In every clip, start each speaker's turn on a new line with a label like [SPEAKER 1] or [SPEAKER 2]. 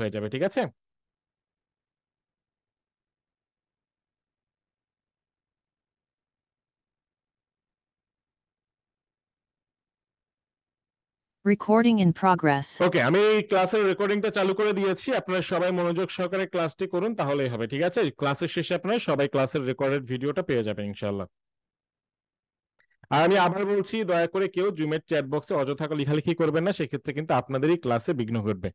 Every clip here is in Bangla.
[SPEAKER 1] হয়ে যাবে ঠিক আছে রেকর্ডিং ইন progress. ওকে আমি ক্লাসের রেকর্ডিংটা চালু করে দিয়েছি আপনারা সবাই মনোযোগ সহকারে ক্লাসটি করুন তাহলেই হবে ঠিক আছে ক্লাসের শেষে আপনারা সবাই ক্লাসের রেকর্ডেড ভিডিওটা পেয়ে যাবেন ইনশাআল্লাহ আর আমি আবার বলছি দয়া করে কেউ জুমের চ্যাট বক্সে অযথা লেখালেখি করবেন না সেক্ষেত্রে কিন্তু আপনাদেরই ক্লাসে বিঘ্ন ঘটবে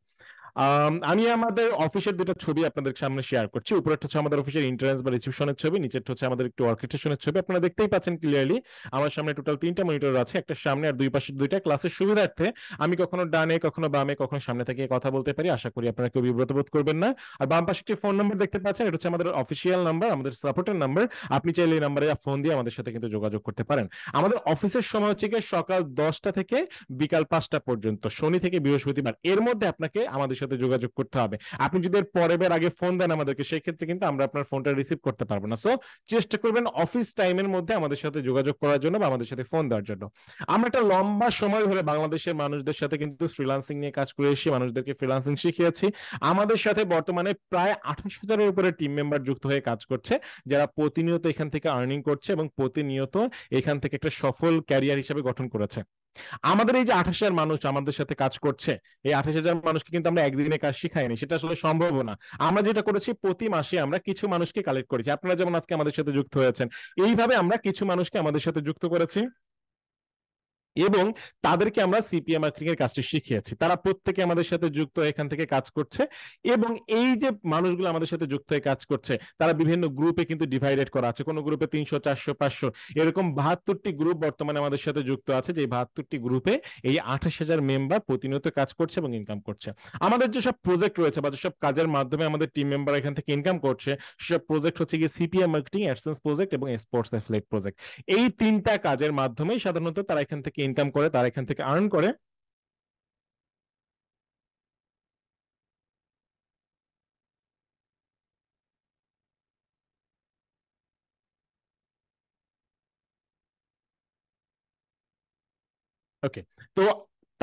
[SPEAKER 1] আমি আমাদের অফিসের দুটো ছবি আপনাদের সামনে শেয়ার করছি উপরে হচ্ছে আমাদের অফিসের এন্ট্রান্স বা রিসেপশনের ছবি নিচের হচ্ছে আমাদের একটু অর্কেস্ট্রেশনের ছবি আপনারা দেখতেই পাচ্ছেন ক্লিয়ারলি আমার সামনে টোটাল তিনটা মনিটর আছে একটা সামনে আর দুই পাশের দুইটা ক্লাসের সুবিধার্থে আমি কখনো ডানে কখনো বামে কখনো সামনে থেকে কথা বলতে পারি আশা করি আপনারা কেউ বিব্রত বোধ করবেন না আর বাম পাশে একটি ফোন নাম্বার দেখতে পাচ্ছেন এটা হচ্ছে আমাদের অফিসিয়াল নাম্বার আমাদের সাপোর্টের নাম্বার আপনি চাইলে এই নাম্বারে ফোন দিয়ে আমাদের সাথে কিন্তু যোগাযোগ করতে পারেন আমাদের অফিসের সময় হচ্ছে সকাল দশটা থেকে বিকাল পাঁচটা পর্যন্ত শনি থেকে বৃহস্পতিবার এর মধ্যে আপনাকে আমাদের সাথে যোগাযোগ করতে হবে আপনি যদি এর পরের আগে ফোন দেন আমাদেরকে সেই ক্ষেত্রে কিন্তু আমরা আপনার ফোনটা রিসিভ করতে পারবো না সো চেষ্টা করবেন অফিস টাইমের মধ্যে আমাদের সাথে যোগাযোগ করার জন্য বা আমাদের সাথে ফোন দেওয়ার জন্য আমরা একটা লম্বা সময় ধরে বাংলাদেশের মানুষদের সাথে কিন্তু ফ্রিলান্সিং নিয়ে কাজ করে এসে মানুষদেরকে ফ্রিলান্সিং শিখিয়েছি আমাদের সাথে বর্তমানে প্রায় আঠাশ হাজারের উপরে টিম মেম্বার যুক্ত হয়ে কাজ করছে যারা প্রতিনিয়ত এখান থেকে আর্নিং করছে এবং প্রতিনিয়ত এখান থেকে একটা সফল ক্যারিয়ার হিসেবে গঠন করেছে আমাদের এই যে আঠাশ হাজার মানুষ আমাদের সাথে কাজ করছে এই আঠাশ হাজার মানুষকে কিন্তু আমরা একদিনে কাজ শিখাইনি সেটা আসলে সম্ভব না আমরা যেটা করেছি প্রতি মাসে আমরা কিছু মানুষকে কালেক্ট করেছি আপনারা যেমন আজকে আমাদের সাথে যুক্ত হয়েছেন এইভাবে আমরা কিছু মানুষকে আমাদের সাথে যুক্ত করেছি এবং তাদেরকে আমরা সিপিএম মার্কেটিং এর কাজটি শিখিয়েছি তারা প্রত্যেকে আমাদের সাথে যুক্ত এখান থেকে কাজ করছে এবং এই যে মানুষগুলো আমাদের সাথে যুক্ত হয়ে কাজ করছে তারা বিভিন্ন গ্রুপে কিন্তু ডিভাইডেড করা আছে কোন গ্রুপে তিনশো চারশো পাঁচশো এরকম বাহাত্তরটি গ্রুপ বর্তমানে আমাদের সাথে যুক্ত আছে যে বাহাত্তরটি গ্রুপে এই আঠাশ হাজার মেম্বার প্রতিনিয়ত কাজ করছে এবং ইনকাম করছে আমাদের যেসব প্রজেক্ট রয়েছে বা যেসব কাজের মাধ্যমে আমাদের টিম মেম্বার এখান থেকে ইনকাম করছে সেসব প্রজেক্ট হচ্ছে গিয়ে সিপিএম মার্কেটিং অ্যাডসেন্স প্রজেক্ট এবং স্পোর্টস অ্যাফলেট প্রজেক্ট এই তিনটা কাজের মাধ্যমে সাধারণত তারা এখান থেকে ইনকাম করে তার এখান থেকে আর্ন করে ওকে তো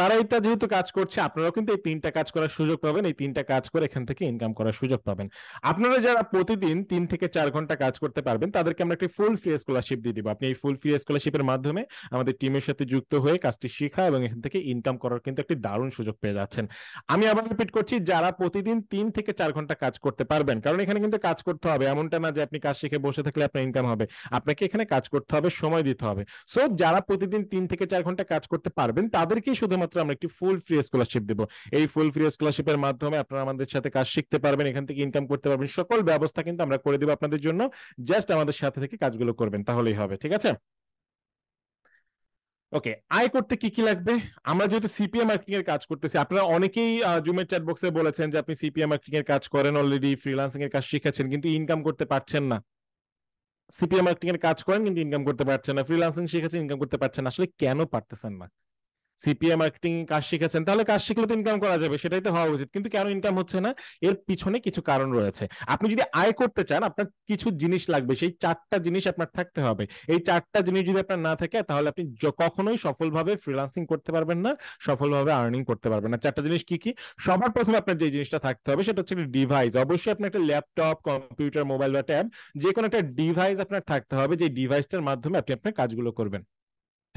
[SPEAKER 1] তারা এটা যেহেতু কাজ করছে আপনারাও কিন্তু এই তিনটা কাজ করার সুযোগ পাবেন এই তিনটা কাজ করে এখান থেকে ইনকাম করার সুযোগ পাবেন আপনারা যারা প্রতিদিন তিন থেকে চার ঘন্টা কাজ করতে পারবেন তাদেরকে আমরা একটি ফুল ফ্রি স্কলারশিপ দিয়ে দিব আপনি এই ফুল ফ্রি স্কলারশিপের মাধ্যমে আমাদের টিমের সাথে যুক্ত হয়ে কাজটি শেখা এবং এখান থেকে ইনকাম করার কিন্তু একটি দারুণ সুযোগ পেয়ে যাচ্ছেন আমি আবার রিপিট করছি যারা প্রতিদিন তিন থেকে চার ঘন্টা কাজ করতে পারবেন কারণ এখানে কিন্তু কাজ করতে হবে এমনটা না যে আপনি কাজ শিখে বসে থাকলে আপনার ইনকাম হবে আপনাকে এখানে কাজ করতে হবে সময় দিতে হবে সো যারা প্রতিদিন তিন থেকে চার ঘন্টা কাজ করতে পারবেন তাদেরকেই শুধুমাত্র শুধুমাত্র আমরা একটি ফুল ফ্রি স্কলারশিপ দেবো এই ফুল ফ্রি স্কলারশিপের মাধ্যমে আপনারা আমাদের সাথে কাজ শিখতে পারবেন এখান থেকে ইনকাম করতে পারবেন সকল ব্যবস্থা কিন্তু আমরা করে দেবো আপনাদের জন্য জাস্ট আমাদের সাথে থেকে কাজগুলো করবেন তাহলেই হবে ঠিক আছে ওকে আয় করতে কি কি লাগবে আমরা যেহেতু সিপিএম মার্কেটিং এর কাজ করতেছি আপনারা অনেকেই জুমের চ্যাট বক্সে বলেছেন যে আপনি সিপিএম মার্কেটিং এর কাজ করেন অলরেডি ফ্রিলান্সিং এর কাজ শিখেছেন কিন্তু ইনকাম করতে পারছেন না সিপিএম মার্কেটিং এর কাজ করেন কিন্তু ইনকাম করতে পারছেন না ফ্রিলান্সিং শিখেছেন ইনকাম করতে পারছেন আসলে কেন পারতেছেন না সিপিএ মার্কেটিং কাজ শিখেছেন তাহলে কাজ শিখলে তো ইনকাম করা যাবে সেটাই তো হওয়া উচিত কিন্তু কেন ইনকাম হচ্ছে না এর পিছনে কিছু কারণ রয়েছে আপনি যদি আয় করতে চান আপনার কিছু জিনিস লাগবে সেই চারটা জিনিস আপনার থাকতে হবে এই চারটা জিনিস যদি আপনার না থাকে তাহলে আপনি কখনোই সফলভাবে ফ্রিলান্সিং করতে পারবেন না সফলভাবে আর্নিং করতে পারবেন না চারটা জিনিস কি কি সবার প্রথমে আপনার যে জিনিসটা থাকতে হবে সেটা হচ্ছে একটা ডিভাইস অবশ্যই আপনার একটা ল্যাপটপ কম্পিউটার মোবাইল বা ট্যাব যে কোনো একটা ডিভাইস আপনার থাকতে হবে যে ডিভাইসটার মাধ্যমে আপনি আপনার কাজগুলো করবেন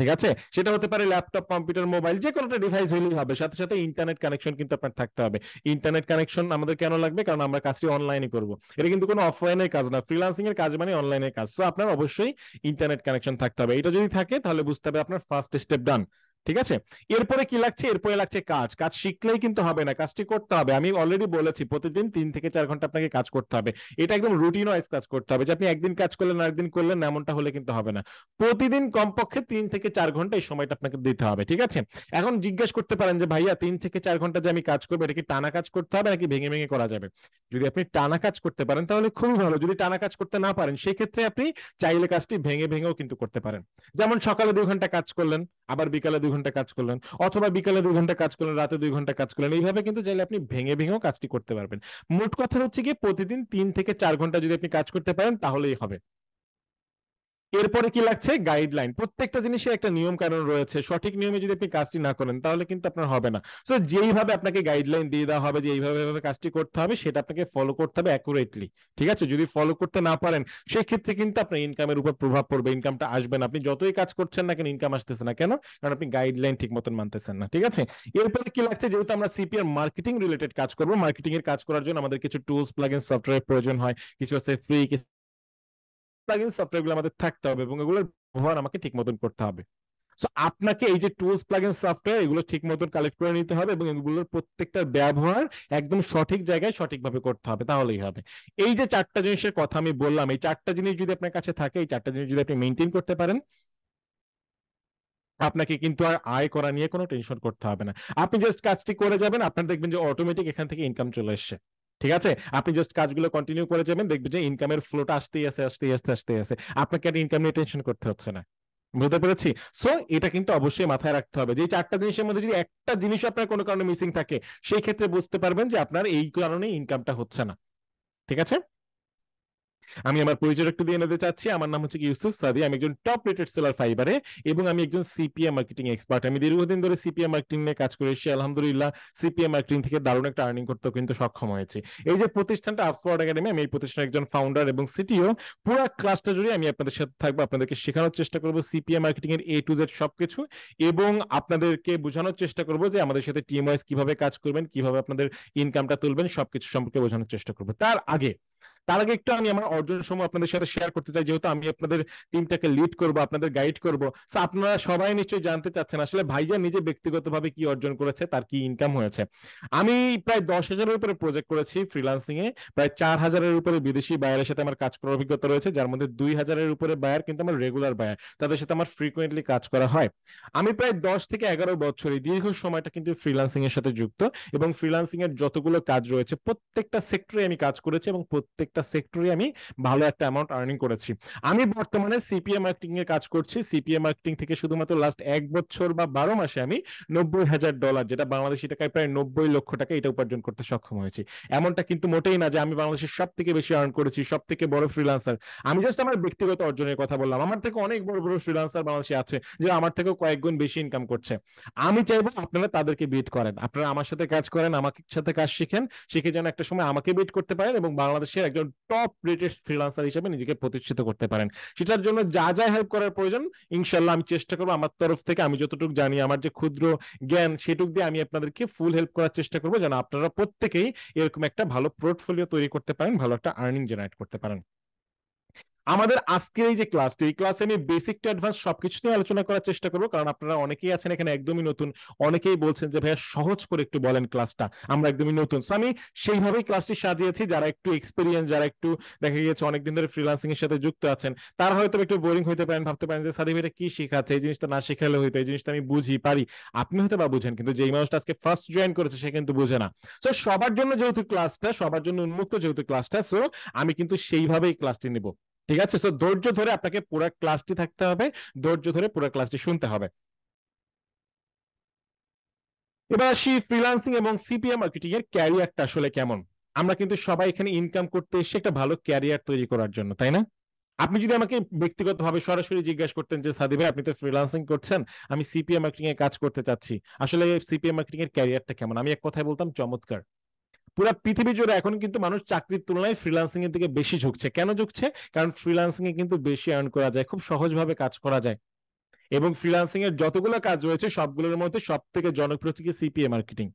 [SPEAKER 1] ঠিক আছে সেটা হতে পারে ল্যাপটপ কম্পিউটার মোবাইল যে কোনো একটা ডিভাইস হলেই হবে সাথে সাথে ইন্টারনেট কানেকশন কিন্তু আপনার থাকতে হবে ইন্টারনেট কানেকশন আমাদের কেন লাগবে কারণ আমরা কাজটি অনলাইনে করব এটা কিন্তু কোনো অফলাইনের কাজ না ফ্রিলান্সিং এর কাজ মানে অনলাইনের কাজ সো আপনার অবশ্যই ইন্টারনেট কানেকশন থাকতে হবে এটা যদি থাকে তাহলে বুঝতে হবে আপনার ফার্স্ট স্টেপ ডান ঠিক আছে এরপরে কি লাগছে এরপরে লাগছে কাজ কাজ শিখলেই কিন্তু হবে না কাজটি করতে হবে আমি অলরেডি বলেছি প্রতিদিন তিন থেকে চার ঘন্টা আপনাকে কাজ করতে হবে এটা একদম রুটিন ওয়াইজ কাজ করতে হবে যে আপনি একদিন কাজ করলেন আরেকদিন করলেন এমনটা হলে কিন্তু হবে না প্রতিদিন কমপক্ষে তিন থেকে চার ঘন্টা এই সময়টা আপনাকে দিতে হবে ঠিক আছে এখন জিজ্ঞেস করতে পারেন যে ভাইয়া তিন থেকে চার ঘন্টা যে আমি কাজ করবো এটা কি টানা কাজ করতে হবে নাকি ভেঙে ভেঙে করা যাবে যদি আপনি টানা কাজ করতে পারেন তাহলে খুবই ভালো যদি টানা কাজ করতে না পারেন সেই ক্ষেত্রে আপনি চাইলে কাজটি ভেঙে ভেঙেও কিন্তু করতে পারেন যেমন সকালে দুই ঘন্টা কাজ করলেন আবার বিকালে দুই দুই ঘন্টা কাজ করলেন অথবা বিকালে দুই ঘন্টা কাজ করলেন রাতে দুই ঘন্টা কাজ করলেন এইভাবে কিন্তু চাইলে আপনি ভেঙে ভেঙেও কাজটি করতে পারবেন মোট কথা হচ্ছে কি প্রতিদিন তিন থেকে চার ঘন্টা যদি আপনি কাজ করতে পারেন তাহলেই হবে এরপরে কি লাগছে গাইডলাইন প্রত্যেকটা জিনিসে একটা নিয়ম কারণ রয়েছে সঠিক নিয়মে যদি আপনি কাজটি না করেন তাহলে কিন্তু আপনার হবে না তো যেইভাবে আপনাকে গাইডলাইন দিয়ে দেওয়া হবে যে এইভাবে কাজটি করতে হবে সেটা আপনাকে ফলো করতে হবে অ্যাকুরেটলি ঠিক আছে যদি ফলো করতে না পারেন সেই ক্ষেত্রে কিন্তু আপনার ইনকামের উপর প্রভাব পড়বে ইনকামটা আসবে না আপনি যতই কাজ করছেন না কেন ইনকাম আসতেছে না কেন কারণ আপনি গাইডলাইন ঠিক মতন মানতেছেন না ঠিক আছে এরপরে কি লাগছে যেহেতু আমরা সিপিআর মার্কেটিং রিলেটেড কাজ করবো মার্কেটিং এর কাজ করার জন্য আমাদের কিছু টুলস প্লাগ সফটওয়্যার প্রয়োজন হয় কিছু আছে ফ্রি প্লাগইন সফটওয়্যারগুলো আমাদের থাকতে হবে এবং এগুলোর ব্যবহার আমাকে ঠিক মতন করতে হবে সো আপনাকে এই যে টুলস প্লাগইন সফটওয়্যার এগুলো ঠিক মতন কালেক্ট করে নিতে হবে এবং এগুলোর প্রত্যেকটার ব্যবহার একদম সঠিক জায়গায় সঠিকভাবে করতে হবে তাহলেই হবে এই যে চারটা জিনিসের কথা আমি বললাম এই চারটা জিনিস যদি আপনার কাছে থাকে এই চারটা জিনিস যদি আপনি মেনটেন করতে পারেন আপনাকে কিন্তু আর আয় করা নিয়ে কোনো টেনশন করতে হবে না আপনি জাস্ট কাজটি করে যাবেন আপনার দেখবেন যে অটোমেটিক এখান থেকে ইনকাম চলে আসছে ঠিক আছে আপনি জাস্ট কাজগুলো কন্টিনিউ করে যাবেন দেখবেন যে ইনকামের ফ্লোটা আসতেই আছে আসতেই আসতে আসতেই আছে আপনাকে আর ইনকাম নিয়ে টেনশন করতে হচ্ছে না বুঝতে পেরেছি সো এটা কিন্তু অবশ্যই মাথায় রাখতে হবে যে চারটা জিনিসের মধ্যে যদি একটা জিনিস আপনার কোনো কারণে মিসিং থাকে সেই ক্ষেত্রে বুঝতে পারবেন যে আপনার এই কারণে ইনকামটা হচ্ছে না ঠিক আছে আমি আমার পরিচয় একটু দিয়ে নিতে চাচ্ছি আমার নাম হচ্ছে ইউসুফ সাদি আমি একজন টপ রেটেড সেলার ফাইবারে এবং আমি একজন সিপিএম মার্কেটিং এক্সপার্ট আমি দীর্ঘদিন ধরে সিপিএম মার্কেটিং নিয়ে কাজ করে এসেছি আলহামদুলিল্লাহ সিপিএম মার্কেটিং থেকে দারুণ একটা আর্নিং করতে কিন্তু সক্ষম হয়েছে এই যে প্রতিষ্ঠানটা আপসফোর্ড একাডেমি আমি এই প্রতিষ্ঠানের একজন ফাউন্ডার এবং সিটিও পুরো ক্লাসটা জুড়ে আমি আপনাদের সাথে থাকবো আপনাদেরকে শেখানোর চেষ্টা করবো সিপিএম মার্কেটিং এর এ টু জেড সবকিছু এবং আপনাদেরকে বোঝানোর চেষ্টা করবো যে আমাদের সাথে টিম ওয়াইজ কিভাবে কাজ করবেন কিভাবে আপনাদের ইনকামটা তুলবেন সবকিছু সম্পর্কে বোঝানোর চেষ্টা করবো তার আগে তার আগে একটু আমি আমার অর্জন সময় আপনাদের সাথে শেয়ার করতে চাই যেহেতু আমি আপনাদের টিমটাকে লিড করব আপনাদের গাইড করব সো আপনারা সবাই নিশ্চয়ই জানতে চাচ্ছেন আসলে ভাইয়া নিজে ব্যক্তিগতভাবে কি অর্জন করেছে তার কি ইনকাম হয়েছে আমি প্রায় দশ হাজারের উপরে প্রজেক্ট করেছি ফ্রিলান্সিং এ প্রায় চার হাজারের উপরে বিদেশি বায়ারের সাথে আমার কাজ করার অভিজ্ঞতা রয়েছে যার মধ্যে দুই হাজারের উপরে বায়ার কিন্তু আমার রেগুলার বায়ার তাদের সাথে আমার ফ্রিকুয়েন্টলি কাজ করা হয় আমি প্রায় দশ থেকে এগারো বছর এই দীর্ঘ সময়টা কিন্তু ফ্রিলান্সিং এর সাথে যুক্ত এবং ফ্রিলান্সিং এর যতগুলো কাজ রয়েছে প্রত্যেকটা সেক্টরে আমি কাজ করেছি এবং প্রত্যেকটা একটা সেক্টরে আমি ভালো একটা অ্যামাউন্ট আর্নিং করেছি আমি বর্তমানে সিপিএ মার্কেটিং এ কাজ করছি সিপিএ মার্কেটিং থেকে শুধুমাত্র লাস্ট এক বছর বা বারো মাসে আমি নব্বই হাজার ডলার যেটা বাংলাদেশি টাকায় প্রায় নব্বই লক্ষ টাকা এটা উপার্জন করতে সক্ষম হয়েছি এমনটা কিন্তু মোটেই না যে আমি বাংলাদেশের সব থেকে বেশি আর্ন করেছি সব থেকে বড় ফ্রিলান্সার আমি জাস্ট আমার ব্যক্তিগত অর্জনের কথা বললাম আমার থেকে অনেক বড় বড় ফ্রিলান্সার বাংলাদেশে আছে যে আমার থেকেও কয়েক গুণ বেশি ইনকাম করছে আমি চাইবো আপনারা তাদেরকে বিট করেন আপনারা আমার সাথে কাজ করেন আমার সাথে কাজ শিখেন শিখে যেন একটা সময় আমাকে বিট করতে পারেন এবং বাংলাদেশের একজন একজন টপ রেটেড ফ্রিলান্সার হিসেবে নিজেকে প্রতিষ্ঠিত করতে পারেন সেটার জন্য যা যা হেল্প করার প্রয়োজন ইনশাল্লাহ আমি চেষ্টা করবো আমার তরফ থেকে আমি যতটুকু জানি আমার যে ক্ষুদ্র জ্ঞান সেটুক দিয়ে আমি আপনাদেরকে ফুল হেল্প করার চেষ্টা করবো যেন আপনারা প্রত্যেকেই এরকম একটা ভালো পোর্টফোলিও তৈরি করতে পারেন ভালো একটা আর্নিং জেনারেট করতে পারেন আমাদের আজকের এই যে ক্লাসটি এই ক্লাসে আমি বেসিক টু অ্যাডভান্স সবকিছু নিয়ে আলোচনা করার চেষ্টা করবো কারণ আপনারা অনেকেই আছেন এখানে একদমই নতুন অনেকেই বলছেন যে ভাইয়া সহজ করে একটু বলেন ক্লাসটা আমরা একদমই নতুন সো আমি সেইভাবেই ক্লাসটি সাজিয়েছি যারা একটু এক্সপিরিয়েন্স যারা একটু দেখা গিয়েছে অনেকদিন ধরে ফ্রিলান্সিং এর সাথে যুক্ত আছেন তারা হয়তো একটু বোরিং হইতে পারেন ভাবতে পারেন যে সাদিম এটা কি শেখাচ্ছে এই জিনিসটা না শেখালে হইতো এই জিনিসটা আমি বুঝি পারি আপনি হয়তো বা বুঝেন কিন্তু যেই মানুষটা আজকে ফার্স্ট জয়েন করেছে সে কিন্তু বুঝে না সো সবার জন্য যেহেতু ক্লাসটা সবার জন্য উন্মুক্ত যেহেতু ক্লাসটা সো আমি কিন্তু সেইভাবেই ক্লাসটি নেবো ঠিক আছে তো ধৈর্য ধরে আপনাকে পুরো ক্লাসটি থাকতে হবে ধৈর্য ধরে পুরো ক্লাসটি শুনতে হবে এবার আসি ফ্রিলান্সিং এবং সিপিএম মার্কেটিং এর ক্যারিয়ারটা আসলে কেমন আমরা কিন্তু সবাই এখানে ইনকাম করতে এসে একটা ভালো ক্যারিয়ার তৈরি করার জন্য তাই না আপনি যদি আমাকে ব্যক্তিগত ভাবে সরাসরি জিজ্ঞাসা করতেন যে সাদি ভাই আপনি তো ফ্রিলান্সিং করছেন আমি সিপিএম মার্কেটিং এ কাজ করতে চাচ্ছি আসলে সিপিএম মার্কেটিং এর ক্যারিয়ারটা কেমন আমি এক কথায় বলতাম চমৎকার পুরো পৃথিবী জুড়ে এখন কিন্তু মানুষ চাকরির তুলনায় ফ্রিলান্সিং এর দিকে বেশি ঝুঁকছে কেন ঝুঁকছে কারণ ফ্রিলান্সিং এ কিন্তু বেশি আর্ন করা যায় খুব সহজভাবে কাজ করা যায় এবং ফ্রিলান্সিং এর যতগুলো কাজ রয়েছে সবগুলোর মধ্যে সব থেকে জনপ্রিয় হচ্ছে কি সিপিএ মার্কেটিং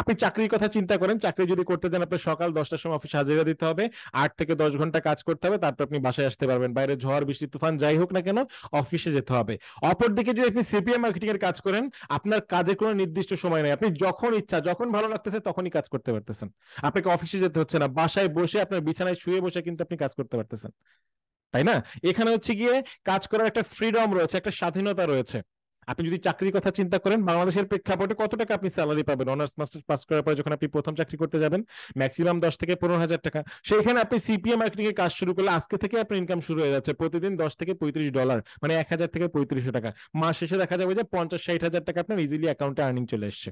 [SPEAKER 1] আপনি চাকরির কথা চিন্তা করেন চাকরি যদি করতে যান আপনার সকাল দশটার সময় অফিসে হাজিরা দিতে হবে আট থেকে দশ ঘন্টা কাজ করতে হবে তারপর আপনি বাসায় আসতে পারবেন বাইরে ঝড় বৃষ্টি তুফান যাই হোক না কেন অফিসে যেতে হবে অপরদিকে যদি আপনি সিপিএম মার্কেটিং এর কাজ করেন আপনার কাজের কোনো নির্দিষ্ট সময় নেই আপনি যখন ইচ্ছা যখন ভালো লাগতেছে তখনই কাজ করতে পারতেছেন আপনাকে অফিসে যেতে হচ্ছে না বাসায় বসে আপনার বিছানায় শুয়ে বসে কিন্তু আপনি কাজ করতে পারতেছেন তাই না এখানে হচ্ছে গিয়ে কাজ করার একটা ফ্রিডম রয়েছে একটা স্বাধীনতা রয়েছে আপনি যদি চাকরির কথা চিন্তা করেন বাংলাদেশের প্রেক্ষাপটে কত টাকা আপনি স্যালারি পাবেন অনার্স মাস্টার্স পাস করার পরে যখন আপনি প্রথম চাকরি করতে যাবেন ম্যাক্সিমাম দশ থেকে পনেরো হাজার টাকা সেখানে আপনি সিপিএ মার্কেটিং এর কাজ শুরু করলে আজকে থেকে আপনার ইনকাম শুরু হয়ে যাচ্ছে প্রতিদিন দশ থেকে পঁয়ত্রিশ ডলার মানে এক হাজার থেকে পঁয়ত্রিশশো টাকা মাস শেষে দেখা যাবে যে পঞ্চাশ ষাট হাজার টাকা আপনার ইজিলি অ্যাকাউন্টে আর্নিং চলে এসছে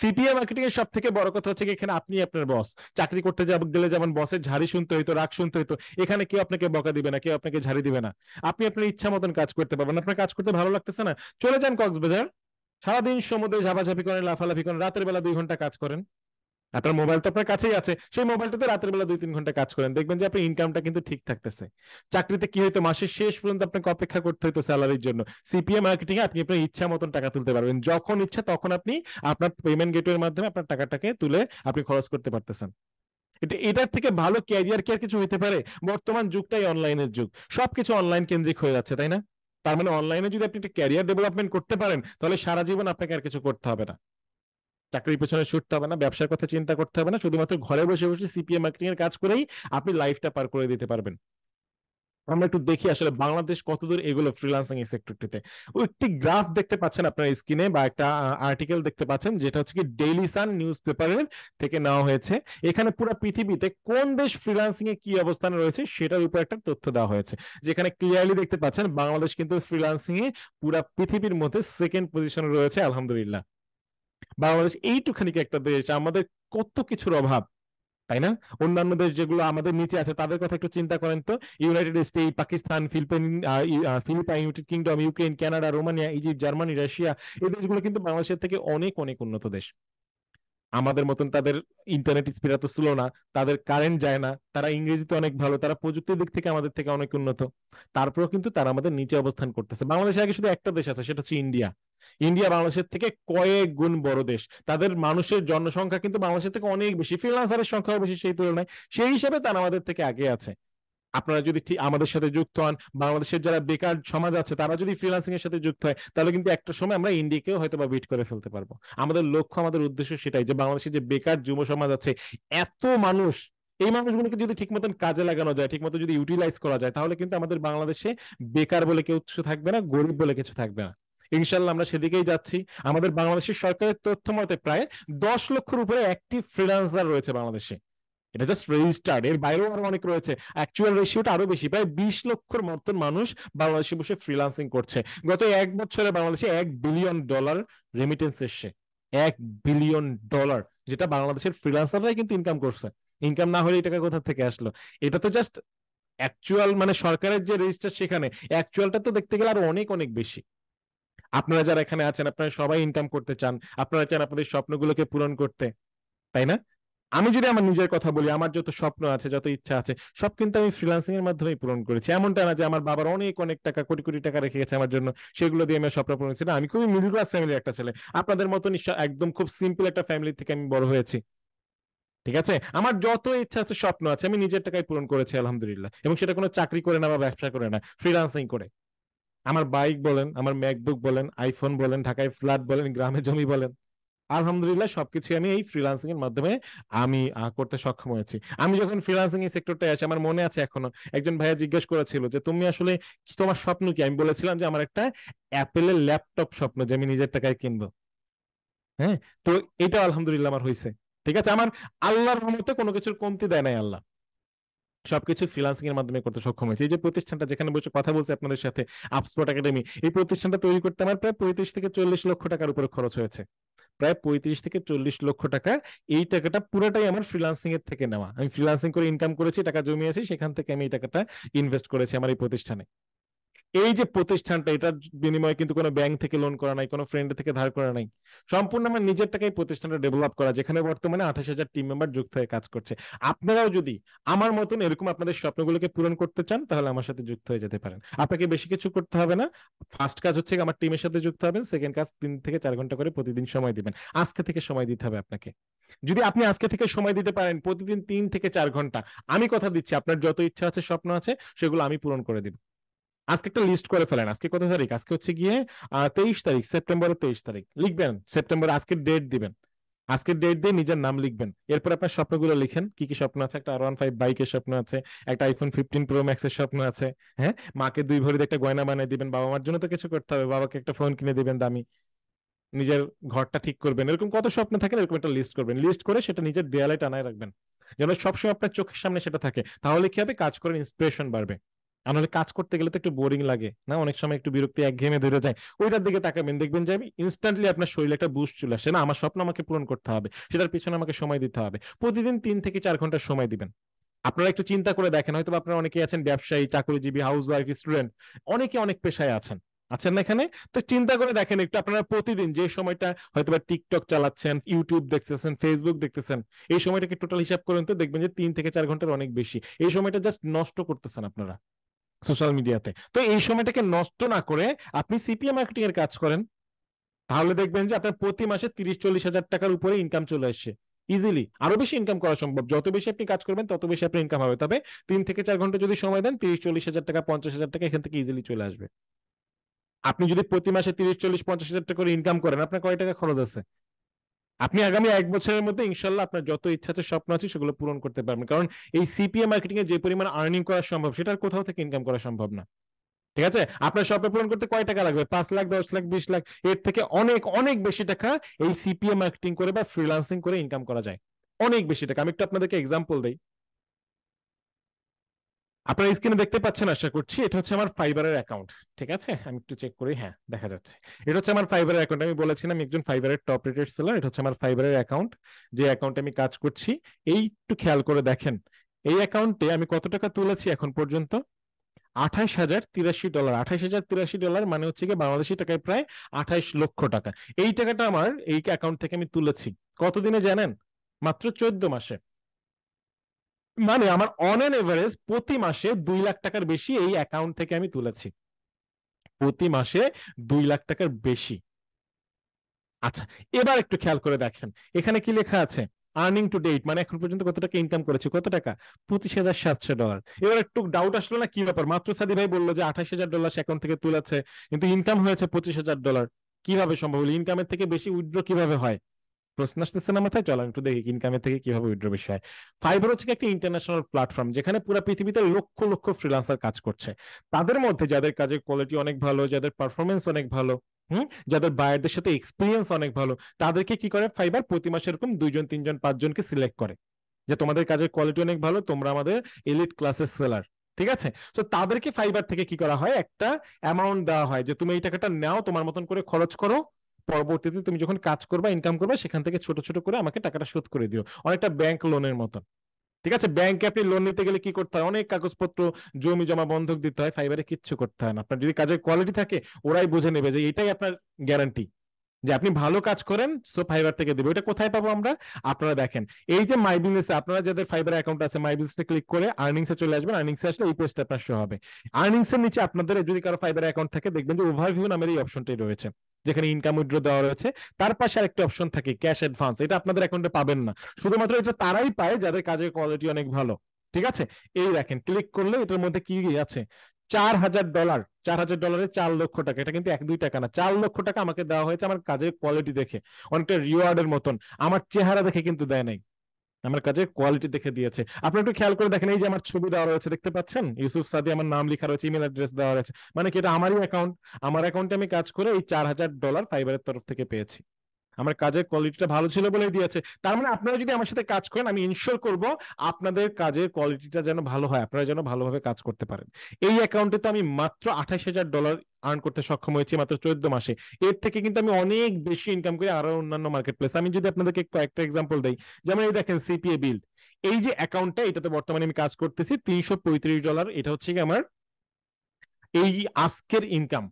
[SPEAKER 1] সিপিএ মার্কেটিং এর সব থেকে বড় কথা হচ্ছে এখানে আপনি আপনার বস চাকরি করতে যাব গেলে যেমন বসের ঝাড়ি শুনতে হইতো রাগ শুনতে হইতো এখানে কেউ আপনাকে বকা দিবে না কেউ আপনাকে ঝাড়ি দিবে না আপনি আপনার ইচ্ছা মতন কাজ করতে পারবেন আপনার কাজ করতে ভালো লাগতেছে না চলে যান কক্সবাজার সারাদিন সমুদ্রে ঝাপাঝাপি করেন লাফালাফি করেন রাতের বেলা দুই ঘন্টা কাজ করেন আপনার মোবাইল তো আপনার কাছেই আছে সেই মোবাইলটাতে রাতের বেলা দুই তিন ঘন্টা কাজ করেন দেখবেন যে আপনার ইনকামটা কিন্তু ঠিক থাকতেছে চাকরিতে কি হইতো মাসের শেষ পর্যন্ত আপনাকে অপেক্ষা করতে হইতো স্যালারির জন্য সিপিএ মার্কেটিং এ আপনি আপনার ইচ্ছা মতন টাকা তুলতে পারবেন যখন ইচ্ছা তখন আপনি আপনার পেমেন্ট গেটওয়ের মাধ্যমে আপনার টাকাটাকে তুলে আপনি খরচ করতে পারতেছেন এটা এটার থেকে ভালো ক্যারিয়ার কি আর কিছু হইতে পারে বর্তমান যুগটাই অনলাইনের যুগ সবকিছু অনলাইন কেন্দ্রিক হয়ে যাচ্ছে তাই না তার মানে অনলাইনে যদি আপনি একটা ক্যারিয়ার ডেভেলপমেন্ট করতে পারেন তাহলে সারা জীবন আপনাকে আর কিছু করতে হবে না চাকরির পেছনে ছুটতে হবে না ব্যবসার কথা চিন্তা করতে হবে না শুধুমাত্র ঘরে বসে বসে সিপিএম মার্কেটিং এর কাজ করেই আপনি লাইফটা পার করে দিতে পারবেন আমরা একটু দেখি আসলে বাংলাদেশ কতদূর এগুলো ফ্রিলান্সিং এই সেক্টরটিতে ওই একটি গ্রাফ দেখতে পাচ্ছেন আপনার স্ক্রিনে বা একটা আর্টিকেল দেখতে পাচ্ছেন যেটা হচ্ছে কি ডেইলি সান নিউজ পেপারের থেকে নেওয়া হয়েছে এখানে পুরো পৃথিবীতে কোন দেশ ফ্রিলান্সিং এ কি অবস্থানে রয়েছে সেটার উপর একটা তথ্য দেওয়া হয়েছে যেখানে ক্লিয়ারলি দেখতে পাচ্ছেন বাংলাদেশ কিন্তু ফ্রিলান্সিং এ পুরো পৃথিবীর মধ্যে সেকেন্ড পজিশনে রয়েছে আলহামদুলিল্লাহ বাংলাদেশ এইটুখানি একটা দেশ আমাদের কত কিছুর অভাব তাই না অন্যান্য দেশ যেগুলো আমাদের নিচে আছে তাদের কথা একটু চিন্তা করেন তো United State Pakistan Philippine Philippine United Kingdom Ukraine Canada Romania Egypt Germany Russia এই দেশগুলো কিন্তু বাংলাদেশের থেকে অনেক অনেক উন্নত দেশ আমাদের মতন তাদের ইন্টারনেট স্পিড এত ছিল না তাদের কারেন্ট যায় না তারা ইংরেজিতে অনেক ভালো তারা প্রযুক্তির দিক থেকে আমাদের থেকে অনেক উন্নত তারপরেও কিন্তু তারা আমাদের নিচে অবস্থান করতেছে বাংলাদেশে আগে শুধু একটা দেশ আছে সেটা হচ্ছে ইন্ডিয়া ইন্ডিয়া বাংলাদেশের থেকে কয়েক গুণ বড় দেশ তাদের মানুষের জনসংখ্যা কিন্তু বাংলাদেশের থেকে অনেক বেশি ফ্রিলান্সারের সংখ্যাও বেশি সেই তুলনায় সেই হিসাবে তারা আমাদের থেকে আগে আছে আপনারা যদি ঠিক আমাদের সাথে যুক্ত হন বাংলাদেশের যারা বেকার সমাজ আছে তারা যদি ফ্রিলান্সিং এর সাথে যুক্ত হয় তাহলে কিন্তু একটা সময় আমরা ইন্ডিয়াকেও হয়তো বা বিট করে ফেলতে পারবো আমাদের লক্ষ্য আমাদের উদ্দেশ্য সেটাই যে বাংলাদেশের যে বেকার যুব সমাজ আছে এত মানুষ এই মানুষগুলোকে যদি ঠিক মতন কাজে লাগানো যায় ঠিক মতো যদি ইউটিলাইজ করা যায় তাহলে কিন্তু আমাদের বাংলাদেশে বেকার বলে কেউ কিছু থাকবে না গরিব বলে কিছু থাকবে না ইনশাল্লাহ আমরা সেদিকেই যাচ্ছি আমাদের বাংলাদেশের সরকারের তথ্য মতে প্রায় দশ লক্ষর উপরে একটি ফ্রিলান্সার রয়েছে বাংলাদেশে এটা জাস্ট রেজিস্টার্ড এর বাইরেও আরো অনেক রয়েছে অ্যাকচুয়াল রেশিওটা আরো বেশি প্রায় বিশ লক্ষর মতন মানুষ বাংলাদেশে বসে ফ্রিলান্সিং করছে গত এক বছরে বাংলাদেশে এক বিলিয়ন ডলার রেমিটেন্স এসছে এক বিলিয়ন ডলার যেটা বাংলাদেশের ফ্রিলান্সাররাই কিন্তু ইনকাম করছে ইনকাম না হলে এই টাকা কোথা থেকে আসলো এটা তো জাস্ট অ্যাকচুয়াল মানে সরকারের যে রেজিস্টার সেখানে অ্যাকচুয়ালটা তো দেখতে গেলে আরো অনেক অনেক বেশি আপনারা যারা এখানে আছেন আপনারা সবাই ইনকাম করতে চান আপনারা চান আপনাদের স্বপ্নগুলোকে পূরণ করতে তাই না আমি যদি আমার নিজের কথা বলি আমার যত স্বপ্ন আছে যত ইচ্ছা আছে সব কিন্তু আমি ফ্রিলান্সিং এর মাধ্যমে পূরণ করেছি এমনটা না যে আমার বাবার অনেক অনেক টাকা কোটি কোটি টাকা রেখে গেছে আমার জন্য সেগুলো দিয়ে আমি স্বপ্ন পূরণ করেছি আমি খুবই মিডল ক্লাস ফ্যামিলির একটা ছেলে আপনাদের মতো একদম খুব সিম্পল একটা ফ্যামিলি থেকে আমি বড় হয়েছি ঠিক আছে আমার যত ইচ্ছা আছে স্বপ্ন আছে আমি নিজের টাকায় পূরণ করেছি আলহামদুলিল্লাহ এবং সেটা কোনো চাকরি করে না বা ব্যবসা করে না ফ্রিলান্সিং করে আমার বাইক বলেন আমার ম্যাকবুক বলেন আইফোন বলেন ঢাকায় ফ্ল্যাট বলেন গ্রামে জমি বলেন আলহামদুলিল্লাহ সবকিছু আমি এই ফ্রিলান্সিং এর মাধ্যমে আমি করতে সক্ষম হয়েছি আমি যখন ফ্রিলান্সিং এর সেক্টরটা আসি আমার মনে আছে এখনো একজন ভাইয়া জিজ্ঞেস করেছিল যে তুমি আসলে তোমার স্বপ্ন কি আমি বলেছিলাম যে আমার একটা অ্যাপেলের ল্যাপটপ স্বপ্ন যে আমি নিজের টাকায় কিনবো হ্যাঁ তো এটা আলহামদুলিল্লাহ আমার হয়েছে ঠিক আছে আমার আল্লাহর রহমতে কোনো কিছুর কমতি দেয় নাই আল্লাহ সবকিছু ফ্রিলান্সিং এর মাধ্যমে করতে সক্ষম হয়েছে এই যে প্রতিষ্ঠানটা যেখানে বসে কথা বলছে আপনাদের সাথে আপস্পট একাডেমি এই প্রতিষ্ঠানটা তৈরি করতে আমার প্রায় পঁয়ত্রিশ থেকে চল্লিশ লক্ষ টাকার উপরে খরচ হয়েছে প্রায় পঁয়ত্রিশ থেকে চল্লিশ লক্ষ টাকা এই টাকাটা পুরোটাই আমার ফ্রিলান্সিং এর থেকে নেওয়া আমি ফ্রিলান্সিং করে ইনকাম করেছি টাকা জমিয়েছি সেখান থেকে আমি এই টাকাটা ইনভেস্ট করেছি আমার এই প্রতিষ্ঠানে এই যে প্রতিষ্ঠানটা এটার বিনিময়ে কিন্তু কোনো ব্যাংক থেকে লোন করা নাই কোনো ফ্রেন্ড থেকে ধার করা নাই সম্পূর্ণ আমার নিজের টাকায় প্রতিষ্ঠানটা ডেভেলপ করা যেখানে বর্তমানে আঠাশ হাজার টিম মেম্বার যুক্ত হয়ে কাজ করছে আপনারাও যদি আমার মতন এরকম আপনাদের স্বপ্নগুলোকে পূরণ করতে চান তাহলে আমার সাথে যুক্ত হয়ে যেতে পারেন আপনাকে বেশি কিছু করতে হবে না ফার্স্ট কাজ হচ্ছে আমার টিমের সাথে যুক্ত হবেন সেকেন্ড কাজ তিন থেকে চার ঘন্টা করে প্রতিদিন সময় দিবেন আজকে থেকে সময় দিতে হবে আপনাকে যদি আপনি আজকে থেকে সময় দিতে পারেন প্রতিদিন তিন থেকে চার ঘন্টা আমি কথা দিচ্ছি আপনার যত ইচ্ছা আছে স্বপ্ন আছে সেগুলো আমি পূরণ করে দিব আজকে একটা লিস্ট করে ফেলেন আজকে কত তারিখ আজকে হচ্ছে গিয়ে তেইশ তারিখ সেপ্টেম্বরের তেইশ তারিখ লিখবেন সেপ্টেম্বর আজকে ডেট দিবেন আজকের ডেট দিয়ে নিজের নাম লিখবেন এরপর আপনার স্বপ্নগুলো লিখেন কি কি স্বপ্ন আছে একটা আর ওয়ান ফাইভ বাইকের স্বপ্ন আছে একটা আইফোন ফিফটিন প্রো ম্যাক্স এর স্বপ্ন আছে হ্যাঁ মাকে দুই ভরি একটা গয়না বানিয়ে দিবেন বাবা মার জন্য তো কিছু করতে হবে বাবাকে একটা ফোন কিনে দিবেন দামি নিজের ঘরটা ঠিক করবেন এরকম কত স্বপ্ন থাকে এরকম একটা লিস্ট করবেন লিস্ট করে সেটা নিজের দেয়ালে টানায় রাখবেন যেন সবসময় আপনার চোখের সামনে সেটা থাকে তাহলে কি হবে কাজ করার ইন্সপিরেশন বাড়বে আপনার কাজ করতে গেলে তো একটু বোরিং লাগে না অনেক সময় একটু বিরক্তি এক ঘেমে ধরে যায় ওইটার দিকে তাকাবেন দেখবেন যে আমি ইনস্ট্যান্টলি আপনার শরীরে একটা বুস্ট চলে আসে না আমার স্বপ্ন আমাকে পূরণ করতে হবে সেটার পিছনে আমাকে সময় দিতে হবে প্রতিদিন তিন থেকে চার ঘন্টা সময় দিবেন আপনারা একটু চিন্তা করে দেখেন হয়তো আপনারা অনেকে আছেন ব্যবসায়ী চাকরিজীবী হাউস ওয়াইফ স্টুডেন্ট অনেকে অনেক পেশায় আছেন আছেন না এখানে তো চিন্তা করে দেখেন একটু আপনারা প্রতিদিন যে সময়টা হয়তো বা টিকটক চালাচ্ছেন ইউটিউব দেখতেছেন ফেসবুক দেখতেছেন এই সময়টাকে টোটাল হিসাব করেন তো দেখবেন যে তিন থেকে চার ঘন্টার অনেক বেশি এই সময়টা জাস্ট নষ্ট করতেছেন আপনারা সোশ্যাল মিডিয়াতে তো এই সময়টাকে নষ্ট না করে আপনি সিপিএ মার্কেটিং এর কাজ করেন তাহলে দেখবেন যে আপনার প্রতি মাসে তিরিশ চল্লিশ হাজার টাকার উপরে ইনকাম চলে আসছে ইজিলি আরো বেশি ইনকাম করা সম্ভব যত বেশি আপনি কাজ করবেন তত বেশি আপনার ইনকাম হবে তবে তিন থেকে চার ঘন্টা যদি সময় দেন তিরিশ চল্লিশ হাজার টাকা পঞ্চাশ হাজার টাকা এখান থেকে ইজিলি চলে আসবে আপনি যদি প্রতি মাসে তিরিশ চল্লিশ পঞ্চাশ হাজার টাকা করে ইনকাম করেন আপনার কয় টাকা খরচ আছে আপনি আগামী এক বছরের মধ্যে ইনশাল্লাহ আপনার যত ইচ্ছা আছে স্বপ্ন আছে সেগুলো পূরণ করতে পারবেন কারণ এই সিপিএ মার্কেটিং এ যে পরিমাণ আর্নিং করা সম্ভব সেটা কোথাও থেকে ইনকাম করা সম্ভব না ঠিক আছে আপনার স্বপ্ন পূরণ করতে কয় টাকা লাগবে পাঁচ লাখ দশ লাখ বিশ লাখ এর থেকে অনেক অনেক বেশি টাকা এই সিপিএ মার্কেটিং করে বা ফ্রিলান্সিং করে ইনকাম করা যায় অনেক বেশি টাকা আমি একটু আপনাদেরকে এক্সাম্পল দিই আপনারা স্ক্রিনে দেখতে পাচ্ছেন আশা করছি এটা হচ্ছে আমার ফাইবারের অ্যাকাউন্ট ঠিক আছে আমি একটু চেক করি হ্যাঁ দেখা যাচ্ছে এটা হচ্ছে আমার ফাইবারের অ্যাকাউন্ট আমি বলেছিলাম একজন ফাইবারের টপ রেটেড সেলার এটা হচ্ছে আমার ফাইবারের অ্যাকাউন্ট যে অ্যাকাউন্টে আমি কাজ করছি এই একটু খেয়াল করে দেখেন এই অ্যাকাউন্টে আমি কত টাকা তুলেছি এখন পর্যন্ত আঠাশ হাজার তিরাশি ডলার আঠাশ হাজার তিরাশি ডলার মানে হচ্ছে কি বাংলাদেশি টাকায় প্রায় আঠাশ লক্ষ টাকা এই টাকাটা আমার এই অ্যাকাউন্ট থেকে আমি তুলেছি কতদিনে জানেন মাত্র চোদ্দ মাসে মানে আমার অন এন এভারেজ প্রতি মাসে দুই লাখ টাকার বেশি এই অ্যাকাউন্ট থেকে আমি তুলেছি প্রতি মাসে দুই লাখ টাকার বেশি আচ্ছা এবার একটু খেয়াল করে দেখেন এখানে কি লেখা আছে আর্নিং টু ডেট মানে এখন পর্যন্ত কত টাকা ইনকাম করেছে কত টাকা পঁচিশ হাজার সাতশো ডলার এবার একটু ডাউট আসলো না কি ব্যাপার মাত্র সাদি ভাই বললো যে আঠাশ হাজার ডলার অ্যাকাউন্ট থেকে তুলেছে কিন্তু ইনকাম হয়েছে পঁচিশ হাজার ডলার কিভাবে সম্ভব হলো ইনকামের থেকে বেশি উইথড্র কিভাবে হয় প্রশ্ন আসতেছে না মাথায় একটু দেখি ইনকামের থেকে কিভাবে উইড্রো বিষয় ফাইবার হচ্ছে একটা ইন্টারন্যাশনাল প্ল্যাটফর্ম যেখানে পুরো পৃথিবীতে লক্ষ লক্ষ ফ্রিলান্সার কাজ করছে তাদের মধ্যে যাদের কাজের কোয়ালিটি অনেক ভালো যাদের পারফরমেন্স অনেক ভালো হুম যাদের বায়ারদের সাথে এক্সপিরিয়েন্স অনেক ভালো তাদেরকে কি করে ফাইবার প্রতি মাসে এরকম দুইজন তিনজন পাঁচজনকে সিলেক্ট করে যে তোমাদের কাজের কোয়ালিটি অনেক ভালো তোমরা আমাদের এলিট ক্লাসের সেলার ঠিক আছে তো তাদেরকে ফাইবার থেকে কি করা হয় একটা অ্যামাউন্ট দেওয়া হয় যে তুমি এই টাকাটা নাও তোমার মতন করে খরচ করো পরবর্তীতে তুমি যখন কাজ করবা ইনকাম করবা সেখান থেকে ছোট ছোট করে আমাকে টাকাটা শোধ করে দিও অনেকটা ব্যাংক লোনের মতো ঠিক আছে ব্যাংকে আপনি লোন নিতে গেলে কি করতে হয় অনেক কাগজপত্র জমি জমা বন্ধক দিতে হয় ফাইবারে কিচ্ছু করতে হয় না আপনার যদি কাজের কোয়ালিটি থাকে ওরাই বুঝে নেবে যে এটাই আপনার গ্যারান্টি যে আপনি ভালো কাজ করেন সো ফাইবার থেকে দেবে এটা কোথায় পাবো আমরা আপনারা দেখেন এই যে মাই বিজনেস আপনারা যাদের ফাইবার অ্যাকাউন্ট আছে মাই বিজনেসে ক্লিক করে আর্নিংস এ চলে আসবেন আর্নিংস এ আসলে এই পেজটা আপনার শো হবে আর্নিংস এর নিচে আপনাদের যদি কারো ফাইবার অ্যাকাউন্ট থাকে দেখবেন যে ওভারভিউ নামের এই অপশনটাই রয়েছে যেখানে ইনকাম উইড্রো দেওয়া রয়েছে তার পাশে আরেকটা অপশন থাকে ক্যাশ অ্যাডভান্স এটা আপনাদের অ্যাকাউন্টে পাবেন না শুধুমাত্র এটা তারাই পায় যাদের কাজের কোয়ালিটি অনেক ভালো ঠিক আছে এই দেখেন ক্লিক করলে এটার মধ্যে কি আছে চার হাজার ডলার চার হাজার ডলারে চার লক্ষ টাকা এটা কিন্তু এক দুই টাকা না চার লক্ষ টাকা আমাকে দেওয়া হয়েছে আমার কাজের কোয়ালিটি দেখে অনেকটা রিওয়ার্ডের মতন আমার চেহারা দেখে কিন্তু দেয় নাই আমার কাজে কোয়ালিটি দেখে দিয়েছে আপনি একটু খেয়াল করে দেখেন এই যে আমার ছবি দেওয়া রয়েছে দেখতে পাচ্ছেন ইউসুফ সাদি আমার নাম লেখা রয়েছে ইমেল অ্যাড্রেস দেওয়া রয়েছে মানে কি এটা আমারই অ্যাকাউন্ট আমার অ্যাকাউন্টে আমি কাজ করে এই চার হাজার ডলার ফাইবারের তরফ থেকে পেয়েছি আমার কাজের কোয়ালিটিটা ভালো ছিল বলে দিয়েছে তার মানে আপনারা যদি আমার সাথে কাজ করেন আমি ইনশোর করব আপনাদের কাজের কোয়ালিটিটা যেন ভালো হয় আপনারা যেন ভালোভাবে কাজ করতে পারেন এই অ্যাকাউন্টে তো আমি মাত্র আঠাশ হাজার ডলার আর্ন করতে সক্ষম হয়েছি মাত্র চোদ্দ মাসে এর থেকে কিন্তু আমি অনেক বেশি ইনকাম করি আরো অন্যান্য মার্কেট প্লেস আমি যদি আপনাদেরকে কয়েকটা এক্সাম্পল দিই যেমন এই দেখেন সিপিএ বিল এই যে অ্যাকাউন্টটা এটাতে বর্তমানে আমি কাজ করতেছি তিনশো ডলার এটা হচ্ছে আমার এই আজকের ইনকাম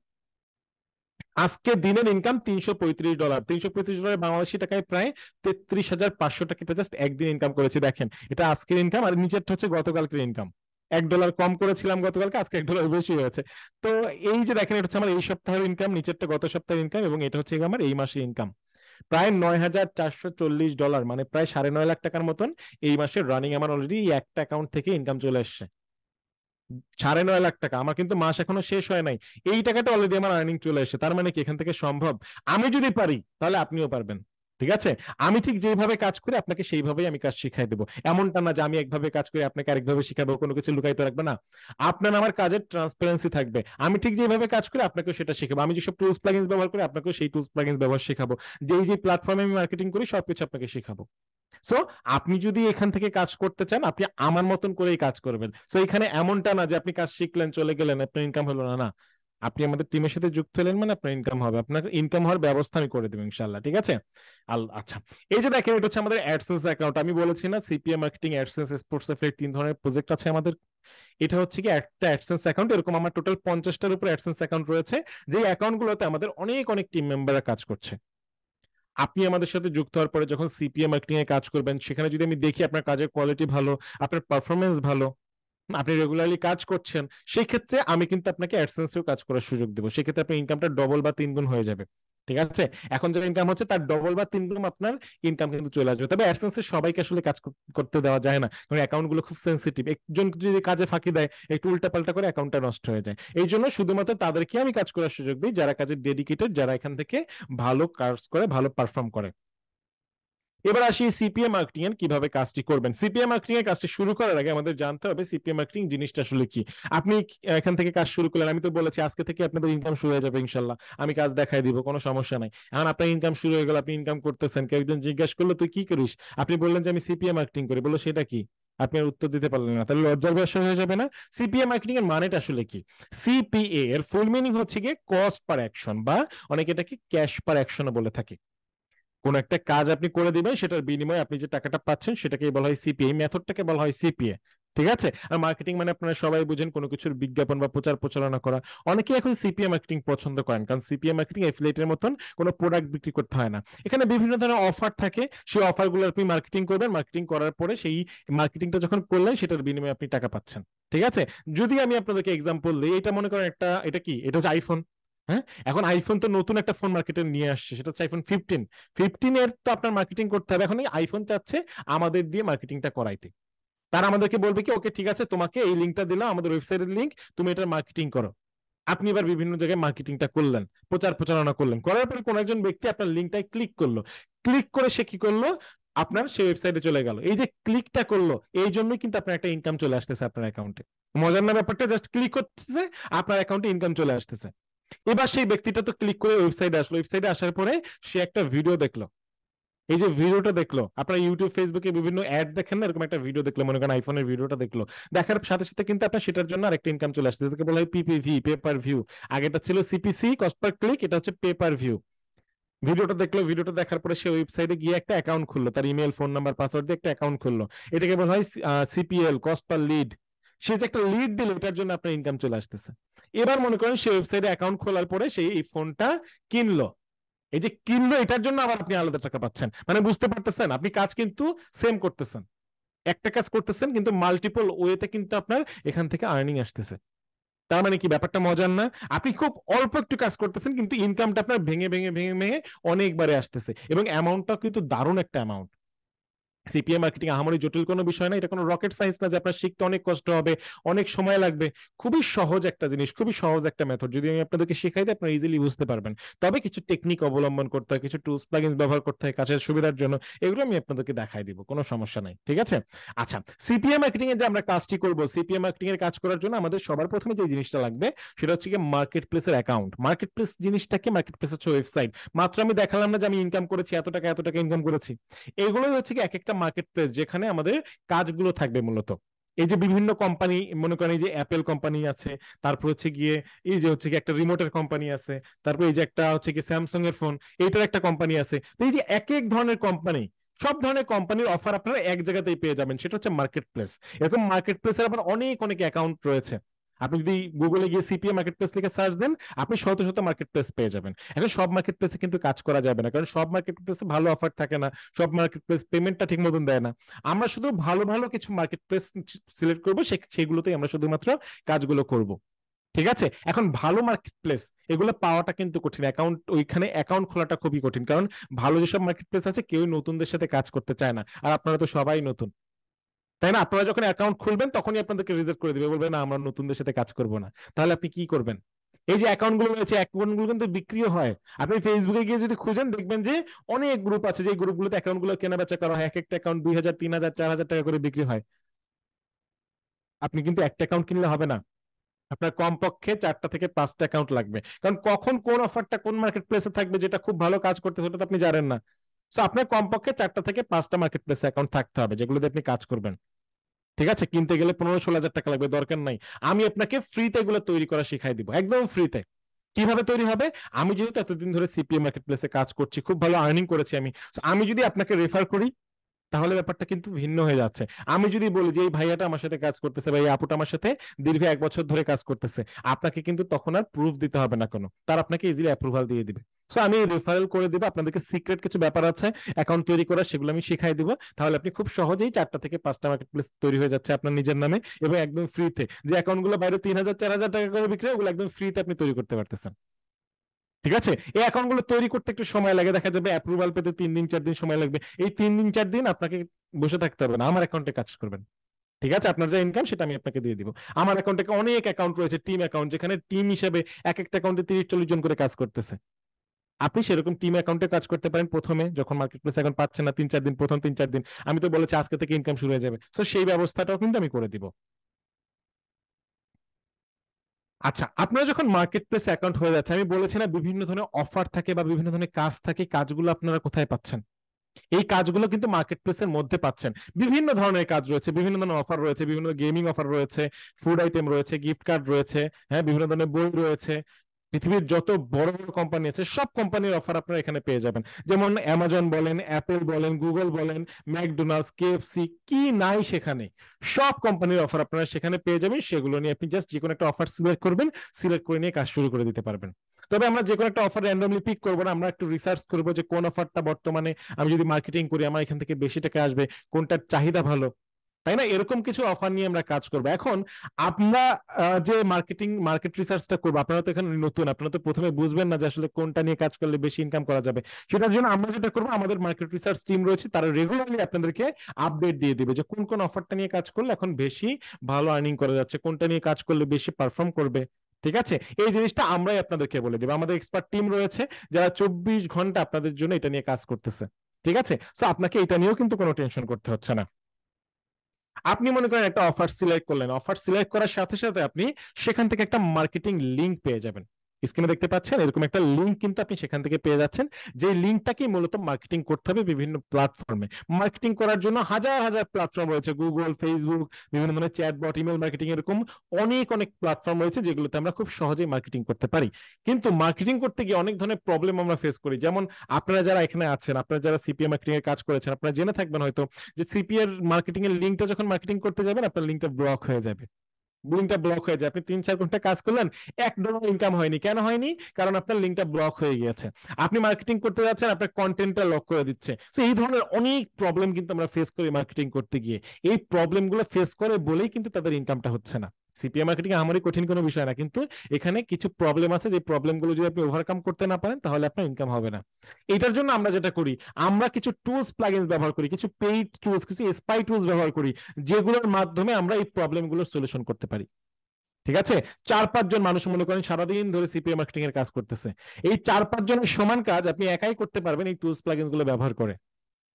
[SPEAKER 1] আজকে দিনের ইনকাম তিনশো পঁয়ত্রিশ ডলার তিনশো পঁয়ত্রিশ ডলার বাংলাদেশি টাকায় প্রায় তেত্রিশ হাজার পাঁচশো টাকা জাস্ট একদিন ইনকাম করেছে দেখেন এটা আজকের ইনকাম আর নিচেরটা হচ্ছে গতকালকের ইনকাম এক ডলার কম করেছিলাম গতকালকে আজকে এক ডলার বেশি হয়েছে তো এই যে দেখেন এটা হচ্ছে আমার এই সপ্তাহের ইনকাম নিচেরটা গত সপ্তাহের ইনকাম এবং এটা হচ্ছে আমার এই মাসের ইনকাম প্রায় নয় হাজার চারশো চল্লিশ ডলার মানে প্রায় সাড়ে নয় লাখ টাকার মতন এই মাসের রানিং আমার অলরেডি একটা অ্যাকাউন্ট থেকে ইনকাম চলে আসছে সাড়ে নয় লাখ টাকা আমার কিন্তু মাস এখনো শেষ হয় নাই এই টাকাটা অলরেডি আমার আর্নিং চলে এসে তার মানে কি এখান থেকে সম্ভব আমি যদি পারি তাহলে আপনিও পারবেন ঠিক আছে আমি ঠিক যেভাবে কাজ করি আপনাকে সেইভাবেই আমি কাজ শিখাই দেবো এমনটা না যে আমি একভাবে কাজ করি আপনাকে আরেকভাবে শিখাবো কোনো কিছু লুকাইতে রাখবে না আপনার আমার কাজের ট্রান্সপারেন্সি থাকবে আমি ঠিক যেভাবে কাজ করি আপনাকেও সেটা শেখাবো আমি যেসব টুলস প্লাগিনস ব্যবহার করি আপনাকেও সেই টুলস প্লাগিনস ব্যবহার শিখাবো যেই যে প্ল্যাটফর্মে আমি মার্কেটিং করি সবকিছু আপনাকে শিখাবো সো আপনি যদি এখান থেকে কাজ করতে চান আপনি আমার মতন করেই কাজ করবেন সো এখানে এমনটা না যে আপনি কাজ শিখলেন চলে গেলেন আপনার ইনকাম হলো না না আপনি আমাদের টিমের সাথে যুক্ত হলেন মানে আপনার ইনকাম হবে আপনার ইনকাম হওয়ার ব্যবস্থা আমি করে দেবো ইনশাল্লাহ ঠিক আছে আচ্ছা এই যে দেখেন এটা হচ্ছে আমাদের অ্যাডসেন্স অ্যাকাউন্ট আমি বলেছি না CPA marketing AdSense sports effect তিন ধরনের প্রজেক্ট আছে আমাদের এটা হচ্ছে কি একটা অ্যাডসেন্স অ্যাকাউন্ট এরকম আমার টোটাল পঞ্চাশটার উপর অ্যাডসেন্স অ্যাকাউন্ট রয়েছে যে অ্যাকাউন্টগুলোতে আমাদের অনেক অনেক টিম মেম্বাররা কাজ করছে আপনি আমাদের সাথে যুক্ত হওয়ার পরে যখন সিপিএম মার্কেটিং এ কাজ করবেন সেখানে যদি আমি দেখি আপনার কাজের কোয়ালিটি ভালো আপনার পারফরমেন্স ভালো আপনি রেগুলারলি কাজ করছেন সেই ক্ষেত্রে আমি কিন্তু আপনাকে অ্যাডসেন্সেও কাজ করার সুযোগ দেবো সেক্ষেত্রে আপনার ইনকামটা ডবল বা তিন গুণ হয়ে যাবে ঠিক আছে এখন যে ইনকাম হচ্ছে তার ডবল বা তিন গুণ আপনার ইনকাম কিন্তু চলে আসবে তবে অ্যাডসেন্সে সবাইকে আসলে কাজ করতে দেওয়া যায় না কারণ অ্যাকাউন্ট গুলো খুব সেন্সিটিভ একজন যদি কাজে ফাঁকি দেয় একটু উল্টা পাল্টা করে অ্যাকাউন্টটা নষ্ট হয়ে যায় এই জন্য শুধুমাত্র তাদেরকে আমি কাজ করার সুযোগ দিই যারা কাজে ডেডিকেটেড যারা এখান থেকে ভালো কাজ করে ভালো পারফর্ম করে এবার আসি সিপিএম মার্কেটিং এর কিভাবে কাজটি করবেন সিপিএম মার্কেটিং এর কাজটি শুরু করার আগে আমাদের জানতে হবে সিপিএম মার্কেটিং জিনিসটা আসলে কি আপনি এখান থেকে কাজ শুরু করলেন আমি তো বলেছি আজকে থেকে আপনাদের ইনকাম শুরু হয়ে যাবে ইনশাল্লাহ আমি কাজ দেখাই দিব কোনো সমস্যা নাই এখন আপনার ইনকাম শুরু হয়ে গেল আপনি ইনকাম করতেছেন কেউ একজন জিজ্ঞাসা করলো তুই কি করিস আপনি বললেন যে আমি সিপিএম মার্কেটিং করি বললো সেটা কি আপনি আর উত্তর দিতে পারলেন না তাহলে লজ্জার ব্যবসা হয়ে যাবে না সিপিএ মার্কেটিং এর মানেটা আসলে কি সিপিএ এর ফুল মিনিং হচ্ছে গিয়ে কস্ট পার অ্যাকশন বা অনেকে এটাকে ক্যাশ পার অ্যাকশন বলে থাকে কোন একটা কাজ আপনি করে দিবেন সেটার বিনিময়ে আপনি যে টাকাটা পাচ্ছেন সেটাকে বলা হয় সিপিএ মেথডটাকে বলা হয় সিপিএ ঠিক আছে আর মার্কেটিং মানে আপনারা সবাই বুঝেন কোনো কিছুর বিজ্ঞাপন বা প্রচার প্রচারণা করা অনেকেই এখন সিপিএ মার্কেটিং পছন্দ করেন কারণ সিপিএ মার্কেটিং এফিলেটের মতন কোনো প্রোডাক্ট বিক্রি করতে হয় না এখানে বিভিন্ন ধরনের অফার থাকে সেই অফারগুলো আপনি মার্কেটিং করবেন মার্কেটিং করার পরে সেই মার্কেটিংটা যখন করলেন সেটার বিনিময়ে আপনি টাকা পাচ্ছেন ঠিক আছে যদি আমি আপনাদেরকে এক্সাম্পল দিই এটা মনে করেন একটা এটা কি এটা হচ্ছে আইফোন হ্যাঁ এখন আইফোন তো নতুন একটা ফোন মার্কেটে নিয়ে আসছে সেটা হচ্ছে আইফোন ফিফটিন ফিফটিন এর তো আপনার মার্কেটিং করতে হবে এখন আইফোন চাচ্ছে আমাদের দিয়ে মার্কেটিংটা করাইতে তারা আমাদেরকে বলবে কি ওকে ঠিক আছে তোমাকে এই লিঙ্কটা দিলাম আমাদের ওয়েবসাইটের লিঙ্ক তুমি এটার মার্কেটিং করো আপনি এবার বিভিন্ন জায়গায় মার্কেটিংটা করলেন প্রচার প্রচারণা করলেন করার পরে কোন একজন ব্যক্তি আপনার লিঙ্কটায় ক্লিক করলো ক্লিক করে সে কি করলো আপনার সেই ওয়েবসাইটে চলে গেল এই যে ক্লিকটা করলো এই জন্যই কিন্তু আপনার একটা ইনকাম চলে আসতেছে আপনার অ্যাকাউন্টে মজার না ব্যাপারটা জাস্ট ক্লিক করতেছে আপনার অ্যাকাউন্টে ইনকাম চলে আসতেছে এবার সেই ব্যক্তিটা তো ক্লিক করে ওয়েবসাইটে আসলো ওয়েবসাইটে আসার পরে সে একটা ভিডিও দেখলো এই যে ভিডিওটা দেখলো আপনার ইউটিউব ফেসবুকে বিভিন্ন অ্যাড দেখেন না এরকম একটা ভিডিও দেখলো মনে করেন আইফোনের ভিডিওটা দেখলো দেখার সাথে সাথে কিন্তু আপনার সেটার জন্য আরেকটা ইনকাম চলে আসছে যেটাকে বলা হয় পিপিভি পেপার ভিউ আগেটা ছিল সিপিসি কস্ট পার ক্লিক এটা হচ্ছে পেপার ভিউ ভিডিওটা দেখলো ভিডিওটা দেখার পরে সে ওয়েবসাইটে গিয়ে একটা অ্যাকাউন্ট খুললো তার ইমেল ফোন নাম্বার পাসওয়ার্ড দিয়ে একটা অ্যাকাউন্ট খুললো এটাকে বলা হয় সিপিএল কস্ট পার লিড সে যে একটা লিড দিল এটার জন্য আপনার ইনকাম চলে আসতেছে এবার মনে করেন সেই ওয়েবসাইটে অ্যাকাউন্ট খোলার পরে সেই এই ফোনটা কিনলো এই যে কিনলো এটার জন্য আবার আপনি আলাদা টাকা পাচ্ছেন মানে বুঝতে পারতেছেন আপনি কাজ কিন্তু সেম করতেছেন একটা কাজ করতেছেন কিন্তু মাল্টিপল ওয়েতে কিন্তু আপনার এখান থেকে আর্নিং আসতেছে তার মানে কি ব্যাপারটা মজার না আপনি খুব অল্প একটু কাজ করতেছেন কিন্তু ইনকামটা আপনার ভেঙে ভেঙে ভেঙে ভেঙে অনেকবারে আসতেছে এবং অ্যামাউন্টটা কিন্তু দারুণ একটা অ্যামাউন্ট সিপিএ মার্কেটিং আহামরি জটিল কোনো বিষয় না এটা কোনো রকেট সায়েন্স না যে আপনার শিখতে অনেক কষ্ট হবে অনেক সময় লাগবে খুবই সহজ একটা জিনিস খুবই সহজ একটা মেথড যদি আমি আপনাদেরকে শেখাই দিই আপনারা ইজিলি বুঝতে পারবেন তবে কিছু টেকনিক অবলম্বন করতে হয় কিছু টুলস প্লাগিনস ব্যবহার করতে হয় কাজের সুবিধার জন্য এগুলো আমি আপনাদেরকে দেখাই দিব কোনো সমস্যা নাই ঠিক আছে আচ্ছা সিপিএ মার্কেটিং এর যে আমরা কাজটি করব সিপিএ মার্কেটিং এর কাজ করার জন্য আমাদের সবার প্রথমে যে জিনিসটা লাগবে সেটা হচ্ছে গিয়ে মার্কেট প্লেসের অ্যাকাউন্ট মার্কেট প্লেস জিনিসটা কি মার্কেট প্লেস হচ্ছে ওয়েবসাইট মাত্র আমি দেখালাম না যে আমি ইনকাম করেছি এত টাকা এত টাকা ইনকাম করেছি এগুলোই হচ্ছে কি এক একটা মার্কেট প্লেস যেখানে আমাদের কাজগুলো থাকবে মূলত এই যে বিভিন্ন কোম্পানি মনে করেন এই যে অ্যাপেল কোম্পানি আছে তারপর হচ্ছে গিয়ে এই যে হচ্ছে একটা রিমোটের কোম্পানি আছে তারপর এই যে একটা হচ্ছে কি স্যামসং এর ফোন এইটার একটা কোম্পানি আছে তো এই যে এক এক ধরনের কোম্পানি সব ধরনের কোম্পানির অফার আপনারা এক জায়গাতেই পেয়ে যাবেন সেটা হচ্ছে মার্কেট প্লেস এরকম মার্কেট প্লেসের আবার অনেক অনেক অ্যাকাউন্ট রয়েছে আপনি যদি গুগলে গিয়ে সিপিএ মার্কেট প্লেস লিখে সার্চ দেন আপনি শত শত মার্কেট প্লেস পেয়ে যাবেন এখন সব মার্কেট প্লেসে কিন্তু কাজ করা যাবে না কারণ সব মার্কেট প্লেসে ভালো অফার থাকে না সব মার্কেট প্লেস পেমেন্টটা ঠিক মতন দেয় না আমরা শুধু ভালো ভালো কিছু মার্কেট প্লেস সিলেক্ট করবো সেগুলোতেই আমরা শুধুমাত্র কাজগুলো করব ঠিক আছে এখন ভালো মার্কেট প্লেস এগুলো পাওয়াটা কিন্তু কঠিন অ্যাকাউন্ট ওইখানে অ্যাকাউন্ট খোলাটা খুবই কঠিন কারণ ভালো যেসব মার্কেট প্লেস আছে কেউ নতুনদের সাথে কাজ করতে চায় না আর আপনারা তো সবাই নতুন তাই না আপনারা যখন অ্যাকাউন্ট খুলবেন তখনই আপনাদেরকে রিজেক্ট করে দিবে বলবে না আমরা নতুনদের সাথে কাজ করব না তাহলে আপনি কি করবেন এই যে অ্যাকাউন্ট গুলো রয়েছে অ্যাকাউন্ট গুলো কিন্তু বিক্রিও হয় আপনি ফেসবুকে গিয়ে যদি খুঁজেন দেখবেন যে অনেক গ্রুপ আছে যে গ্রুপগুলোতে অ্যাকাউন্ট গুলো কেনা বেচা করা হয় এক একটা অ্যাকাউন্ট দুই হাজার তিন হাজার চার হাজার টাকা করে বিক্রি হয় আপনি কিন্তু একটা অ্যাকাউন্ট কিনলে হবে না আপনার কমপক্ষে চারটা থেকে পাঁচটা অ্যাকাউন্ট লাগবে কারণ কখন কোন অফারটা কোন মার্কেট প্লেসে থাকবে যেটা খুব ভালো কাজ করতে সেটা তো আপনি জানেন না সো আপনার কমপক্ষে চারটা থেকে পাঁচটা মার্কেট প্লেসে অ্যাকাউন্ট থাকতে হবে যেগুলোতে আপনি কাজ করবেন ঠিক আছে কিনতে গেলে পনেরো ষোলো হাজার টাকা লাগবে দরকার নাই আমি আপনাকে ফ্রিতে এগুলো তৈরি করা শিখাই দিব একদম ফ্রিতে কিভাবে তৈরি হবে আমি যেহেতু এতদিন ধরে সিপিএম মার্কেট প্লেসে কাজ করছি খুব ভালো আর্নিং করেছি আমি আমি যদি আপনাকে রেফার করি তাহলে ব্যাপারটা কিন্তু ভিন্ন হয়ে যাচ্ছে আমি যদি বলি যে এই ভাইয়াটা আমার সাথে কাজ করতেছে বা এই আপুটা আমার সাথে দীর্ঘ এক বছর ধরে কাজ করতেছে আপনাকে কিন্তু তখন আর প্রুফ দিতে হবে না কোনো তার আপনাকে ইজিলি অ্যাপ্রুভাল দিয়ে দিবে তো আমি রেফারেল করে দিব আপনাদেরকে সিক্রেট কিছু ব্যাপার আছে অ্যাকাউন্ট তৈরি করা সেগুলো আমি শেখাই দিব তাহলে আপনি খুব সহজেই চারটা থেকে পাঁচটা মার্কেট প্লেস তৈরি হয়ে যাচ্ছে আপনার নিজের নামে এবং একদম ফ্রিতে যে অ্যাকাউন্টগুলো বাইরে তিন হাজার চার হাজার টাকা করে বিক্রি ওগুলো একদম ফ্রিতে আপনি তৈরি করতে পারতেছেন ঠিক আছে এই অ্যাকাউন্টগুলো তৈরি করতে একটু সময় লাগে দেখা যাবে অ্যাপ্রুভাল পেতে তিন দিন চার দিন সময় লাগবে এই তিন দিন চার দিন আপনাকে বসে থাকতে হবে না আমার অ্যাকাউন্টে কাজ করবেন ঠিক আছে আপনার যা ইনকাম সেটা আমি আপনাকে দিয়ে দিব আমার অ্যাকাউন্টে অনেক অ্যাকাউন্ট রয়েছে টিম অ্যাকাউন্ট যেখানে টিম হিসেবে এক একটা অ্যাকাউন্টে তিরিশ চল্লিশ জন করে কাজ করতেছে আপনি সেরকম টিম অ্যাকাউন্টে কাজ করতে পারেন প্রথমে যখন মার্কেট প্লেস এখন পাচ্ছে না তিন চার দিন প্রথম তিন চার দিন আমি তো বলেছি আজকে থেকে ইনকাম শুরু হয়ে যাবে তো সেই ব্যবস্থাটাও কিন্তু আমি করে দিব আচ্ছা আপনার যখন মার্কেট প্লেস অ্যাকাউন্ট হয়ে যাচ্ছে আমি বলেছি না বিভিন্ন ধরনের অফার থাকে বা বিভিন্ন ধরনের কাজ থাকে কাজগুলো আপনারা কোথায় পাচ্ছেন এই কাজগুলো কিন্তু মার্কেট প্লেসের মধ্যে পাচ্ছেন বিভিন্ন ধরনের কাজ রয়েছে বিভিন্ন ধরনের অফার রয়েছে বিভিন্ন গেমিং অফার রয়েছে ফুড আইটেম রয়েছে গিফট কার্ড রয়েছে হ্যাঁ বিভিন্ন ধরনের বই রয়েছে পৃথিবীর যত বড় বড় কোম্পানি আছে সব কোম্পানির অফার আপনারা এখানে পেয়ে যাবেন যেমন অ্যামাজন বলেন অ্যাপেল বলেন গুগল বলেন ম্যাকডোনাল্ডস কেএফসি কি নাই সেখানে সব কোম্পানির অফার আপনারা সেখানে পেয়ে যাবেন সেগুলো নিয়ে আপনি জাস্ট যে কোনো একটা অফার সিলেক্ট করবেন সিলেক্ট করে নিয়ে কাজ শুরু করে দিতে পারবেন তবে আমরা যে কোনো একটা অফার র্যান্ডমলি পিক করবো না আমরা একটু রিসার্চ করবো যে কোন অফারটা বর্তমানে আমি যদি মার্কেটিং করি আমার এখান থেকে বেশি টাকা আসবে কোনটার চাহিদা ভালো তাই না এরকম কিছু অফার নিয়ে আমরা কাজ করব এখন আমরা যে মার্কেটিং মার্কেট রিসার্চটা করবো আপনারা তো এখানে নতুন আপনারা তো প্রথমে বুঝবেন না যে আসলে কোনটা নিয়ে কাজ করলে বেশি ইনকাম করা যাবে সেটার জন্য আমরা যেটা করবো আমাদের মার্কেট রিসার্চ টিম রয়েছে তারা রেগুলারলি আপনাদেরকে আপডেট দিয়ে দিবে যে কোন কোন অফারটা নিয়ে কাজ করলে এখন বেশি ভালো আর্নিং করা যাচ্ছে কোনটা নিয়ে কাজ করলে বেশি পারফর্ম করবে ঠিক আছে এই জিনিসটা আমরাই আপনাদেরকে বলে দেবো আমাদের এক্সপার্ট টিম রয়েছে যারা চব্বিশ ঘন্টা আপনাদের জন্য এটা নিয়ে কাজ করতেছে ঠিক আছে তো আপনাকে এটা নিয়েও কিন্তু কোনো টেনশন করতে হচ্ছে না আপনি মনে করেন একটা অফার সিলেক্ট করলেন অফার সিলেক্ট করার সাথে সাথে আপনি সেখান থেকে একটা মার্কেটিং লিংক পেয়ে যাবেন স্ক্রিনে দেখতে পাচ্ছেন এরকম একটা লিঙ্ক কিন্তু আপনি সেখান থেকে পেয়ে যাচ্ছেন যে লিঙ্কটাকে মূলত মার্কেটিং করতে হবে বিভিন্ন প্ল্যাটফর্মে মার্কেটিং করার জন্য হাজার হাজার প্ল্যাটফর্ম রয়েছে গুগল ফেসবুক বিভিন্ন ধরনের চ্যাটবট ইমেল মার্কেটিং এরকম অনেক অনেক প্ল্যাটফর্ম রয়েছে যেগুলোতে আমরা খুব সহজেই মার্কেটিং করতে পারি কিন্তু মার্কেটিং করতে গিয়ে অনেক ধরনের প্রবলেম আমরা ফেস করি যেমন আপনারা যারা এখানে আছেন আপনারা যারা সিপিএ মার্কেটিং এর কাজ করেছেন আপনারা জেনে থাকবেন হয়তো যে সিপিএর মার্কেটিং এর লিঙ্কটা যখন মার্কেটিং করতে যাবেন আপনার লিঙ্কটা ব্লক হয়ে যাবে লিঙ্কটা ব্লক হয়ে যায় আপনি তিন চার ঘন্টা কাজ করলেন এক ডলার ইনকাম হয়নি কেন হয়নি কারণ আপনার লিঙ্কটা ব্লক হয়ে গিয়েছে আপনি মার্কেটিং করতে যাচ্ছেন আপনার কন্টেন্টটা লক করে দিচ্ছে তো এই ধরনের অনেক প্রবলেম কিন্তু আমরা ফেস করি মার্কেটিং করতে গিয়ে এই প্রবলেমগুলো ফেস করে বলেই কিন্তু তাদের ইনকামটা হচ্ছে না সিপিএ মার্কেটিং আমারই কঠিন কোনো বিষয় না কিন্তু এখানে কিছু প্রবলেম আছে যে প্রবলেমগুলো যদি আপনি ওভারকাম করতে না পারেন তাহলে আপনার ইনকাম হবে না এটার জন্য আমরা যেটা করি আমরা কিছু টুলস প্লাগিনস ব্যবহার করি কিছু পেইড টুলস কিছু স্পাই টুলস ব্যবহার করি যেগুলোর মাধ্যমে আমরা এই প্রবলেমগুলোর সলিউশন করতে পারি ঠিক আছে চার পাঁচজন মানুষ মনে করেন সারাদিন ধরে সিপিএ মার্কেটিং এর কাজ করতেছে এই চার পাঁচজনের সমান কাজ আপনি একাই করতে পারবেন এই টুলস প্লাগিনস গুলো ব্যবহার করে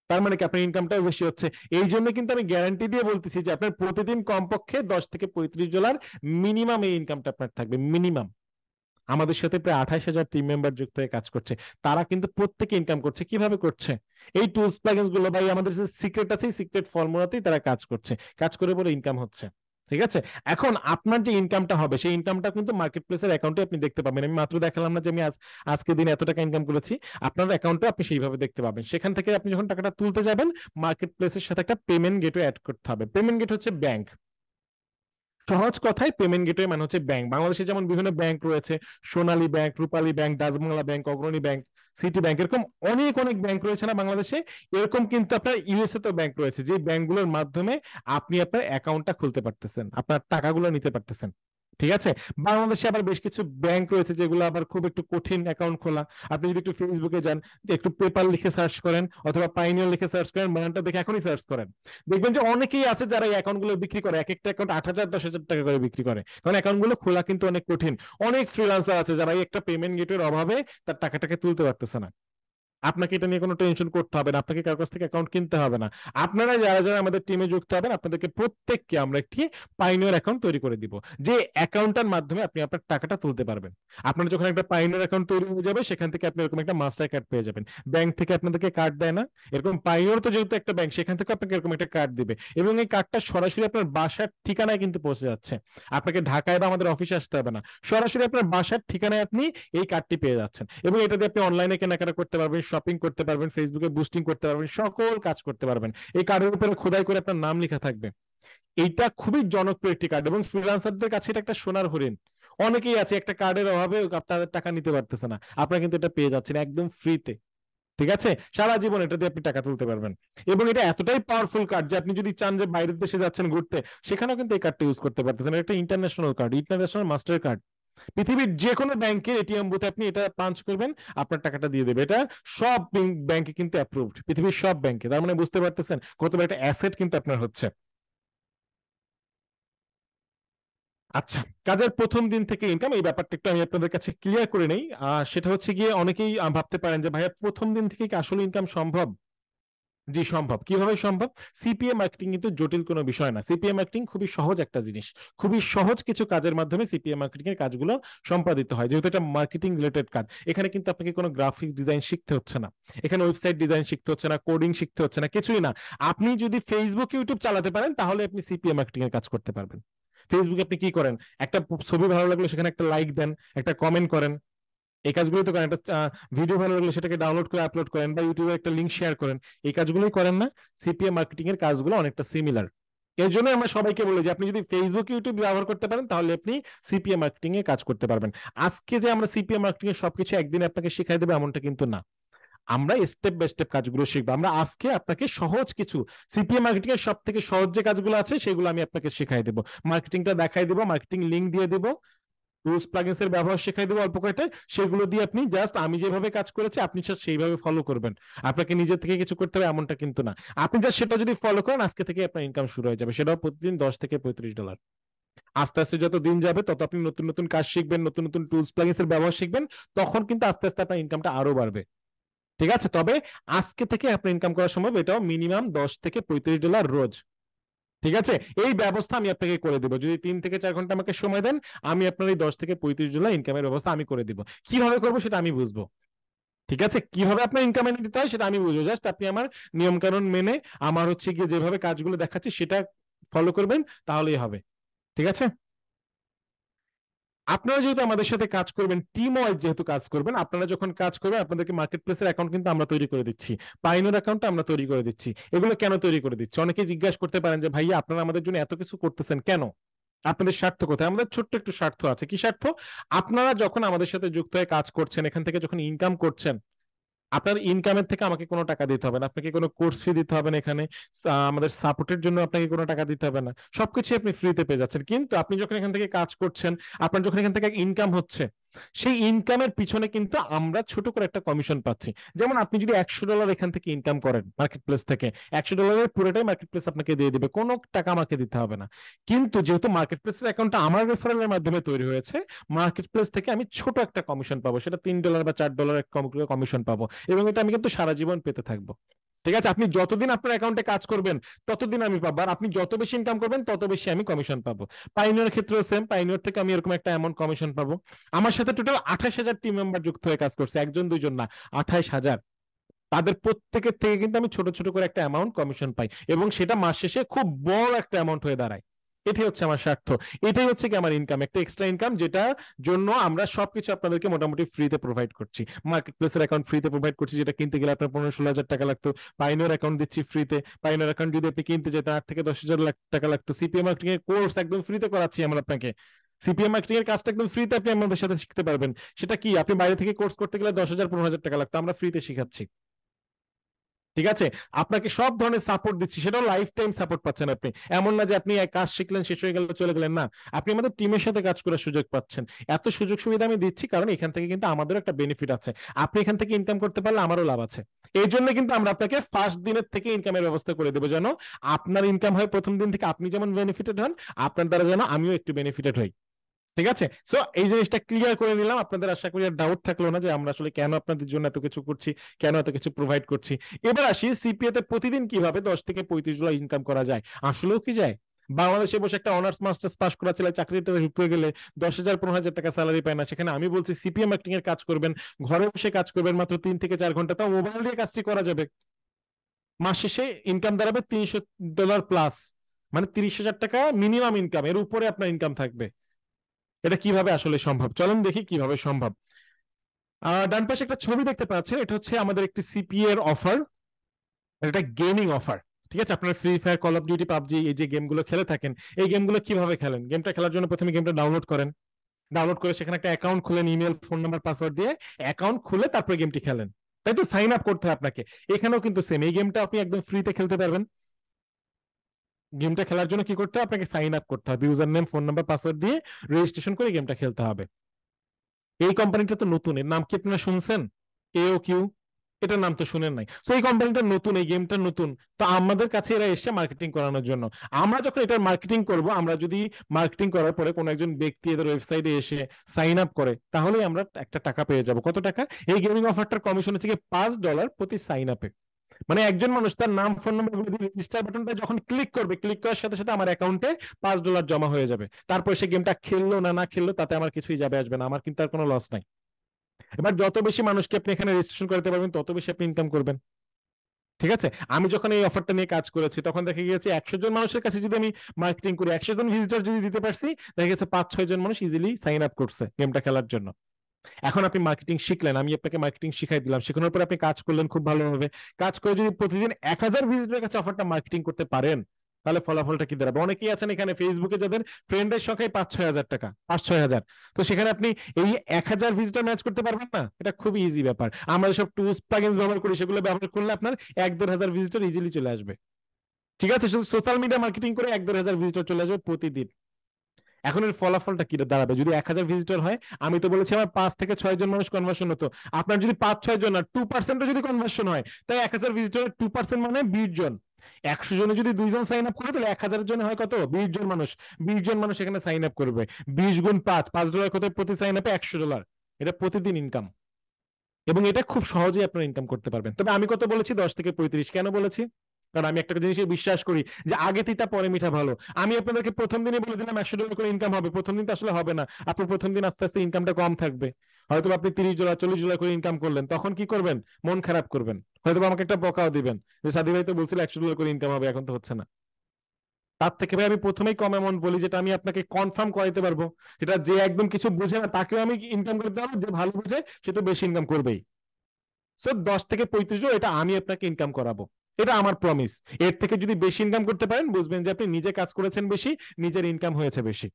[SPEAKER 1] তার মানে কি আপনার ইনকামটা বেশি হচ্ছে এই জন্য কিন্তু আমি গ্যারান্টি দিয়ে বলতেছি যে আপনার প্রতিদিন কমপক্ষে দশ থেকে পঁয়ত্রিশ ডলার মিনিমাম এই ইনকামটা আপনার থাকবে মিনিমাম আমাদের সাথে প্রায় আঠাশ হাজার টিম মেম্বার যুক্ত হয়ে কাজ করছে তারা কিন্তু প্রত্যেকে ইনকাম করছে কিভাবে করছে এই টুলস প্যাকেজ গুলো ভাই আমাদের সিক্রেট আছে সিক্রেট ফর্মুলাতেই তারা কাজ করছে কাজ করে বলে ইনকাম হচ্ছে ঠিক আছে এখন আপনার যে ইনকামটা হবে সেই ইনকামটা কিন্তু মার্কেট প্লেসের অ্যাকাউন্টে আপনি দেখতে পাবেন আমি মাত্র দেখালাম না যে আমি আজকে দিন এত টাকা ইনকাম করেছি আপনার অ্যাকাউন্টে আপনি সেইভাবে দেখতে পাবেন সেখান থেকে আপনি যখন টাকাটা তুলতে যাবেন মার্কেট প্লেসের সাথে একটা পেমেন্ট গেটও অ্যাড করতে হবে পেমেন্ট গেট হচ্ছে ব্যাংক সহজ কথায় পেমেন্ট গেটওয়ে মানে হচ্ছে ব্যাংক বাংলাদেশে যেমন বিভিন্ন ব্যাংক রয়েছে সোনালী ব্যাংক রূপালী ব্যাংক ডাজমালা bank Agrani bank City Bank এরকম অনেক অনেক ব্যাংক রয়েছে না বাংলাদেশে এরকম কিন্তু আপনার ইউএসএ তো ব্যাংক রয়েছে যে ব্যাংকগুলোর মাধ্যমে আপনি আপনার অ্যাকাউন্টটা খুলতে পারতেছেন আপনার টাকাগুলো নিতে পারতেছেন ঠিক আছে বাংলাদেশে আবার বেশ কিছু ব্যাংক রয়েছে যেগুলো আবার খুব একটু কঠিন অ্যাকাউন্ট খোলা আপনি যদি একটু ফেসবুকে যান একটু পেপার লিখে সার্চ করেন অথবা পাইনিয়ার লিখে সার্চ করেন মানটা দেখে এখনই সার্চ করেন দেখবেন যে অনেকেই আছে যারা এই অ্যাকাউন্টগুলো বিক্রি করে এক একটা অ্যাকাউন্ট আট হাজার দশ হাজার টাকা করে বিক্রি করে কারণ অ্যাকাউন্টগুলো খোলা কিন্তু অনেক কঠিন অনেক ফ্রিলান্সার আছে যারা এই একটা পেমেন্ট গেটের অভাবে তার টাকাটাকে তুলতে পারতেছে না আপনাকে এটা নিয়ে কোনো টেনশন করতে হবে না আপনাকে কারো কাছ থেকে অ্যাকাউন্ট কিনতে হবে না আপনারা যারা যারা আমাদের টিমে যুক্ত হবেন আপনাদেরকে প্রত্যেককে আমরা একটি পাইনিয়র অ্যাকাউন্ট তৈরি করে দিব যে অ্যাকাউন্টটার মাধ্যমে আপনি আপনার টাকাটা তুলতে পারবেন আপনার যখন একটা পাইনিয়র অ্যাকাউন্ট তৈরি হয়ে যাবে সেখান থেকে আপনি এরকম একটা মাস্টার কার্ড পেয়ে যাবেন ব্যাংক থেকে আপনাদেরকে কার্ড দেয় না এরকম পাইনিয়র তো যেহেতু একটা ব্যাংক সেখান থেকে আপনাকে এরকম একটা কার্ড দিবে এবং এই কার্ডটা সরাসরি আপনার বাসার ঠিকানায় কিন্তু পৌঁছে যাচ্ছে আপনাকে ঢাকায় বা আমাদের অফিসে আসতে হবে না সরাসরি আপনার বাসার ঠিকানায় আপনি এই কার্ডটি পেয়ে যাচ্ছেন এবং এটা দিয়ে আপনি অনলাইনে কেনাকাটা করতে পারবেন শপিং করতে পারবেন ফেসবুকে বুস্টিং করতে পারবেন সকল কাজ করতে পারবেন এই কার্ডের উপরে খোদাই করে আপনার নাম লেখা থাকবে এইটা খুবই জনপ্রিয় একটি কার্ড এবং ফ্রিলান্সারদের কাছে এটা একটা সোনার হরিণ অনেকেই আছে একটা কার্ডের অভাবে আপনাদের টাকা নিতে পারতেছে না আপনারা কিন্তু এটা পেয়ে যাচ্ছেন একদম ফ্রিতে ঠিক আছে সারা জীবন এটা দিয়ে আপনি টাকা তুলতে পারবেন এবং এটা এতটাই পাওয়ারফুল কার্ড যে আপনি যদি চান যে বাইরের দেশে যাচ্ছেন ঘুরতে সেখানেও কিন্তু এই কার্ডটা ইউজ করতে পারতেছেন একটা international card international Mastercard পৃথিবীর যে কোনো ব্যাংকের এটিএম বুথে আপনি এটা পাঞ্চ করবেন আপনার টাকাটা দিয়ে দেবে এটা সব ব্যাংকে কিন্তু অ্যাপ্রুভড পৃথিবীর সব ব্যাংকে তার মানে বুঝতে পারতেছেন কত বড় একটা অ্যাসেট কিন্তু আপনার হচ্ছে আচ্ছা কাজের প্রথম দিন থেকে ইনকাম এই ব্যাপারটা একটু আমি আপনাদের কাছে ক্লিয়ার করে নেই সেটা হচ্ছে গিয়ে অনেকেই ভাবতে পারেন যে ভাইয়া প্রথম দিন থেকে কি আসলে ইনকাম সম্ভব জি সম্ভব কিভাবে সম্ভব সিপিএম অ্যাক্টিং কিন্তু জটিল কোনো বিষয় না সিপিএম অ্যাক্টিং খুবই সহজ একটা জিনিস খুবই সহজ কিছু কাজের মাধ্যমে সিপিএম মার্কেটিং এর কাজগুলো সম্পাদিত হয় যেহেতু এটা মার্কেটিং রিলেটেড কাজ এখানে কিন্তু আপনাকে কোনো গ্রাফিক ডিজাইন শিখতে হচ্ছে না এখানে ওয়েবসাইট ডিজাইন শিখতে হচ্ছে না কোডিং শিখতে হচ্ছে না কিছুই না আপনি যদি ফেসবুক ইউটিউব চালাতে পারেন তাহলে আপনি সিপিএম মার্কেটিং এর কাজ করতে পারবেন ফেসবুকে আপনি কি করেন একটা ছবি ভালো লাগলো সেখানে একটা লাইক দেন একটা কমেন্ট করেন এই কাজগুলো তো করেন একটা ভিডিও ভালো লাগলে সেটাকে ডাউনলোড করে আপলোড করেন বা ইউটিউবে একটা লিঙ্ক শেয়ার করেন এই কাজগুলোই করেন না সিপিএম মার্কেটিং এর কাজগুলো অনেকটা সিমিলার এর জন্য আমরা সবাইকে বলি যে আপনি যদি ফেসবুক ইউটিউব ব্যবহার করতে পারেন তাহলে আপনি সিপিএম মার্কেটিং এ কাজ করতে পারবেন আজকে যে আমরা সিপিএম মার্কেটিং এর সবকিছু একদিন আপনাকে শেখাই দেবে এমনটা কিন্তু না আমরা স্টেপ বাই স্টেপ কাজগুলো শিখবো আমরা আজকে আপনাকে সহজ কিছু সিপিএম মার্কেটিং এর সব থেকে সহজ যে কাজগুলো আছে সেগুলো আমি আপনাকে শেখাই দেবো মার্কেটিংটা দেখাই দেবো মার্কেটিং লিঙ্ক দিয়ে দেবো রুলস প্লাগিনস এর ব্যবহার শেখাই দেবো অল্প কয়েকটা সেগুলো দিয়ে আপনি জাস্ট আমি যেভাবে কাজ করেছি আপনি সেইভাবে ফলো করবেন আপনাকে নিজে থেকে কিছু করতে হবে এমনটা কিন্তু না আপনি জাস্ট সেটা যদি ফলো করেন আজকে থেকে আপনার ইনকাম শুরু হয়ে যাবে সেটাও প্রতিদিন দশ থেকে পঁয়ত্রিশ ডলার আস্তে আস্তে যত দিন যাবে তত আপনি নতুন নতুন কাজ শিখবেন নতুন নতুন টুলস প্লাগিনস এর ব্যবহার শিখবেন তখন কিন্তু আস্তে আস্তে আপনার ইনকামটা আরো বাড়বে ঠিক আছে তবে আজকে থেকে আপনার ইনকাম করার সম্ভব এটাও মিনিমাম দশ থেকে পঁয়ত্রিশ ডলার রোজ ঠিক আছে এই ব্যবস্থা আমি আপনাকে করে দেবো যদি তিন থেকে চার ঘন্টা আমাকে সময় দেন আমি আপনার এই দশ থেকে পঁয়ত্রিশ জুলাই ইনকামের ব্যবস্থা আমি করে দিব কিভাবে করবো সেটা আমি বুঝবো ঠিক আছে কিভাবে আপনার ইনকাম এনে দিতে হয় সেটা আমি বুঝবো জাস্ট আপনি আমার নিয়ম কানুন মেনে আমার হচ্ছে গিয়ে যেভাবে কাজগুলো দেখাচ্ছি সেটা ফলো করবেন তাহলেই হবে ঠিক আছে আপনারা যেহেতু আমাদের সাথে কাজ করবেন টিম ওয়াইজ যেহেতু কাজ করবেন আপনারা যখন কাজ করবেন আপনাদেরকে মার্কেট প্লেসের অ্যাকাউন্ট কিন্তু আমরা তৈরি করে দিচ্ছি পাইনোর অ্যাকাউন্ট আমরা তৈরি করে দিচ্ছি এগুলো কেন তৈরি করে দিচ্ছি অনেকে জিজ্ঞাসা করতে পারেন যে ভাইয়া আপনারা আমাদের জন্য এত কিছু করতেছেন কেন আপনাদের স্বার্থ কোথায় আমাদের ছোট্ট একটু স্বার্থ আছে কি স্বার্থ আপনারা যখন আমাদের সাথে যুক্ত হয়ে কাজ করছেন এখান থেকে যখন ইনকাম করছেন আপনার ইনকামের থেকে আমাকে কোনো টাকা দিতে হবে না আপনাকে কোনো কোর্স ফি দিতে হবে না এখানে আমাদের সাপোর্টের জন্য আপনাকে কোনো টাকা দিতে হবে না সবকিছু আপনি ফ্রিতে পেয়ে যাচ্ছেন কিন্তু আপনি যখন এখান থেকে কাজ করছেন আপনার যখন এখান থেকে ইনকাম হচ্ছে সেই ইনকামের পিছনে কিন্তু আমরা ছোট করে একটা কমিশন পাচ্ছি যেমন আপনি যদি একশো ডলার এখান থেকে ইনকাম করেন মার্কেট প্লেস থেকে একশো ডলারের পুরোটাই মার্কেট প্লেস আপনাকে দিয়ে দেবে কোনো টাকা আমাকে দিতে হবে না কিন্তু যেহেতু মার্কেট প্লেসের অ্যাকাউন্টটা আমার রেফারেলের মাধ্যমে তৈরি হয়েছে মার্কেট প্লেস থেকে আমি ছোট একটা কমিশন পাবো সেটা তিন ডলার বা চার ডলার কমিশন পাবো এবং এটা আমি কিন্তু সারা জীবন পেতে থাকবো ঠিক আছে আপনি যতদিন আপনার অ্যাকাউন্টে কাজ করবেন ততদিন আমি পাবো আর আপনি যত বেশি ইনকাম করবেন তত বেশি আমি কমিশন পাবো পাইনিয়র ক্ষেত্রেও সেম পাইনিয়র থেকে আমি এরকম একটা অ্যামাউন্ট কমিশন পাবো আমার সাথে টোটাল আঠাশ হাজার টিম মেম্বার যুক্ত হয়ে কাজ করছে একজন দুইজন না আঠাশ হাজার তাদের প্রত্যেকের থেকে কিন্তু আমি ছোট ছোট করে একটা অ্যামাউন্ট কমিশন পাই এবং সেটা মাস শেষে খুব বড় একটা অ্যামাউন্ট হয়ে দাঁড়ায় এটাই হচ্ছে আমার স্বার্থ এটাই হচ্ছে কি আমার ইনকাম একটা এক্সট্রা ইনকাম যেটা জন্য আমরা সবকিছু আপনাদেরকে মোটামুটি ফ্রিতে প্রোভাইড করছি মার্কেট প্লেসের অ্যাকাউন্ট ফ্রিতে প্রোভাইড করছি যেটা কিনতে গেলে আপনার পনেরো ষোলো হাজার টাকা লাগতো পাইনোর অ্যাকাউন্ট দিচ্ছি ফ্রিতে পাইনোর অ্যাকাউন্ট যদি আপনি কিনতে যেতেন আট থেকে দশ হাজার টাকা লাগতো সিপিএম মার্কেটিং এর কোর্স একদম ফ্রিতে করাচ্ছি আমরা আপনাকে সিপিএম মার্কেটিং এর কাজটা একদম ফ্রিতে আপনি আমাদের সাথে শিখতে পারবেন সেটা কি আপনি বাইরে থেকে কোর্স করতে গেলে দশ হাজার পনেরো হাজার টাকা লাগতো আমরা ফ্রিতে শিখাচ্ছি ঠিক আছে আপনাকে সব ধরনের সাপোর্ট দিচ্ছি সেটাও লাইফ টাইম সাপোর্ট পাচ্ছেন আপনি এমন না যে আপনি এক কাজ শিখলেন শেষ হয়ে গেলে চলে গেলেন না আপনি আমাদের টিমের সাথে কাজ করার সুযোগ পাচ্ছেন এত সুযোগ সুবিধা আমি দিচ্ছি কারণ এখান থেকে কিন্তু আমাদেরও একটা বেনিফিট আছে আপনি এখান থেকে ইনকাম করতে পারলে আমারও লাভ আছে এই জন্য কিন্তু আমরা আপনাকে ফার্স্ট দিনের থেকে ইনকামের ব্যবস্থা করে দেবো যেন আপনার ইনকাম হয় প্রথম দিন থেকে আপনি যেমন বেনিফিটেড হন আপনার দ্বারা যেন আমিও একটু বেনিফিটেড হই ঠিক আছে সো এই জিনিসটা ক্লিয়ার করে নিলাম আপনাদের আশা করি আর ডাউট থাকলো না যে আমরা আসলে কেন আপনাদের জন্য এত কিছু করছি কেন এত কিছু প্রোভাইড করছি এবার আসি সিপিএ তে প্রতিদিন কিভাবে দশ থেকে পঁয়ত্রিশ ডলার ইনকাম করা যায় আসলেও কি যায় বাংলাদেশে বসে একটা অনার্স মাস্টার্স পাস করা ছেলে চাকরিতে ঢুকতে গেলে দশ হাজার পনেরো হাজার টাকা স্যালারি পায় না সেখানে আমি বলছি সিপিএম মার্কেটিং এর কাজ করবেন ঘরে বসে কাজ করবেন মাত্র তিন থেকে চার ঘন্টা তাও মোবাইল দিয়ে কাজটি করা যাবে মাস শেষে ইনকাম দাঁড়াবে তিনশো ডলার প্লাস মানে তিরিশ হাজার টাকা মিনিমাম ইনকাম এর উপরে আপনার ইনকাম থাকবে এটা কিভাবে আসলে সম্ভব চলুন দেখি কিভাবে সম্ভব ডান পাশে একটা ছবি দেখতে পাচ্ছেন এটা হচ্ছে আমাদের একটি সিপিএ এর অফার এটা গেমিং অফার ঠিক আছে আপনারা Free Fire Call of Duty PUBG এই যে গেমগুলো খেলে থাকেন এই গেমগুলো কিভাবে খেলেন গেমটা খেলার জন্য প্রথমে গেমটা ডাউনলোড করেন ডাউনলোড করে সেখানে একটা অ্যাকাউন্ট খুলেন ইমেল ফোন নাম্বার পাসওয়ার্ড দিয়ে অ্যাকাউন্ট খুলে তারপরে গেমটি খেলেন তাই তো সাইন আপ করতে হয় আপনাকে এখানেও কিন্তু সেম এই গেমটা আপনি একদম ফ্রিতে খেলতে পারবেন গেমটা খেলার জন্য কি করতে হবে আপনাকে সাইন আপ করতে হবে username phone number password দিয়ে রেজিস্ট্রেশন করে গেমটা খেলতে হবে এই কোম্পানিটা তো নতুন এর নাম কি আপনারা শুনছেন এও কিউ এটার নাম তো শুনেন নাই সো এই কোম্পানিটা নতুন এই গেমটা নতুন তো আমাদের কাছে এরা এসে মার্কেটিং করানোর জন্য আমরা যখন এটার মার্কেটিং করব আমরা যদি মার্কেটিং করার পরে কোনো একজন ব্যক্তি এদের ওয়েবসাইটে এসে সাইন আপ করে তাহলে আমরা একটা টাকা পেয়ে যাব কত টাকা এই গেমিং অফারটার কমিশন হচ্ছে পাঁচ ডলার প্রতি সাইন আপে মানে একজন মানুষ তার নাম ফোন নম্বর দিয়ে রেজিস্টার বাটনটা যখন ক্লিক করবে ক্লিক করার সাথে সাথে আমার অ্যাকাউন্টে পাঁচ ডলার জমা হয়ে যাবে তারপর সে গেমটা খেললো না না খেললো তাতে আমার কিছুই যাবে আসবে না আমার কিন্তু আর কোনো লস নাই এবার যত বেশি মানুষকে আপনি এখানে রেজিস্ট্রেশন করতে পারবেন তত বেশি আপনি ইনকাম করবেন ঠিক আছে আমি যখন এই অফারটা নিয়ে কাজ করেছি তখন দেখে গিয়েছে একশো জন মানুষের কাছে যদি আমি মার্কেটিং করি একশো জন ভিজিটর যদি দিতে পারছি দেখা গেছে পাঁচ ছয় জন মানুষ ইজিলি সাইন আপ করছে গেমটা খেলার জন্য এখন আপনি মার্কেটিং শিখলেন আমি আপনাকে মার্কেটিং শিখাই দিলাম শেখানোর পর আপনি কাজ করলেন খুব ভালোভাবে কাজ করে যদি প্রতিদিন এক হাজার ভিজিটের কাছে অফারটা মার্কেটিং করতে পারেন তাহলে ফলাফলটা কি দাঁড়াবে অনেকেই আছেন এখানে ফেসবুকে যাদের ফ্রেন্ডের সংখ্যায় পাঁচ ছয় হাজার টাকা পাঁচ ছয় হাজার তো সেখানে আপনি এই এক হাজার ভিজিটার ম্যাচ করতে পারবেন না এটা খুব ইজি ব্যাপার আমরা সব টুস প্যাগেন্স ব্যবহার করি সেগুলো ব্যবহার করলে আপনার এক দেড় হাজার ভিজিটার ইজিলি চলে আসবে ঠিক আছে শুধু সোশ্যাল মিডিয়া মার্কেটিং করে এক দেড় হাজার ভিজিটার চলে আসবে প্রতিদিন এখন এর ফলাফলটা কি দাঁড়াবে যদি এক হাজার ভিজিটর হয় আমি তো বলেছি আমার পাঁচ থেকে ছয় জন মানুষ কনভার্সন হতো আপনার যদি পাঁচ ছয় জন আর টু পার্সেন্ট যদি কনভার্সন হয় তাই এক হাজার ভিজিটরের টু পার্সেন্ট মানে বিশ জন একশো জনে যদি দুইজন সাইন আপ করে তাহলে এক হাজার জনে হয় কত বিশ জন মানুষ বিশ জন মানুষ এখানে সাইন আপ করবে বিশ গুণ পাঁচ পাঁচ ডলার কত প্রতি সাইন আপে একশো ডলার এটা প্রতিদিন ইনকাম এবং এটা খুব সহজেই আপনারা ইনকাম করতে পারবেন তবে আমি কত বলেছি দশ থেকে পঁয়ত্রিশ কেন বলেছি কারণ আমি একটা জিনিসে বিশ্বাস করি যে আগে তিতা পরে মিঠা ভালো আমি আপনাদেরকে প্রথম দিনে বলে দিলাম একশো ডলার করে ইনকাম হবে প্রথম দিন তো আসলে হবে না আপনি প্রথম দিন আস্তে আস্তে ইনকামটা কম থাকবে হয়তো আপনি তিরিশ ডলার চল্লিশ ডলার করে ইনকাম করলেন তখন কি করবেন মন খারাপ করবেন হয়তো আমাকে একটা বকাও দিবেন যে সাদি ভাই তো বলছিল একশো ডলার করে ইনকাম হবে এখন তো হচ্ছে না তার থেকে ভাই আমি প্রথমেই কম অ্যামাউন্ট বলি যেটা আমি আপনাকে কনফার্ম করাইতে পারবো সেটা যে একদম কিছু বুঝে না তাকেও আমি ইনকাম করতে পারবো যে ভালো বুঝে সে তো বেশি ইনকাম করবেই সো দশ থেকে পঁয়ত্রিশ এটা আমি আপনাকে ইনকাম করাবো এটা আমার প্রমিস এর থেকে যদি বেশি ইনকাম করতে পারেন বুঝবেন যে আপনি নিজে কাজ করেছেন বেশি নিজের ইনকাম হয়েছে বেশি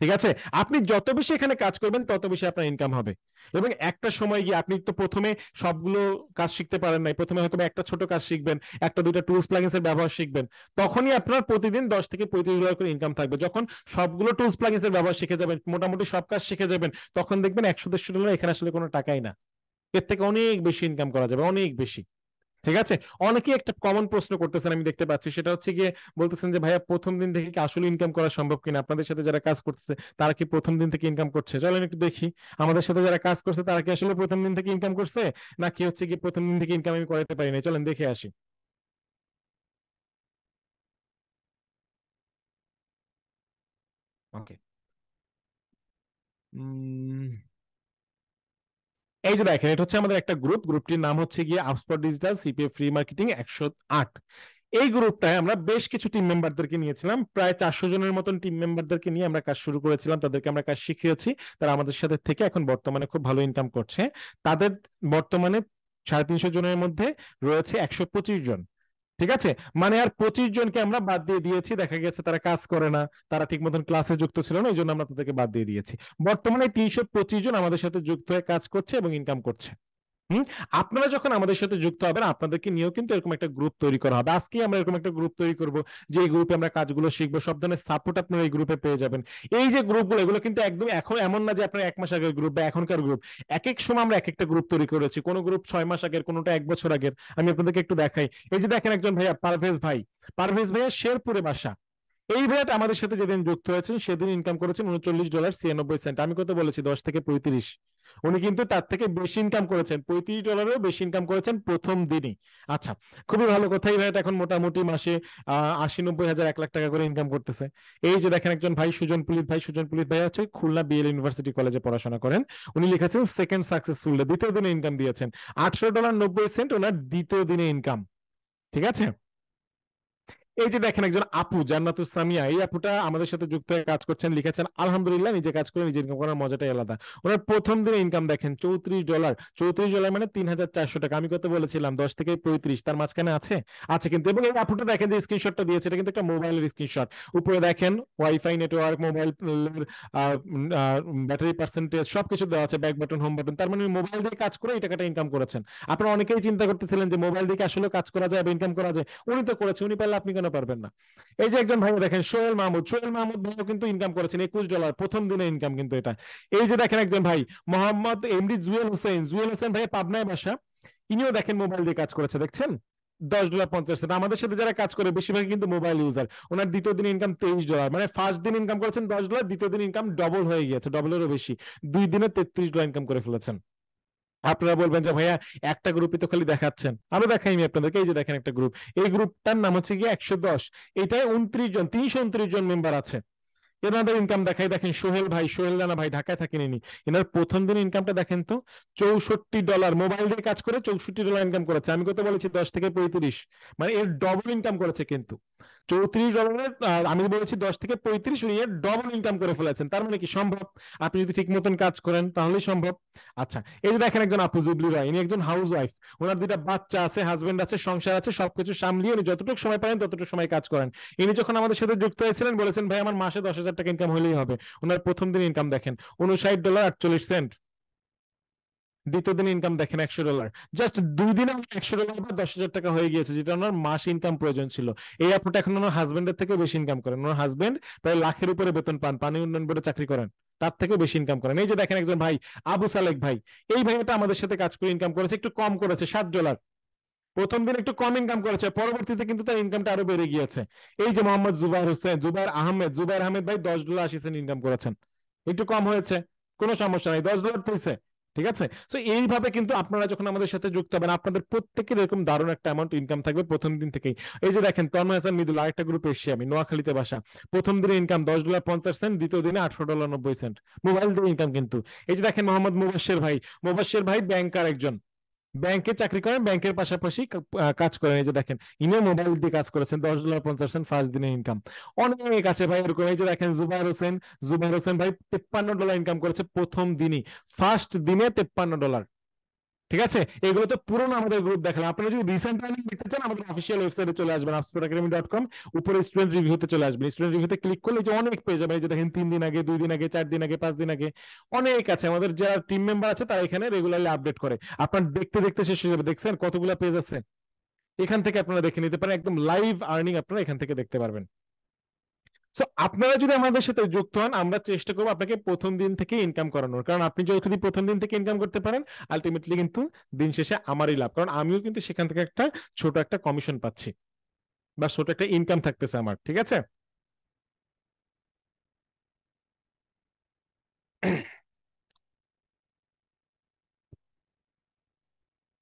[SPEAKER 1] ঠিক আছে আপনি যত বেশি এখানে কাজ করবেন তত বেশি আপনার ইনকাম হবে এবং একটা সময় গিয়ে আপনি তো প্রথমে সবগুলো কাজ শিখতে পারেন নাই প্রথমে হয়তো একটা ছোট কাজ শিখবেন একটা দুইটা টুলস প্লাগিনস এর ব্যবহার শিখবেন তখনই আপনার প্রতিদিন দশ থেকে পঁয়ত্রিশ ডলার করে ইনকাম থাকবে যখন সবগুলো টুলস প্লাগিনস এর ব্যবহার শিখে যাবেন মোটামুটি সব কাজ শিখে যাবেন তখন দেখবেন একশো দেড়শো ডলার এখানে আসলে কোনো টাকাই না এর থেকে অনেক বেশি ইনকাম করা যাবে অনেক বেশি ঠিক আছে অনেকে একটা কমন প্রশ্ন করতেছেন আমি দেখতে পাচ্ছি সেটা হচ্ছে গিয়ে বলতেছেন যে ভাইয়া প্রথম দিন থেকে কি আসলে ইনকাম করা সম্ভব কিনা আপনাদের সাথে যারা কাজ করতেছে তারা কি প্রথম দিন থেকে ইনকাম করছে চলেন একটু দেখি আমাদের সাথে যারা কাজ করছে তারা কি আসলে প্রথম দিন থেকে ইনকাম করছে নাকি হচ্ছে গিয়ে প্রথম দিন থেকে ইনকাম আমি করাতে পারি না চলেন দেখে আসি ওকে এই যে দেখেন এটা হচ্ছে আমাদের একটা গ্রুপ গ্রুপটির নাম হচ্ছে গিয়ে Upspot digital CPA free marketing একশো আট এই গ্রুপটায় আমরা বেশ কিছু টিম মেম্বারদেরকে নিয়েছিলাম প্রায় চারশো জনের মতন টিম মেম্বারদেরকে নিয়ে আমরা কাজ শুরু করেছিলাম তাদেরকে আমরা কাজ শিখিয়েছি তারা আমাদের সাথে থেকে এখন বর্তমানে খুব ভালো ইনকাম করছে তাদের বর্তমানে সাড়ে তিনশো জনের মধ্যে রয়েছে একশো পঁচিশ জন ঠিক আছে মানে আর পঁচিশ জনকে আমরা বাদ দিয়ে দিয়েছি দেখা গেছে তারা কাজ করে না তারা ঠিক মতন ক্লাসে যুক্ত ছিল না এই জন্য আমরা তাদেরকে বাদ দিয়ে দিয়েছি বর্তমানে তিনশো পঁচিশ জন আমাদের সাথে যুক্ত হয়ে কাজ করছে এবং ইনকাম করছে আপনারা যখন আমাদের সাথে যুক্ত হবেন আপনাদেরকে নিয়েও কিন্তু এরকম একটা গ্রুপ তৈরি করা হবে আজকে আমরা এরকম একটা গ্রুপ তৈরি করব যে এই গ্রুপে আমরা কাজগুলো শিখবো সব ধরনের সাপোর্ট আপনারা এই গ্রুপে পেয়ে যাবেন এই যে গ্রুপগুলো এগুলো কিন্তু একদম এখন এমন না যে আপনার এক মাস আগের গ্রুপ বা এখনকার গ্রুপ এক এক সময় আমরা এক একটা গ্রুপ তৈরি করেছি কোনো গ্রুপ ছয় মাস আগের কোনোটা এক বছর আগের আমি আপনাদেরকে একটু দেখাই এই যে দেখেন একজন ভাইয়া পারভেজ ভাই পারভেজ ভাইয়া শেরপুরে বাসা এই বিরাট আমাদের সাথে যেদিন যুক্ত হয়েছেন সেদিন ইনকাম করেছেন উনচল্লিশ ডলার ছিয়ানব্বই সেন্ট আমি কত বলেছি দশ থেকে পঁয়ত্রিশ উনি কিন্তু তার থেকে বেশি ইনকাম করেছেন পঁয়ত্রিশ ডলারও বেশি ইনকাম করেছেন প্রথম দিনই আচ্ছা খুবই ভালো কথা এই ভাইটা এখন মোটামুটি মাসে আহ আশি নব্বই হাজার এক লাখ টাকা করে ইনকাম করতেছে এই যে দেখেন একজন ভাই সুজন পুলিশ ভাই সুজন পুলিশ ভাই হচ্ছে খুলনা বিএল ইউনিভার্সিটি কলেজে পড়াশোনা করেন উনি লিখেছেন সেকেন্ড সাকসেসফুল দ্বিতীয় দিনে ইনকাম দিয়েছেন আঠারো ডলার নব্বই সেন্ট ওনার দ্বিতীয় দিনে ইনকাম ঠিক আছে এই যে দেখেন একজন আপু জান্নাত সামিয়া এই আপুটা আমাদের সাথে যুক্ত হয়ে কাজ করছেন লিখেছেন আলহামদুলিল্লাহ নিজে কাজ করে নিজে ইনকাম করার মজাটাই আলাদা ওনার প্রথম দিনে ইনকাম দেখেন চৌত্রিশ ডলার চৌত্রিশ ডলার মানে তিন হাজার চারশো টাকা আমি কত বলেছিলাম দশ থেকে পঁয়ত্রিশ তার মাঝখানে আছে আছে কিন্তু এবং এই আপুটা দেখেন যে স্ক্রিনশটটা দিয়েছে এটা কিন্তু একটা মোবাইলের স্ক্রিনশট উপরে দেখেন wifi network mobile battery percentage সবকিছু দেওয়া আছে ব্যাক বাটন হোম বাটন তার মানে মোবাইল দিয়ে কাজ করে এই টাকাটা ইনকাম করেছেন আপনারা অনেকেই চিন্তা করতেছিলেন যে মোবাইল দিয়ে আসলে কাজ করা যায় বা ইনকাম করা যায় উনি তো করেছে উনি পারলে আপনি কেন জন্য পারবেন না এই যে একজন ভাইয়া দেখেন সোহেল মাহমুদ সোহেল মাহমুদ ভাই কিন্তু ইনকাম করেছেন একুশ ডলার প্রথম দিনে ইনকাম কিন্তু এটা এই যে দেখেন একজন ভাই মোহাম্মদ এমডি জুয়েল হোসেন জুয়েল হোসেন ভাই পাবনায় বাসা ইনিও দেখেন মোবাইল দিয়ে কাজ করেছে দেখছেন দশ ডলার পঞ্চাশ সেন্ট আমাদের সাথে যারা কাজ করে বেশিরভাগ কিন্তু মোবাইল ইউজার ওনার দ্বিতীয় মানে দিন ইনকাম তেইশ ডলার মানে ফার্স্ট দিন ইনকাম করেছেন দশ ডলার দ্বিতীয় দিন ইনকাম ডবল হয়ে গিয়েছে ডবলেরও বেশি দুই দিনে তেত্রিশ ডলার ইনকাম করে ফেলেছেন আপনারা বলবেন যে ভাইয়া একটা গ্রুপই তো খালি দেখাচ্ছেন আমি দেখাইনি আপনাদেরকে এই যে দেখেন একটা গ্রুপ এই গ্রুপটার নাম হচ্ছে গিয়ে একশো দশ এটায় উনত্রিশ জন তিনশো উনত্রিশ জন মেম্বার আছে এনাদের ইনকাম দেখাই দেখেন সোহেল ভাই সোহেল রানা ভাই ঢাকায় থাকেন ইনি এনার প্রথম দিন ইনকামটা দেখেন তো চৌষট্টি ডলার মোবাইল দিয়ে কাজ করে চৌষট্টি ডলার ইনকাম করেছে আমি কত বলেছি দশ থেকে পঁয়ত্রিশ মানে এর ডবল ইনকাম করেছে কিন্তু চৌত্রিশ ডলারের আমি বলেছি দশ থেকে পঁয়ত্রিশ উনি ডবল ইনকাম করে ফেলেছেন তার মানে কি সম্ভব আপনি যদি ঠিক মতন কাজ করেন তাহলেই সম্ভব আচ্ছা এই যে দেখেন একজন আপু জুবলি রায় ইনি একজন হাউস ওয়াইফ ওনার দুইটা বাচ্চা আছে হাজবেন্ড আছে সংসার আছে সবকিছু সামলিয়ে উনি যতটুকু সময় পাবেন ততটুকু সময় কাজ করেন ইনি যখন আমাদের সাথে যুক্ত হয়েছিলেন বলেছেন ভাই আমার মাসে দশ হাজার টাকা ইনকাম হলেই হবে ওনার প্রথম দিন ইনকাম দেখেন উনষাট ডলার আটচল্লিশ সেন্ট দ্বিতীয় দিন ইনকাম দেখেন একশো ডলার জাস্ট দুই দিন একশো ডলার বা দশ হাজার টাকা হয়ে গিয়েছে যেটা ওনার মাস ইনকাম প্রয়োজন ছিল এই আপুটা এখন ওনার হাজবেন্ডের থেকে বেশি ইনকাম করেন ওনার হাজবেন্ড প্রায় লাখের উপরে বেতন পান পানি উন্নয়ন বোর্ডে চাকরি করেন তার থেকে বেশি ইনকাম করেন এই যে দেখেন একজন ভাই আবু সালেক ভাই এই ভাইটা আমাদের সাথে কাজ করে ইনকাম করেছে একটু কম করেছে সাত ডলার প্রথম দিন একটু কম ইনকাম করেছে পরবর্তীতে কিন্তু তার ইনকামটা আরো বেড়ে গিয়েছে এই যে মোহাম্মদ জুবাইর হোসেন জুবাইর আহমেদ জুবাইর আহমেদ ভাই দশ ডলার আশি সেন্ট ইনকাম করেছেন একটু কম হয়েছে কোনো সমস্যা নাই দশ ডলার তুলছে ঠিক আছে তো এইভাবে কিন্তু আপনারা যখন আমাদের সাথে যুক্ত হবেন আপনাদের প্রত্যেকের এরকম দারুণ একটা অ্যামাউন্ট ইনকাম থাকবে প্রথম দিন থেকেই এই যে দেখেন তন্ময় হাসান মৃদুল আরেকটা গ্রুপ এসছি আমি নোয়াখালীতে বাসা প্রথম দিনে ইনকাম দশ ডলার পঞ্চাশ সেন্ট দ্বিতীয় দিনে আঠারো ডলার নব্বই সেন্ট মোবাইল দিয়ে ইনকাম কিন্তু এই যে দেখেন মোহাম্মদ মুবাসের ভাই মুবাসের ভাই ব্যাংকার একজন ব্যাংকে চাকরি করেন ব্যাংকের পাশাপাশি কাজ করেন এই যে দেখেন ইনে মোবাইল দিয়ে কাজ করেছেন দশ ডলার পঞ্চাশ সেন্ট ফার্স্ট দিনে ইনকাম অনেক আছে ভাই এরকম এই যে দেখেন জুবাইর হোসেন জুবাইর হোসেন ভাই তেপ্পান্ন ডলার ইনকাম করেছে প্রথম দিনই ফার্স্ট দিনে তেপ্পান্ন ডলার ঠিক আছে এগুলো তো পুরনো আমাদের গ্রুপ দেখালাম আপনারা যদি রিসেন্ট টাইমিং দেখতে চান আমাদের অফিসিয়াল ওয়েবসাইটে চলে আসবেন আপস্পোর্ট ডট কম উপরে স্টুডেন্ট রিভিউতে চলে আসবেন স্টুডেন্ট রিভিউতে ক্লিক করলে যে অনেক পেয়ে যাবেন যে দেখেন তিন দিন আগে দুই দিন আগে চার দিন আগে পাঁচ দিন আগে অনেক আছে আমাদের যারা টিম মেম্বার আছে তারা এখানে রেগুলারলি আপডেট করে আপনার দেখতে দেখতে শেষ হয়ে যাবে দেখছেন কতগুলো পেজ আছে এখান থেকে আপনারা দেখে নিতে পারেন একদম লাইভ আর্নিং আপনারা এখান থেকে দেখতে পারবেন সো আপনারা যদি আমাদের সাথে যুক্ত হন আমরা চেষ্টা করবো আপনাকে প্রথম দিন থেকে ইনকাম করানোর কারণ আপনি যদি প্রথম দিন থেকে ইনকাম করতে পারেন আলটিমেটলি কিন্তু দিন শেষে আমারই লাভ কারণ আমিও কিন্তু সেখান থেকে একটা ছোট একটা কমিশন পাচ্ছি বা ছোট একটা ইনকাম থাকতেছে আমার ঠিক আছে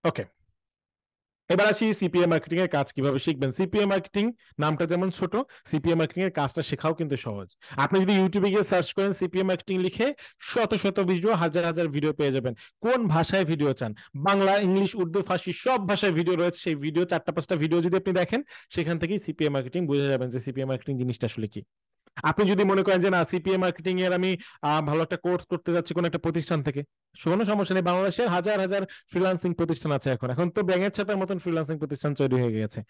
[SPEAKER 1] ওকে এবার আসি সিপিএ মার্কেটিং এর কাজ কিভাবে শিখবেন সিপিএ মার্কেটিং নামটা যেমন ছোট সিপিএ মার্কেটিং এর কাজটা শেখাও কিন্তু সহজ আপনি যদি ইউটিউবে গিয়ে সার্চ করেন সিপিএ মার্কেটিং লিখে শত শত ভিডিও হাজার হাজার ভিডিও পেয়ে যাবেন কোন ভাষায় ভিডিও চান বাংলা ইংলিশ উর্দু ফার্সি সব ভাষায় ভিডিও রয়েছে সেই ভিডিও চারটা পাঁচটা ভিডিও যদি আপনি দেখেন সেখান থেকেই সিপিএ মার্কেটিং বুঝে যাবেন যে সিপিএ মার্কেটিং জিনিসটা আসলে কি আপনি যদি মনে করেন যে না সিপিএ মার্কেটিং এর আমি ভালো একটা কোর্স করতে যাচ্ছি কোন একটা প্রতিষ্ঠান থেকে কোনো সমস্যা নেই বাংলাদেশের হাজার হাজার ফ্রিলান্সিং প্রতিষ্ঠান আছে এখন এখন তো ব্যাঙের ছাতার মতন ফ্রিলান্সিং প্রতিষ্ঠান তৈরি হয়ে গেছে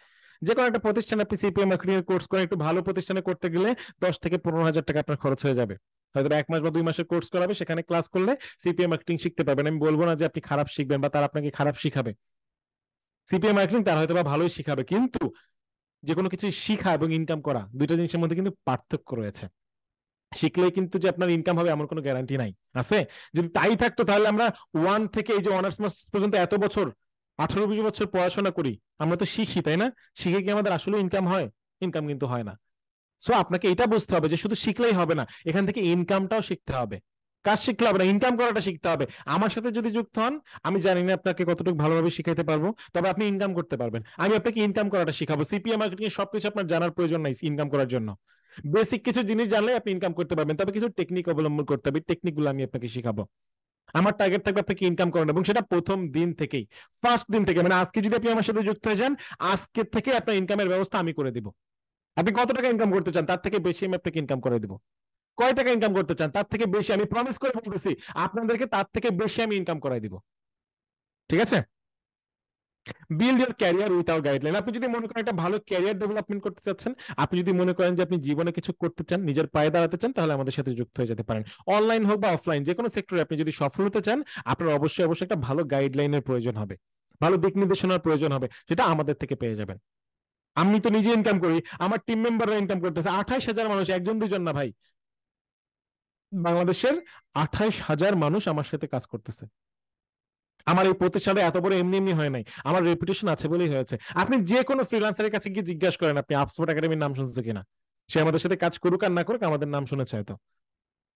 [SPEAKER 1] যে কোনো একটা প্রতিষ্ঠান আপনি সিপিএ মার্কেটিং এর কোর্স করে একটু ভালো প্রতিষ্ঠানে করতে গেলে দশ থেকে পনেরো হাজার টাকা আপনার খরচ হয়ে যাবে হয়তো এক মাস বা দুই মাসের কোর্স করাবে সেখানে ক্লাস করলে সিপিএ মার্কেটিং শিখতে পারবেন আমি বলবো না যে আপনি খারাপ শিখবেন বা তার আপনাকে খারাপ শিখাবে সিপিএ মার্কেটিং তার হয়তো বা ভালোই শিখাবে কিন্তু যে কোনো কিছু শিখা এবং ইনকাম করা দুইটা জিনিসের মধ্যে কিন্তু পার্থক্য রয়েছে শিখলে কিন্তু যে আপনার ইনকাম হবে এমন কোনো গ্যারান্টি নাই আছে যদি তাই থাকতো তাহলে আমরা ওয়ান থেকে এই যে অনার্স মাস্টার্স পর্যন্ত এত বছর আঠারো বিশ বছর পড়াশোনা করি আমরা তো শিখি তাই না শিখে কি আমাদের আসলে ইনকাম হয় ইনকাম কিন্তু হয় না সো আপনাকে এটা বুঝতে হবে যে শুধু শিখলেই হবে না এখান থেকে ইনকামটাও শিখতে হবে কাজ শিখলে হবে না ইনকাম করাটা শিখতে হবে আমার সাথে যদি যুক্ত হন আমি জানি না আপনাকে কতটুকু ভালোভাবে শিখাইতে পারবো তবে আপনি ইনকাম করতে পারবেন আমি আপনাকে ইনকাম করাটা শিখাবো সিপিএ মার্কেটিং সবকিছু আপনার জানার প্রয়োজন নাই ইনকাম করার জন্য বেসিক কিছু জিনিস জানলে আপনি ইনকাম করতে পারবেন তবে কিছু টেকনিক অবলম্বন করতে হবে টেকনিক গুলো আমি আপনাকে শিখাবো আমার টার্গেট থাকবে আপনাকে ইনকাম করেন এবং সেটা প্রথম দিন থেকেই ফার্স্ট দিন থেকে মানে আজকে যদি আপনি আমার সাথে যুক্ত হয়ে যান আজকে থেকে আপনার ইনকামের ব্যবস্থা আমি করে দিব আপনি কত টাকা ইনকাম করতে চান তার থেকে বেশি আমি আপনাকে ইনকাম করে দিব কয় টাকা ইনকাম করতে চান তার থেকে বেশি আমি প্রমিস করে বলতেছি আপনাদেরকে তার থেকে বেশি আমি ইনকাম করাই দিব ঠিক আছে build your career without guideline আপনি যদি মনে করেন একটা ভালো ক্যারিয়ার ডেভেলপমেন্ট করতে চাচ্ছেন আপনি যদি মনে করেন যে আপনি জীবনে কিছু করতে চান নিজের পায়ে দাঁড়াতে চান তাহলে আমাদের সাথে যুক্ত হয়ে যেতে পারেন অনলাইন হোক বা অফলাইন যে কোনো সেক্টরে আপনি যদি সফল হতে চান আপনার অবশ্যই অবশ্যই একটা ভালো গাইডলাইনের প্রয়োজন হবে ভালো দিক নির্দেশনার প্রয়োজন হবে সেটা আমাদের থেকে পেয়ে যাবেন আমি তো নিজে ইনকাম করি আমার টিম মেম্বাররা ইনকাম করতেছে আঠাশ হাজার মানুষ একজন দুজন না ভাই বাংলাদেশের আঠাইশ হাজার মানুষ আমার সাথে কাজ করতেছে আমার এই প্রতিষ্ঠানে এত বড় এমনি এমনি হয় নাই আমার রেপুটেশন আছে বলেই হয়েছে আপনি যে কোনো ফ্রিলান্সারের কাছে গিয়ে জিজ্ঞাসা করেন আপনি আপসপোর্ট একাডেমির নাম শুনছে কিনা সে আমাদের সাথে কাজ করুক আর না করুক আমাদের নাম শুনেছে হয়তো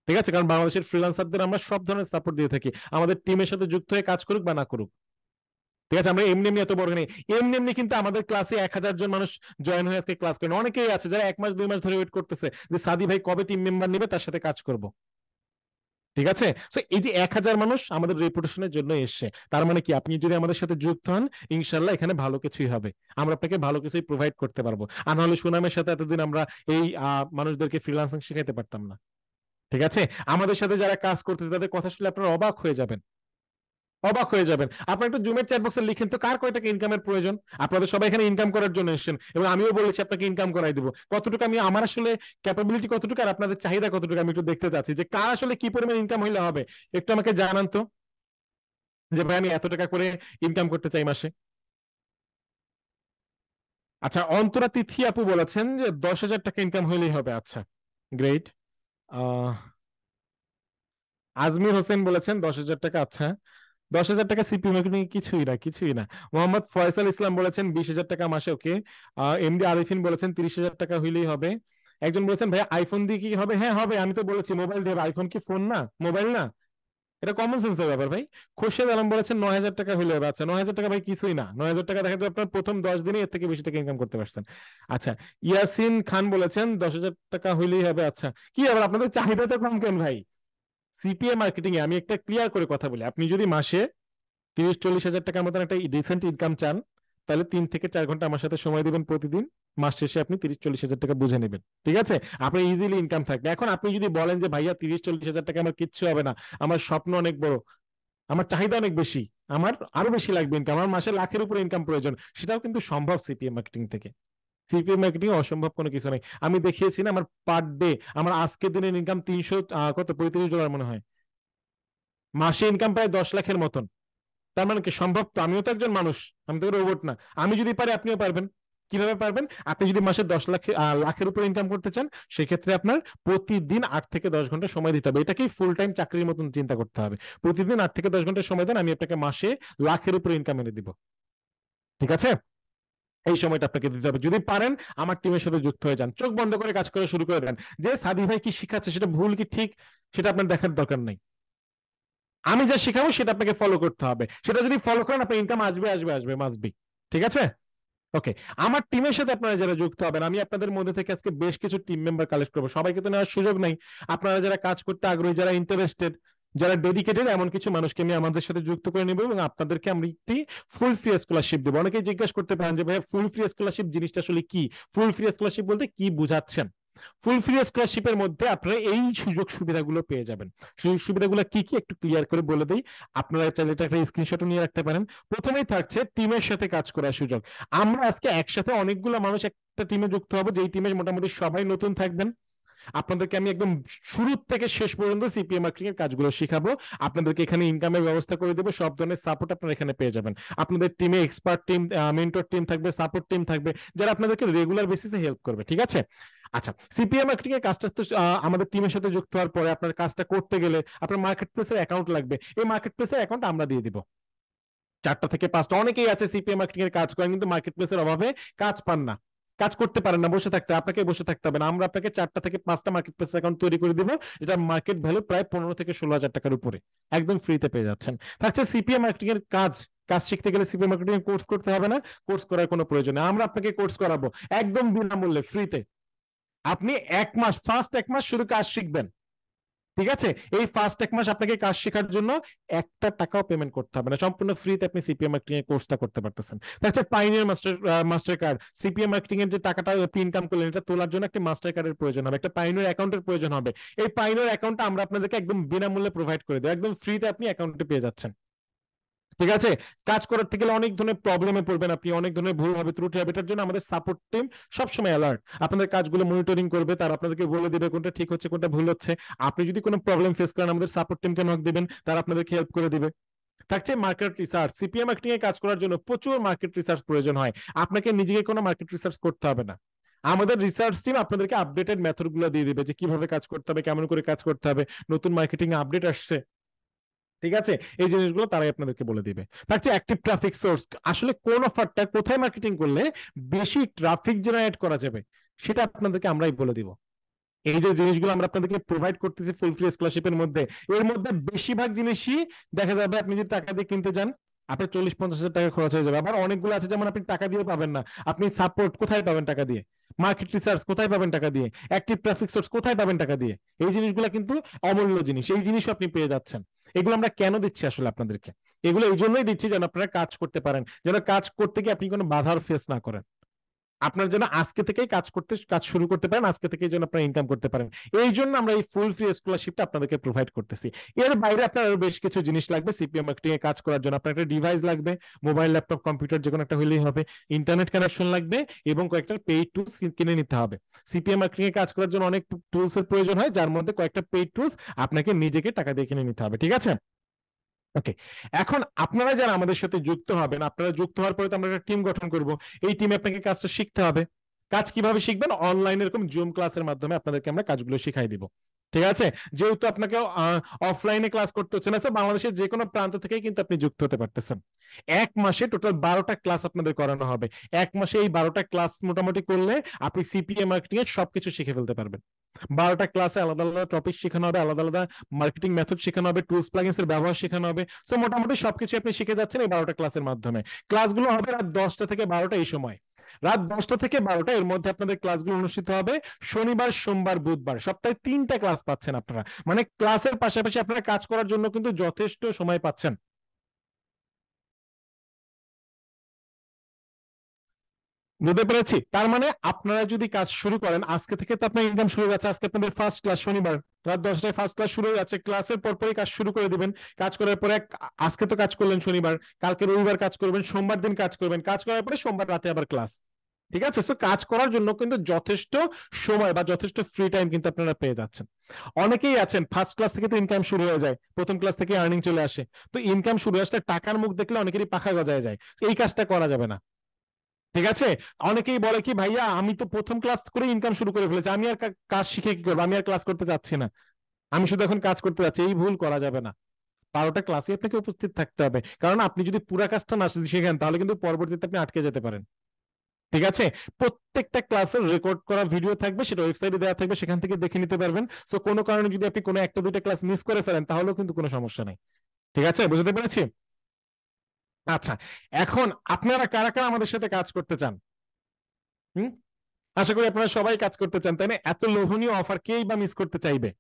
[SPEAKER 1] ঠিক আছে কারণ বাংলাদেশের ফ্রিলান্সারদের আমরা সব ধরনের সাপোর্ট দিয়ে থাকি আমাদের টিমের সাথে যুক্ত হয়ে কাজ করুক বা না করুক ঠিক আছে আমরা এমনি এমনি এত বড় নেই এমনি এমনি কিন্তু আমাদের ক্লাসে এক হাজার জন মানুষ জয়েন হয়ে আজকে ক্লাস করেন অনেকেই আছে যারা এক মাস দুই মাস ধরে ওয়েট করতেছে যে সাদি ভাই কবে টিম মেম্বার নেবে তার সাথে কাজ করব ঠিক আছে তো এই যে এক হাজার মানুষ আমাদের রেপুটেশনের জন্য এসছে তার মানে কি আপনি যদি আমাদের সাথে যুক্ত হন ইনশাল্লাহ এখানে ভালো কিছুই হবে আমরা আপনাকে ভালো কিছুই প্রোভাইড করতে পারবো আর নাহলে সুনামের সাথে এতদিন আমরা এই মানুষদেরকে ফ্রিলান্সিং শেখাতে পারতাম না ঠিক আছে আমাদের সাথে যারা কাজ করতেছে তাদের কথা শুনলে আপনারা অবাক হয়ে যাবেন অবাক হয়ে যাবেন আপনারা একটু জুমের চ্যাট বক্সে লিখেন তো কার কয়টাকে ইনকামের প্রয়োজন আপনাদের সবাই এখানে ইনকাম করার জন্য এসেছেন এবং আমিও বলেছি আপনাকে ইনকাম করাই দেবো কতটুকু আমি আমার আসলে ক্যাপাবিলিটি কতটুকু আর আপনাদের চাহিদা কতটুকু আমি একটু দেখতে চাচ্ছি যে কার আসলে কি পরিমাণ ইনকাম হইলে হবে একটু আমাকে জানান তো যে ভাই আমি এত টাকা করে ইনকাম করতে চাই মাসে আচ্ছা অন্তরা তিথি আপু বলেছেন যে দশ হাজার টাকা ইনকাম হইলেই হবে আচ্ছা গ্রেট আজমির হোসেন বলেছেন দশ হাজার টাকা আচ্ছা দশ হাজার টাকা সিপিএম কিছুই না কিছুই না মোহাম্মদ ফয়সাল ইসলাম বলেছেন বিশ হাজার টাকা মাসে ওকে এমডি আরিফিন বলেছেন তিরিশ হাজার টাকা হইলেই হবে একজন বলেছেন ভাই আইফোন দিয়ে কি হবে হ্যাঁ হবে আমি তো বলেছি মোবাইল দিয়ে আইফোন কি ফোন না মোবাইল না এটা কমন সেন্সের ব্যাপার ভাই খোরশেদ আলম বলেছেন নয় হাজার টাকা হইলে হবে আচ্ছা নয় হাজার টাকা ভাই কিছুই না নয় হাজার টাকা দেখা যায় আপনার প্রথম দশ দিনে এর থেকে বেশি টাকা ইনকাম করতে পারছেন আচ্ছা ইয়াসিন খান বলেছেন দশ হাজার টাকা হইলেই হবে আচ্ছা কি আবার আপনাদের চাহিদাটা কম কেন ভাই সিপিএ মার্কেটিং এ আমি একটা ক্লিয়ার করে কথা বলি আপনি যদি মাসে তিরিশ চল্লিশ হাজার টাকার মতন একটা রিসেন্ট ইনকাম চান তাহলে তিন থেকে চার ঘন্টা আমার সাথে সময় দেবেন প্রতিদিন মাস শেষে আপনি তিরিশ চল্লিশ হাজার টাকা বুঝে নেবেন ঠিক আছে আপনি ইজিলি ইনকাম থাকবে এখন আপনি যদি বলেন যে ভাইয়া তিরিশ চল্লিশ হাজার টাকা আমার কিচ্ছু হবে না আমার স্বপ্ন অনেক বড় আমার চাহিদা অনেক বেশি আমার আরো বেশি লাগবে ইনকাম আমার মাসে লাখের উপরে ইনকাম প্রয়োজন সেটাও কিন্তু সম্ভব সিপিএম মার্কেটিং থেকে সিপিএম মার্কেটিং অসম্ভব কোনো কিছু নেই আমি দেখিয়েছি না আমার পার ডে আমার আজকের দিনের ইনকাম তিনশো কত পঁয়ত্রিশ ডলার মনে হয় মাসে ইনকাম প্রায় দশ লাখের মতন তার মানে কি সম্ভব তো আমিও তো একজন মানুষ আমি তো রোবট না আমি যদি পারি আপনিও পারবেন কিভাবে পারবেন আপনি যদি মাসে দশ লাখ লাখের উপরে ইনকাম করতে চান সেক্ষেত্রে আপনার প্রতিদিন আট থেকে দশ ঘন্টা সময় দিতে হবে এটাকেই ফুল টাইম চাকরির মতন চিন্তা করতে হবে প্রতিদিন আট থেকে দশ ঘন্টা সময় দেন আমি আপনাকে মাসে লাখের উপরে ইনকাম এনে দিব ঠিক আছে এই সময়টা আপনাকে দিতে হবে যদি পারেন আমার টিমের সাথে যুক্ত হয়ে যান চোখ বন্ধ করে কাজ করা শুরু করে দেন যে সাদি ভাই কি শিখাচ্ছে সেটা ভুল কি ঠিক সেটা আপনার দেখার দরকার নেই আমি যা শিখাবো সেটা আপনাকে ফলো করতে হবে সেটা যদি ফলো করেন আপনার ইনকাম আসবে আসবে আসবে মাসবি ঠিক আছে ওকে আমার টিমের সাথে আপনারা যারা যুক্ত হবেন আমি আপনাদের মধ্যে থেকে আজকে বেশ কিছু টিম মেম্বার কালেক্ট করবো সবাইকে তো নেওয়ার সুযোগ নাই আপনারা যারা কাজ করতে আগ্রহী যারা ইন্টারেস্টেড যারা ডেডিকেটেড এমন কিছু মানুষকে আমি আমাদের সাথে যুক্ত করে নেব এবং আপনাদেরকে আমি একটি ফুল ফ্রি স্কলারশিপ দেবো অনেকে জিজ্ঞেস করতে পারেন যে ভাইয়া ফুল ফ্রি স্কলারশিপ জিনিসটা আসলে কি ফুল ফ্রি স্কলারশিপ বলতে কি বুঝাচ্ছেন ফুল ফ্রি স্কলারশিপের মধ্যে আপনারা এই সুযোগ সুবিধাগুলো পেয়ে যাবেন সুযোগ সুবিধাগুলো কি কি একটু ক্লিয়ার করে বলে দিই আপনারা চাইলে এটা একটা স্ক্রিনশট নিয়ে রাখতে পারেন প্রথমেই থাকছে টিমের সাথে কাজ করার সুযোগ আমরা আজকে একসাথে অনেকগুলো মানুষ একটা টিমে যুক্ত হবো যেই টিমে মোটামুটি সবাই নতুন থাকবেন আপনাদেরকে আমি একদম শুরু থেকে শেষ পর্যন্ত সিপিএ মার্কেটিং এর কাজগুলো শেখাবো আপনাদেরকে এখানে ইনকামের ব্যবস্থা করে দেবো সব ধরনের সাপোর্ট আপনারা এখানে পেয়ে যাবেন আপনাদের টিমে এক্সপার্ট টিম মেন্টর টিম থাকবে সাপোর্ট টিম থাকবে যারা আপনাদেরকে রেগুলার বেসিসে হেল্প করবে ঠিক আছে আচ্ছা সিপিএ মার্কেটিং এর কাজটা তো আমাদের টিমের সাথে যুক্ত হওয়ার পরে আপনার কাজটা করতে গেলে আপনার মার্কেট প্লেসের অ্যাকাউন্ট লাগবে এই মার্কেট প্লেসের অ্যাকাউন্ট আমরা দিয়ে দিব চারটা থেকে পাঁচটা অনেকেই আছে সিপিএ মার্কেটিং এর কাজ করেন কিন্তু মার্কেট প্লেসের অভাবে কাজ পান না কাজ করতে পারেন না বসে থাকতে আপনাকে বসে থাকতে হবে না আমরা আপনাকে চারটা থেকে পাঁচটা মার্কেট প্লেস অ্যাকাউন্ট তৈরি করে দেবো যেটা মার্কেট ভ্যালু প্রায় পনেরো থেকে ষোলো হাজার টাকার উপরে একদম ফ্রিতে পেয়ে যাচ্ছেন থাকছে সিপিএ মার্কেটিং এর কাজ কাজ শিখতে গেলে সিপিএ মার্কেটিং কোর্স করতে হবে না কোর্স করার কোনো প্রয়োজন নেই আমরা আপনাকে কোর্স করাবো একদম বিনামূল্যে ফ্রিতে আপনি এক মাস ফার্স্ট এক মাস শুরু কাজ শিখবেন ঠিক আছে এই ফার্স্ট এক মাস আপনাকে কাজ শেখার জন্য একটা টাকাও পেমেন্ট করতে হবে না সম্পূর্ণ ফ্রিতে আপনি সিপিএম মার্কেটিং এর কোর্সটা করতে পারতেছেন তাছাড়া Payoneer master Mastercard CPM marketing এর যে টাকাটা আপনি ইনকাম করলেন এটা তোলার জন্য একটা মাস্টার কার্ডের প্রয়োজন হবে একটা পাইনিয়ার অ্যাকাউন্টের প্রয়োজন হবে এই পাইনিয়ার অ্যাকাউন্টটা আমরা আপনাদেরকে একদম বিনামূল্যে প্রোভাইড করে দেবো একদম ফ্রিতে আপনি অ্যাকাউন্টে পেয়ে যাচ্ছেন ঠিক আছে কাজ করার থেকে অনেক ধরনের প্রবলেমে পড়বেন আপনি অনেক ধরনের ভুল হবে ত্রুটি হবে এটার জন্য আমাদের সাপোর্ট টিম সবসময় অ্যালার্ট আপনাদের কাজগুলো মনিটরিং করবে তার আপনাদেরকে বলে দেবে কোনটা ঠিক হচ্ছে কোনটা ভুল হচ্ছে আপনি যদি কোনো প্রবলেম ফেস করেন আমাদের সাপোর্ট টিমকে নক দেবেন তার আপনাদেরকে হেল্প করে দিবে থাকছে মার্কেট রিসার্চ সিপিএম মার্কেটিং এ কাজ করার জন্য প্রচুর মার্কেট রিসার্চ প্রয়োজন হয় আপনাকে নিজেকে কোনো মার্কেট রিসার্চ করতে হবে না আমাদের রিসার্চ টিম আপনাদেরকে আপডেটেড মেথড গুলো দিয়ে দিবে যে কিভাবে কাজ করতে হবে কেমন করে কাজ করতে হবে নতুন মার্কেটিং আপডেট আসছে ঠিক আছে এই জিনিসগুলো তারাই আপনাদেরকে বলে দিবে থাকছে অ্যাক্টিভ ট্রাফিক সোর্স আসলে কোন অফারটা কোথায় মার্কেটিং করলে বেশি ট্রাফিক জেনারেট করা যাবে সেটা আপনাদেরকে আমরাই বলে দিব এই যে জিনিসগুলো আমরা আপনাদেরকে প্রোভাইড করতেছি ফুল ফ্রি স্কলারশিপের মধ্যে এর মধ্যে বেশিরভাগ জিনিসই দেখা যাবে আপনি যদি টাকা দিয়ে কিনতে যান আপনার চল্লিশ পঞ্চাশ হাজার টাকা খরচ হয়ে যাবে আবার অনেকগুলো আছে যেমন আপনি টাকা দিয়ে পাবেন না আপনি সাপোর্ট কোথায় পাবেন টাকা দিয়ে মার্কেট রিসার্চ কোথায় পাবেন টাকা দিয়ে অ্যাক্টিভ ট্রাফিক সোর্স কোথায় পাবেন টাকা দিয়ে এই জিনিসগুলো কিন্তু অমূল্য জিনিস এই জিনিসও আপনি পেয়ে যাচ্ছেন এগুলো আমরা কেন দিচ্ছি আসলে আপনাদেরকে এগুলো এই জন্যই দিচ্ছি যেন আপনারা কাজ করতে পারেন যেন কাজ করতে গিয়ে আপনি কোনো বাধার ফেস না করেন আপনার জন্য আজকে থেকেই কাজ করতে কাজ শুরু করতে পারেন আজকে থেকেই যেন আপনারা ইনকাম করতে পারেন এই জন্য আমরা এই ফুল ফ্রি স্কলারশিপটা আপনাদেরকে প্রোভাইড করতেছি এর বাইরে আপনার আরো বেশ কিছু জিনিস লাগবে সিপিএম মার্কেটিং এ কাজ করার জন্য আপনার একটা ডিভাইস লাগবে মোবাইল ল্যাপটপ কম্পিউটার যে কোনো একটা হলেই হবে ইন্টারনেট কানেকশন লাগবে এবং কয়েকটা পেইড টুলস কিনে নিতে হবে সিপিএম মার্কেটিং এ কাজ করার জন্য অনেক টুলস এর প্রয়োজন হয় যার মধ্যে কয়েকটা পেইড টুলস আপনাকে নিজেকে টাকা দিয়ে কিনে নিতে হবে ঠিক আছে ওকে এখন আপনারা যারা আমাদের সাথে যুক্ত হবেন আপনারা যুক্ত হওয়ার পরে তো আমরা একটা টিম গঠন করব এই টিমে আপনাকে কাজটা শিখতে হবে কাজ কিভাবে শিখবেন অনলাইন এরকম জুম ক্লাসের মাধ্যমে আপনাদেরকে আমরা কাজগুলো শিখাই দিব ঠিক আছে যেহেতু আপনাকে অফলাইনে ক্লাস করতে হচ্ছে না স্যার বাংলাদেশের যে কোনো প্রান্ত থেকেই কিন্তু আপনি যুক্ত হতে পারতেছেন এক মাসে টোটাল বারোটা ক্লাস আপনাদের করানো হবে এক মাসে এই বারোটা ক্লাস মোটামুটি করলে আপনি সিপিএ মার্কেটিং এর সবকিছু শিখে ফেলতে পারবেন বারোটা ক্লাসে আলাদা আলাদা টপিক শেখানো হবে আলাদা আলাদা মার্কেটিং মেথড শেখানো হবে টুলস প্লাগিংস এর ব্যবহার শেখানো হবে সো মোটামুটি সবকিছু আপনি শিখে যাচ্ছেন এই বারোটা ক্লাসের মাধ্যমে ক্লাসগুলো হবে রাত দশটা থেকে বারোটা এই সময় রাত দশটা থেকে বারোটা এর মধ্যে আপনাদের ক্লাসগুলো অনুষ্ঠিত হবে শনিবার সোমবার বুধবার সপ্তাহে তিনটা ক্লাস পাচ্ছেন আপনারা মানে ক্লাসের পাশাপাশি আপনারা কাজ করার জন্য কিন্তু যথেষ্ট সময় পাচ্ছেন বুঝতে পেরেছি তার মানে আপনারা যদি কাজ শুরু করেন আজকে থেকে তো আপনার ইনকাম শুরু হয়ে আজকে আপনাদের ফার্স্ট ক্লাস শনিবার রাত দশটায় ফার্স্ট ক্লাস শুরু হয়ে যাচ্ছে ক্লাসের পরপরই কাজ শুরু করে দিবেন কাজ করার পরে আজকে তো কাজ করলেন শনিবার কালকে রবিবার কাজ করবেন সোমবার দিন কাজ করবেন কাজ করার পরে সোমবার রাতে আবার ক্লাস ঠিক আছে তো কাজ করার জন্য কিন্তু যথেষ্ট সময় বা যথেষ্ট ফ্রি টাইম কিন্তু আপনারা পেয়ে যাচ্ছেন অনেকেই আছেন ফার্স্ট ক্লাস থেকে তো ইনকাম শুরু হয়ে যায় প্রথম ক্লাস থেকে আর্নিং চলে আসে তো ইনকাম শুরু আসলে টাকার মুখ দেখলে অনেকেরই পাখা গজায় যায় এই কাজটা করা যাবে না ঠিক আছে অনেকেই বলে কি ভাইয়া আমি তো প্রথম ক্লাস করে ইনকাম শুরু করে ফেলেছি আমি আর কাজ শিখে কি করবো আমি আর ক্লাস করতে চাচ্ছি না আমি শুধু এখন কাজ করতে যাচ্ছি এই ভুল করা যাবে না বারোটা ক্লাসে আপনাকে উপস্থিত থাকতে হবে কারণ আপনি যদি পুরো কাজটা না শিখেন তাহলে কিন্তু পরবর্তীতে আপনি আটকে যেতে পারেন ঠিক আছে প্রত্যেকটা ক্লাসের রেকর্ড করা ভিডিও থাকবে সেটা ওয়েবসাইটে দেওয়া থাকবে সেখান থেকে দেখে নিতে পারবেন সো কোনো কারণে যদি আপনি কোনো একটা দুইটা ক্লাস মিস করে ফেলেন তাহলেও কিন্তু কোনো সমস্যা নেই ঠিক আছে বুঝতে পেরেছি আচ্ছা এখন আপনারা কারা কারা আমাদের সাথে কাজ করতে চান হুম আশা করি আপনারা সবাই কাজ করতে চান তাই না এত লোভনীয় অফার কেই বা মিস করতে চাইবে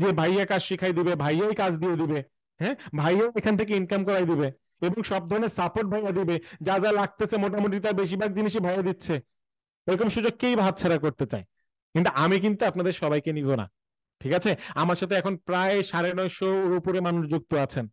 [SPEAKER 1] যে ভাইয়া কাজ শিখাই দিবে ভাইয়াই কাজ দিয়ে দিবে হ্যাঁ ভাইয়াও এখান থেকে ইনকাম করাই দিবে এবং সব ধরনের সাপোর্ট ভাইয়া দিবে যা যা লাগতেছে মোটামুটি তার বেশিরভাগ জিনিসই ভাইয়া দিচ্ছে এরকম সুযোগ কেই ছাড়া করতে চায় কিন্তু আমি কিন্তু আপনাদের সবাইকে নিব না ঠিক আছে আমার সাথে এখন প্রায় সাড়ে নয়শোর উপরে মানুষ যুক্ত আছেন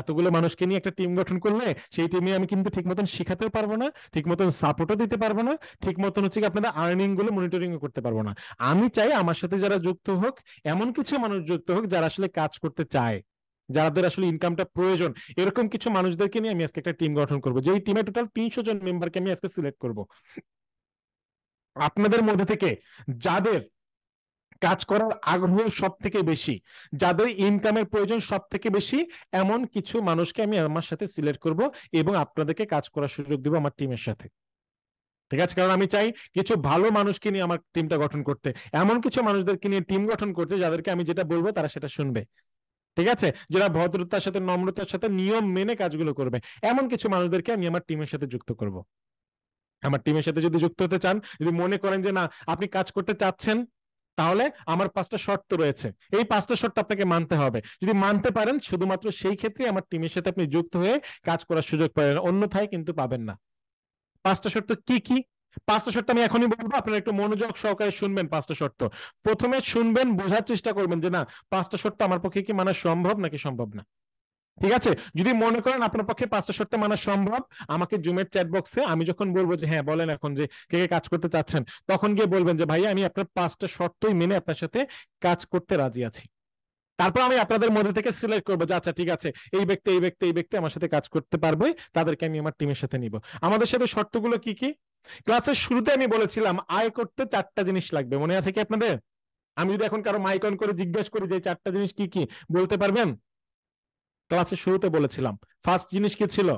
[SPEAKER 1] এতগুলো মানুষকে নিয়ে একটা টিম গঠন করলে সেই টিমে আমি কিন্তু ঠিক মতন শিখাতেও পারবো না ঠিক মতন সাপোর্টও দিতে পারবো না ঠিক মতন হচ্ছে আপনাদের আর্নিং গুলো মনিটরিং করতে পারবো না আমি চাই আমার সাথে যারা যুক্ত হোক এমন কিছু মানুষ যুক্ত হোক যারা আসলে কাজ করতে চায় যাদের আসলে ইনকামটা প্রয়োজন এরকম কিছু মানুষদেরকে নিয়ে আমি আজকে একটা টিম গঠন করবো যেই টিমে টোটাল তিনশো জন মেম্বারকে আমি আজকে সিলেক্ট করব আপনাদের মধ্যে থেকে যাদের কাজ করার আগ্রহ সব থেকে বেশি যাদের ইনকামের প্রয়োজন সব থেকে বেশি এমন কিছু মানুষকে আমি আমার সাথে সিলেক্ট করব এবং আপনাদেরকে কাজ করার সুযোগ দেবো আমার টিমের সাথে ঠিক আছে কারণ আমি চাই কিছু ভালো মানুষকে নিয়ে আমার টিমটা গঠন করতে এমন কিছু মানুষদেরকে নিয়ে টিম গঠন করতে যাদেরকে আমি যেটা বলবো তারা সেটা শুনবে ঠিক আছে যারা ভদ্রতার সাথে নম্রতার সাথে নিয়ম মেনে কাজগুলো করবে এমন কিছু মানুষদেরকে আমি আমার টিমের সাথে যুক্ত করব আমার টিমের সাথে যদি যুক্ত হতে চান যদি মনে করেন যে না আপনি কাজ করতে চাচ্ছেন তাহলে আমার পাঁচটা শর্ত রয়েছে এই পাঁচটা শর্ত আপনাকে মানতে হবে যদি মানতে পারেন শুধুমাত্র সেই ক্ষেত্রে আমার টিমের সাথে আপনি যুক্ত হয়ে কাজ করার সুযোগ পাবেন অন্যথায় কিন্তু পাবেন না পাঁচটা শর্ত কি কি পাঁচটা শর্ত আমি এখনই বলবো আপনারা একটু মনোযোগ সহকারে শুনবেন পাঁচটা শর্ত প্রথমে শুনবেন বোঝার চেষ্টা করবেন যে না পাঁচটা শর্ত আমার পক্ষে কি মানা সম্ভব নাকি সম্ভব না ঠিক আছে যদি মনে করেন আপনার পক্ষে পাঁচটা শর্ত মানা সম্ভব আমাকে জুমের চ্যাট বক্সে আমি যখন বলবো যে হ্যাঁ বলেন এখন যে কে কে কাজ করতে চাচ্ছেন তখন গিয়ে বলবেন যে ভাই আমি আপনার পাঁচটা শর্তই মেনে আপনার সাথে কাজ করতে রাজি আছি তারপর আমি আপনাদের মধ্যে থেকে সিলেক্ট করবো যে আচ্ছা ঠিক আছে এই ব্যক্তি এই ব্যক্তি এই ব্যক্তি আমার সাথে কাজ করতে পারবে তাদেরকে আমি আমার টিমের সাথে নিব আমাদের সাথে শর্তগুলো কি কি ক্লাসের শুরুতে আমি বলেছিলাম আয় করতে চারটা জিনিস লাগবে মনে আছে কি আপনাদের আমি যদি এখন কারো মাইক অন করে জিজ্ঞেস করি যে চারটা জিনিস কি কি বলতে পারবেন ক্লাসের শুরুতে বলেছিলাম ফার্স্ট জিনিস কি ছিল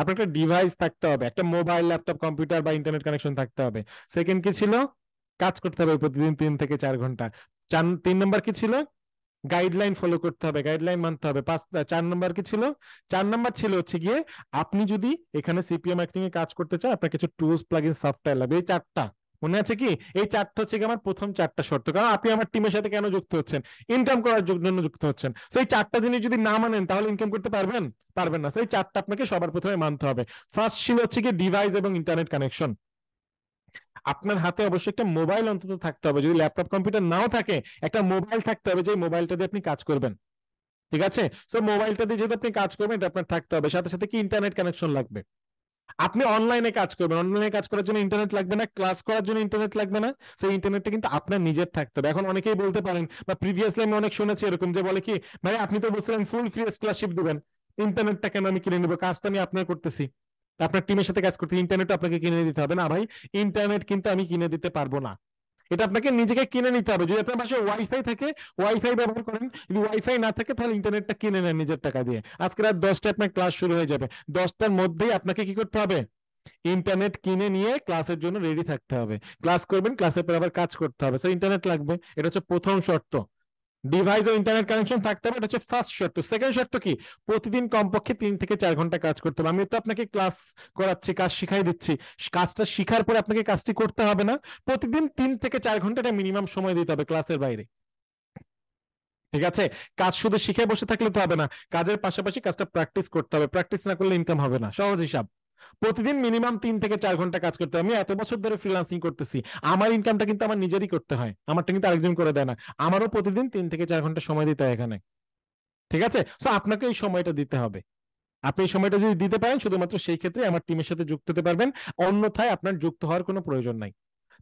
[SPEAKER 1] আপনার একটা ডিভাইস থাকতে হবে একটা মোবাইল ল্যাপটপ কম্পিউটার বা ইন্টারনেট কানেকশন থাকতে হবে সেকেন্ড কি ছিল কাজ করতে হবে প্রতিদিন তিন থেকে চার ঘন্টা চার তিন নম্বর কি ছিল গাইডলাইন ফলো করতে হবে গাইডলাইন মানতে হবে পাঁচ চার নম্বর কি ছিল চার নম্বর ছিল হচ্ছে গিয়ে আপনি যদি এখানে সিপিএম অ্যাক্টিং এ কাজ করতে চান আপনার কিছু টুলস প্লাগিন সফটওয়্যার লাগবে এই চারটা মনে আছে কি এই চারটা হচ্ছে কি আমার প্রথম চারটা শর্ত কারণ আপনি আমার টিমের সাথে কেন যুক্ত হচ্ছেন ইনকাম করার জন্য যুক্ত হচ্ছেন তো এই চারটা জিনিস যদি না মানেন তাহলে ইনকাম করতে পারবেন পারবেন না সেই চারটা আপনাকে সবার প্রথমে মানতে হবে ফার্স্ট ছিল হচ্ছে কি ডিভাইস এবং ইন্টারনেট কানেকশন আপনার হাতে অবশ্যই একটা মোবাইল অন্তত থাকতে হবে যদি ল্যাপটপ কম্পিউটার নাও থাকে একটা মোবাইল থাকতে হবে যে মোবাইলটা দিয়ে আপনি কাজ করবেন ঠিক আছে তো মোবাইলটা দিয়ে যেহেতু আপনি কাজ করবেন এটা আপনার থাকতে হবে সাথে সাথে কি ইন্টারনেট কানেকশন লাগবে আপনি অনলাইনে কাজ করবেন অনলাইনে কাজ করার জন্য ইন্টারনেট লাগবে না ক্লাস করার জন্য ইন্টারনেট লাগবে না সেই ইন্টারনেটটা কিন্তু আপনার নিজের থাকতে হবে এখন অনেকেই বলতে পারেন বা প্রিভিয়াসলি আমি অনেক শুনেছি এরকম যে বলে কি ভাই আপনি তো বলছিলেন ফুল ফ্রি স্কলারশিপ দেবেন ইন্টারনেটটা কেন আমি কিনে নেবো কাজ তো আমি আপনার করতেছি আপনার টিমের সাথে কাজ করতে ইন্টারনেট আপনাকে কিনে দিতে হবে না ভাই ইন্টারনেট কিন্তু আমি কিনে দিতে পারবো না এটা আপনাকে নিজেকে কিনে নিতে হবে যদি আপনার পাশে ওয়াইফাই থাকে ওয়াইফাই ব্যবহার করেন যদি ওয়াইফাই না থাকে তাহলে ইন্টারনেটটা কিনে নেন নিজের টাকা দিয়ে আজকে রাত দশটায় আপনার ক্লাস শুরু হয়ে যাবে দশটার মধ্যেই আপনাকে কি করতে হবে ইন্টারনেট কিনে নিয়ে ক্লাসের জন্য রেডি থাকতে হবে ক্লাস করবেন ক্লাসের পর আবার কাজ করতে হবে সো ইন্টারনেট লাগবে এটা হচ্ছে প্রথম শর্ত ডিভাইস ও ইন্টারনেট কানেকশন থাকতে হবে এটা হচ্ছে ফার্স্ট শর্ত সেকেন্ড শর্ত কি প্রতিদিন কমপক্ষে তিন থেকে চার ঘন্টা কাজ করতে হবে আমি তো আপনাকে ক্লাস করাচ্ছি কাজ শিখাই দিচ্ছি কাজটা শিখার পরে আপনাকে কাজটি করতে হবে না প্রতিদিন তিন থেকে চার ঘন্টা এটা মিনিমাম সময় দিতে হবে ক্লাসের বাইরে ঠিক আছে কাজ শুধু শিখে বসে থাকলে তো হবে না কাজের পাশাপাশি কাজটা প্র্যাকটিস করতে হবে প্র্যাকটিস না করলে ইনকাম হবে না সহজ হিসাব প্রতিদিন মিনিমাম তিন থেকে চার ঘন্টা কাজ করতে আমি এত বছর ধরে ফ্রিলান্সিং করতেছি আমার ইনকামটা কিন্তু আমার নিজেরই করতে হয় আমারটা কিন্তু আরেকজন করে দেয় না আমারও প্রতিদিন তিন থেকে চার ঘন্টা সময় দিতে হয় এখানে ঠিক আছে সো আপনাকে এই সময়টা দিতে হবে আপনি এই সময়টা যদি দিতে পারেন শুধুমাত্র সেই ক্ষেত্রে আমার টিমের সাথে যুক্ত হতে পারবেন অন্যথায় আপনার যুক্ত হওয়ার কোনো প্রয়োজন নাই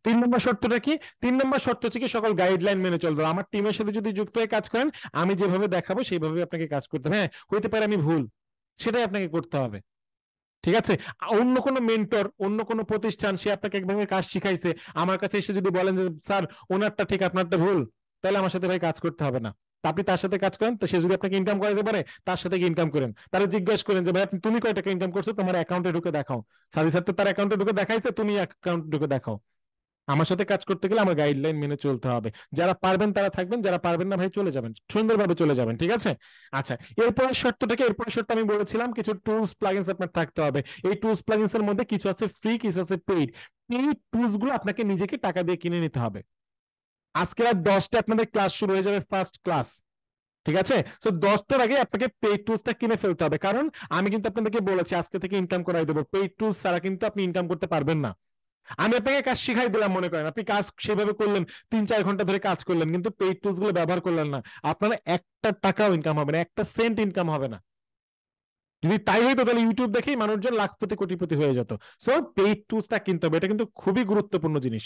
[SPEAKER 1] তিন নম্বর শর্তটা কি তিন নম্বর শর্ত হচ্ছে কি সকল গাইডলাইন মেনে চলবে আমার টিমের সাথে যদি যুক্ত হয়ে কাজ করেন আমি যেভাবে দেখাবো সেইভাবে আপনাকে কাজ করতে হবে হ্যাঁ হইতে পারে আমি ভুল সেটাই আপনাকে করতে হবে ঠিক আছে অন্য কোনো মেন্টর অন্য কোনো প্রতিষ্ঠান সে আপনাকে একভাবে কাজ শিখাইছে আমার কাছে এসে যদি বলেন যে স্যার ওনারটা ঠিক আপনারটা ভুল তাহলে আমার সাথে ভাই কাজ করতে হবে না আপনি তার সাথে কাজ করেন তো সে যদি আপনাকে ইনকাম করাতে পারে তার সাথে ইনকাম করেন তাহলে জিজ্ঞাসা করেন যে ভাই আপনি তুমি কয় টাকা ইনকাম করছো তোমার অ্যাকাউন্টে ঢুকে দেখাও সারি স্যার তো তার অ্যাকাউন্টে ঢুকে দেখাইছে তুমি অ্যাকাউন্ট ঢুকে দেখাও আমার সাথে কাজ করতে গেলে আমার গাইডলাইন মেনে চলতে হবে যারা পারবেন তারা থাকবেন যারা পারবেন না ভাই চলে যাবেন সুন্দরভাবে চলে যাবেন ঠিক আছে আচ্ছা এরপরের শর্তটাকে এরপরের শর্ত আমি বলেছিলাম কিছু টুলস প্লাগিনস আপনার থাকতে হবে এই টুলস প্লাগিনস এর মধ্যে কিছু আছে ফ্রি কিছু আছে পেইড এই টুলস গুলো আপনাকে নিজেকে টাকা দিয়ে কিনে নিতে হবে আজকে রাত দশটা আপনাদের ক্লাস শুরু হয়ে যাবে ফার্স্ট ক্লাস ঠিক আছে তো দশটার আগে আপনাকে পেইড টুলসটা কিনে ফেলতে হবে কারণ আমি কিন্তু আপনাদেরকে বলেছি আজকে থেকে ইনকাম করাই দেবো পেইড টুলস ছাড়া কিন্তু আপনি ইনকাম করতে পারবেন না আমি আপনাকে কাজ শিখাই দিলাম মনে করেন আপনি কাজ সেভাবে করলেন তিন চার ঘন্টা ধরে কাজ করলেন কিন্তু পেইড টুলস গুলো ব্যবহার করলেন না আপনার একটা টাকাও ইনকাম হবে না একটা সেন্ট ইনকাম হবে না যদি তাই হইতো তাহলে ইউটিউব দেখেই মানুষজন লাখপতি কোটিপতি হয়ে যেত সো পেইড টুলসটা কিনতে হবে এটা কিন্তু খুবই গুরুত্বপূর্ণ জিনিস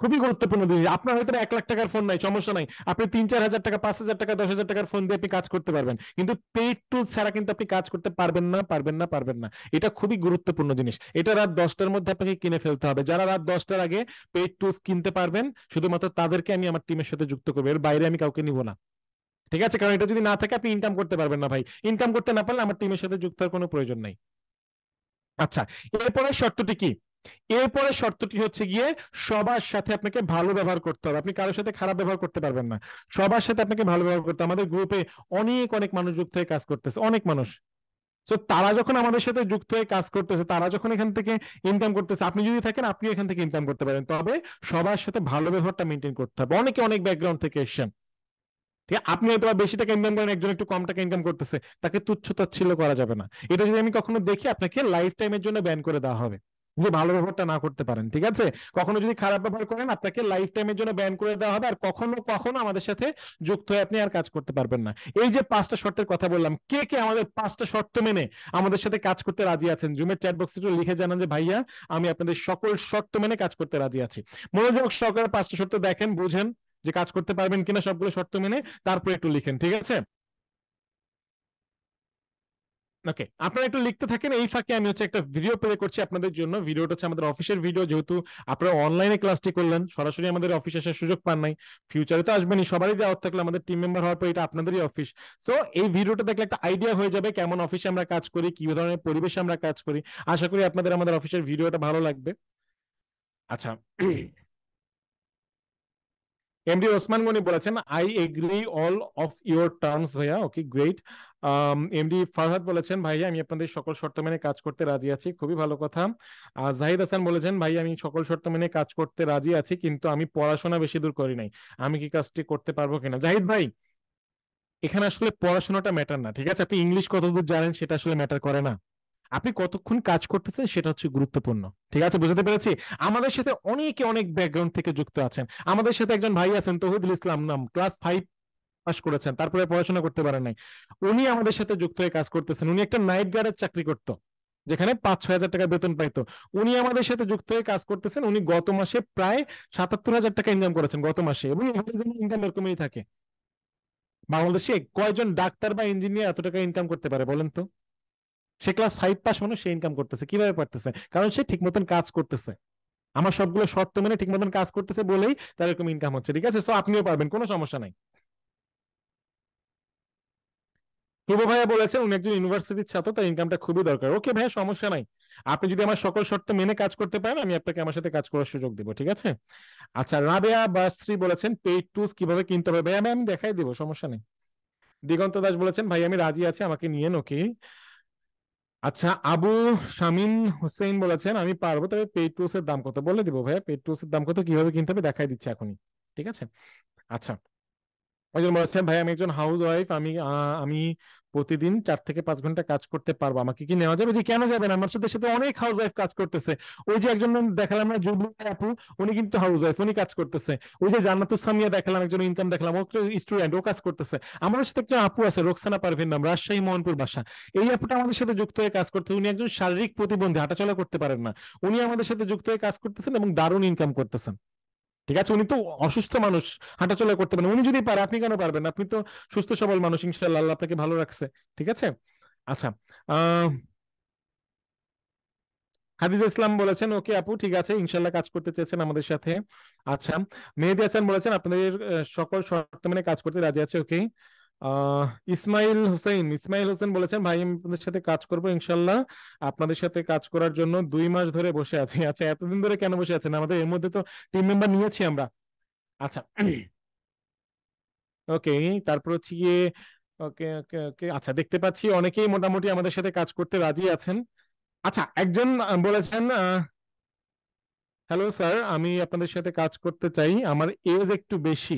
[SPEAKER 1] খুবই গুরুত্বপূর্ণ জিনিস আপনার হয়তো এক লাখ টাকার ফোন নাই সমস্যা নাই আপনি তিন চার হাজার টাকা পাঁচ হাজার টাকা দশ হাজার টাকার ফোন দিয়ে আপনি কাজ করতে পারবেন কিন্তু পেইড টুলস ছাড়া কিন্তু আপনি কাজ করতে পারবেন না পারবেন না পারবেন না এটা খুবই গুরুত্বপূর্ণ জিনিস এটা রাত দশটার মধ্যে আপনাকে কিনে ফেলতে হবে যারা রাত দশটার আগে পেইড টুলস কিনতে পারবেন শুধুমাত্র তাদেরকে আমি আমার টিমের সাথে যুক্ত করবো এর বাইরে আমি কাউকে নিব না ঠিক আছে কারণ এটা যদি না থাকে আপনি ইনকাম করতে পারবেন না ভাই ইনকাম করতে না পারলে আমার টিমের সাথে যুক্ত হওয়ার কোনো প্রয়োজন নাই আচ্ছা এরপরে শর্তটি কি এরপরে শর্তটি হচ্ছে গিয়ে সবার সাথে আপনাকে ভালো ব্যবহার করতে হবে আপনি কারোর সাথে খারাপ ব্যবহার করতে পারবেন না সবার সাথে আপনাকে ভালো ব্যবহার করতে আমাদের গ্রুপে অনেক অনেক মানুষ যুক্ত হয়ে কাজ করতেছে অনেক মানুষ তো তারা যখন আমাদের সাথে যুক্ত হয়ে কাজ করতেছে তারা যখন এখান থেকে ইনকাম করতেছে আপনি যদি থাকেন আপনি এখান থেকে ইনকাম করতে পারেন তবে সবার সাথে ভালো ব্যবহারটা মেনটেন করতে হবে অনেকে অনেক ব্যাকগ্রাউন্ড থেকে এসছেন ঠিক আছে আপনি হয়তো বেশি টাকা ইনকাম করেন একজন একটু কম টাকা ইনকাম করতেছে তাকে তুচ্ছ তাচ্ছিল্য করা যাবে না এটা যদি আমি কখনো দেখি আপনাকে লাইফ টাইমের জন্য ব্যান করে দেওয়া হবে যে ভালো ব্যবহারটা না করতে পারেন ঠিক আছে কখনো যদি খারাপ ব্যবহার করেন আপনাকে লাইফ টাইমের জন্য ব্যান করে দেওয়া হবে আর কখনো কখনো আমাদের সাথে যুক্ত হয়ে আপনি আর কাজ করতে পারবেন না এই যে পাঁচটা শর্তের কথা বললাম কে কে আমাদের পাঁচটা শর্ত মেনে আমাদের সাথে কাজ করতে রাজি আছেন জুমের চ্যাট বক্সে একটু লিখে জানান যে ভাইয়া আমি আপনাদের সকল শর্ত মেনে কাজ করতে রাজি আছি মনোযোগ সহকারে পাঁচটা শর্ত দেখেন বুঝেন যে কাজ করতে পারবেন কিনা সবগুলো শর্ত মেনে তারপরে একটু লিখেন ঠিক আছে ওকে আপনারা একটু লিখতে থাকেন এই ফাঁকে আমি হচ্ছে একটা ভিডিও প্লে করছি আপনাদের জন্য ভিডিওটা হচ্ছে আমাদের অফিসের ভিডিও যেহেতু আপনারা অনলাইনে ক্লাসটি করলেন সরাসরি আমাদের অফিসে আসার সুযোগ পান নাই ফিউচারে তো আসবেনই সবারই দেওয়া থাকলে আমাদের টিম মেম্বার হওয়ার পর এটা আপনাদেরই অফিস সো এই ভিডিওটা দেখলে একটা আইডিয়া হয়ে যাবে কেমন অফিসে আমরা কাজ করি কি ধরনের পরিবেশে আমরা কাজ করি আশা করি আপনাদের আমাদের অফিসের ভিডিওটা ভালো লাগবে আচ্ছা এমডি ওসমান গনি বলেছেন I agree all of your terms ভাইয়া ওকে গ্রেট এমডি ফারহাদ বলেছেন ভাই আমি আপনাদের সকল শর্ত মেনে কাজ করতে রাজি আছি খুবই ভালো কথা আর জাহিদ হাসান বলেছেন ভাই আমি সকল শর্ত মেনে কাজ করতে রাজি আছি কিন্তু আমি পড়াশোনা বেশি দূর করি নাই আমি কি কাজটি করতে পারবো কিনা জাহিদ ভাই এখানে আসলে পড়াশোনাটা ম্যাটার না ঠিক আছে আপনি ইংলিশ কতদূর জানেন সেটা আসলে ম্যাটার করে না আপনি কতক্ষণ কাজ করতেছেন সেটা হচ্ছে গুরুত্বপূর্ণ ঠিক আছে বুঝতে পেরেছি আমাদের সাথে অনেকে অনেক ব্যাকগ্রাউন্ড থেকে যুক্ত আছেন আমাদের সাথে একজন ভাই আছেন তহিদুল ইসলাম নাম ক্লাস ফাইভ পাস করেছেন তারপরে পড়াশোনা করতে পারেন নাই উনি আমাদের সাথে যুক্ত হয়ে কাজ করতেছেন উনি একটা নাইট গার্ডের চাকরি করত যেখানে পাঁচ ছয় হাজার টাকা বেতন পাইতো উনি আমাদের সাথে যুক্ত হয়ে কাজ করতেছেন উনি গত মাসে প্রায় সাতাত্তর হাজার টাকা ইনকাম করেছেন গত মাসে এবং ইনকাম এরকমই থাকে বাংলাদেশে কয়জন ডাক্তার বা ইঞ্জিনিয়ার এত টাকা ইনকাম করতে পারে বলেন তো সে ক্লাস ফাইভ পাস মানুষ সে ইনকাম করতেছে কিভাবে পারতেছে কারণ সে ঠিক মতন কাজ করতেছে আমার সবগুলো শর্ত মেনে ঠিক মতন কাজ করতেছে বলেই তার এরকম ইনকাম হচ্ছে ঠিক আছে তো আপনিও পারবেন কোনো সমস্যা নাই পূর্ব ভাইয়া বলেছেন উনি একজন ইউনিভার্সিটির ছাত্র তার ইনকামটা খুবই দরকার ওকে ভাইয়া সমস্যা নাই আপনি যদি আমার সকল শর্ত মেনে কাজ করতে পারেন আমি আপনাকে আমার সাথে কাজ করার সুযোগ দিব ঠিক আছে আচ্ছা রাবেয়া বা স্ত্রী বলেছেন পেইড টুস কিভাবে কিনতে হবে ভাইয়া আমি দেখাই দিব সমস্যা নেই দিগন্ত দাস বলেছেন ভাই আমি রাজি আছি আমাকে নিয়ে ওকে আচ্ছা আবু শামিন হুসেন বলেছেন আমি পারবো তবে পেইড টুলস এর দাম কত বলে দিব ভাইয়া পেইড টুলস এর দাম কত কিভাবে কিনতে হবে দেখাই দিচ্ছি এখনই ঠিক আছে আচ্ছা একজন বলেছেন ভাই আমি একজন হাউস ওয়াইফ আমি আমি প্রতিদিন চার থেকে পাঁচ ঘন্টা কাজ করতে পারবো আমাকে কি নেওয়া যাবে যে কেন যাবে না আমার সাথে সাথে অনেক হাউস ওয়াইফ কাজ করতেছে ওই যে একজন দেখালাম না জুবলি আপু উনি কিন্তু হাউস ওয়াইফ উনি কাজ করতেছে ওই যে জান্নাতুস সামিয়া দেখালাম একজন ইনকাম দেখলাম ও স্টুডেন্ট ও কাজ করতেছে আমাদের সাথে একজন আপু আছে রোকসানা পারভিন নাম রাজশাহী মোহনপুর বাসা এই আপুটা আমাদের সাথে যুক্ত হয়ে কাজ করতেছে উনি একজন শারীরিক প্রতিবন্ধী হাঁটাচলা করতে পারেন না উনি আমাদের সাথে যুক্ত হয়ে কাজ করতেছেন এবং দারুণ ইনকাম করতেছেন ঠিক আছে উনি তো অসুস্থ মানুষ হাঁটা চলা করতে পারেন উনি যদি পারে আপনি কেন পারবেন আপনি তো সুস্থ সবল মানুষ ইনশাল্লাহ আল্লাহ আপনাকে ভালো রাখছে ঠিক আছে আচ্ছা হাদিজ ইসলাম বলেছেন ওকে আপু ঠিক আছে ইনশাল্লাহ কাজ করতে চেয়েছেন আমাদের সাথে আচ্ছা মেহেদি হাসান বলেছেন আপনাদের সকল শর্ত মানে কাজ করতে রাজি আছে ওকে ইসমাইল হোসেন ইসমাইল হোসেন বলেছেন ভাই আমি আপনাদের সাথে কাজ করবো ইনশাল্লাহ আপনাদের সাথে কাজ করার জন্য দুই মাস ধরে বসে আছি আচ্ছা এতদিন ধরে কেন বসে আছেন আমাদের এর মধ্যে তো টিম মেম্বার নিয়েছি আমরা আচ্ছা ওকে তারপর হচ্ছে গিয়ে ওকে ওকে ওকে আচ্ছা দেখতে পাচ্ছি অনেকেই মোটামুটি আমাদের সাথে কাজ করতে রাজি আছেন আচ্ছা একজন বলেছেন হ্যালো স্যার আমি আপনাদের সাথে কাজ করতে চাই আমার এজ একটু বেশি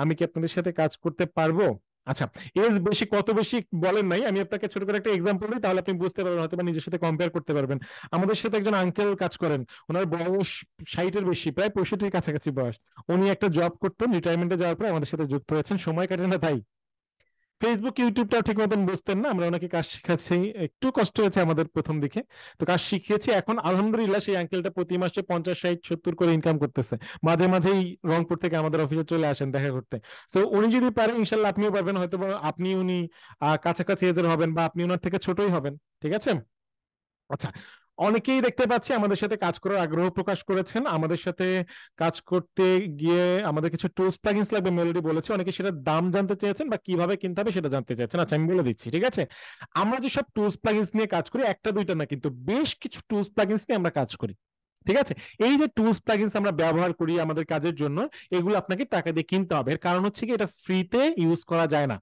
[SPEAKER 1] আমি কি আপনাদের সাথে কাজ করতে পারবো আচ্ছা এজ বেশি কত বেশি বলেন নাই আমি আপনাকে ছোট করে একটা এক্সাম্পল দিই তাহলে আপনি বুঝতে পারবেন হয়তো বা নিজের সাথে কম্পেয়ার করতে পারবেন আমাদের সাথে একজন আঙ্কেল কাজ করেন ওনার বয়স এর বেশি প্রায় পঁয়ষট্টির কাছাকাছি বয়স উনি একটা জব করতেন রিটায়ারমেন্টে যাওয়ার পর আমাদের সাথে যুক্ত হয়েছেন সময় কাটে না তাই ফেসবুক ইউটিউবটা ঠিক মতন বুঝতেন না আমরা ওনাকে কাজ শিখাচ্ছি একটু কষ্ট হয়েছে আমাদের প্রথম দিকে তো কাজ শিখিয়েছি এখন আলহামদুলিল্লাহ সেই আঙ্কেলটা প্রতি মাসে পঞ্চাশ ষাট সত্তর করে ইনকাম করতেছে মাঝে মাঝেই রংপুর থেকে আমাদের অফিসে চলে আসেন দেখা করতে তো উনি যদি পারেন ইনশাল্লাহ আপনিও পারবেন হয়তো আপনি উনি কাছাকাছি এদের হবেন বা আপনি ওনার থেকে ছোটই হবেন ঠিক আছে আচ্ছা অনেকেই দেখতে পাচ্ছি আমাদের সাথে কাজ করার আগ্রহ প্রকাশ করেছেন আমাদের সাথে কাজ করতে গিয়ে আমাদের কিছু টুলস প্যাকিংস লাগবে মেলোডি বলেছে অনেকে সেটা দাম জানতে চেয়েছেন বা কিভাবে কিনতে হবে সেটা জানতে চেয়েছেন আচ্ছা আমি বলে দিচ্ছি ঠিক আছে আমরা যেসব টুলস প্যাকিংস নিয়ে কাজ করি একটা দুইটা না কিন্তু বেশ কিছু টুলস প্যাকিংস নিয়ে আমরা কাজ করি ঠিক আছে এই যে টুলস প্যাকিংস আমরা ব্যবহার করি আমাদের কাজের জন্য এগুলো আপনাকে টাকা দিয়ে কিনতে হবে এর কারণ হচ্ছে কি এটা ফ্রিতে ইউজ করা যায় না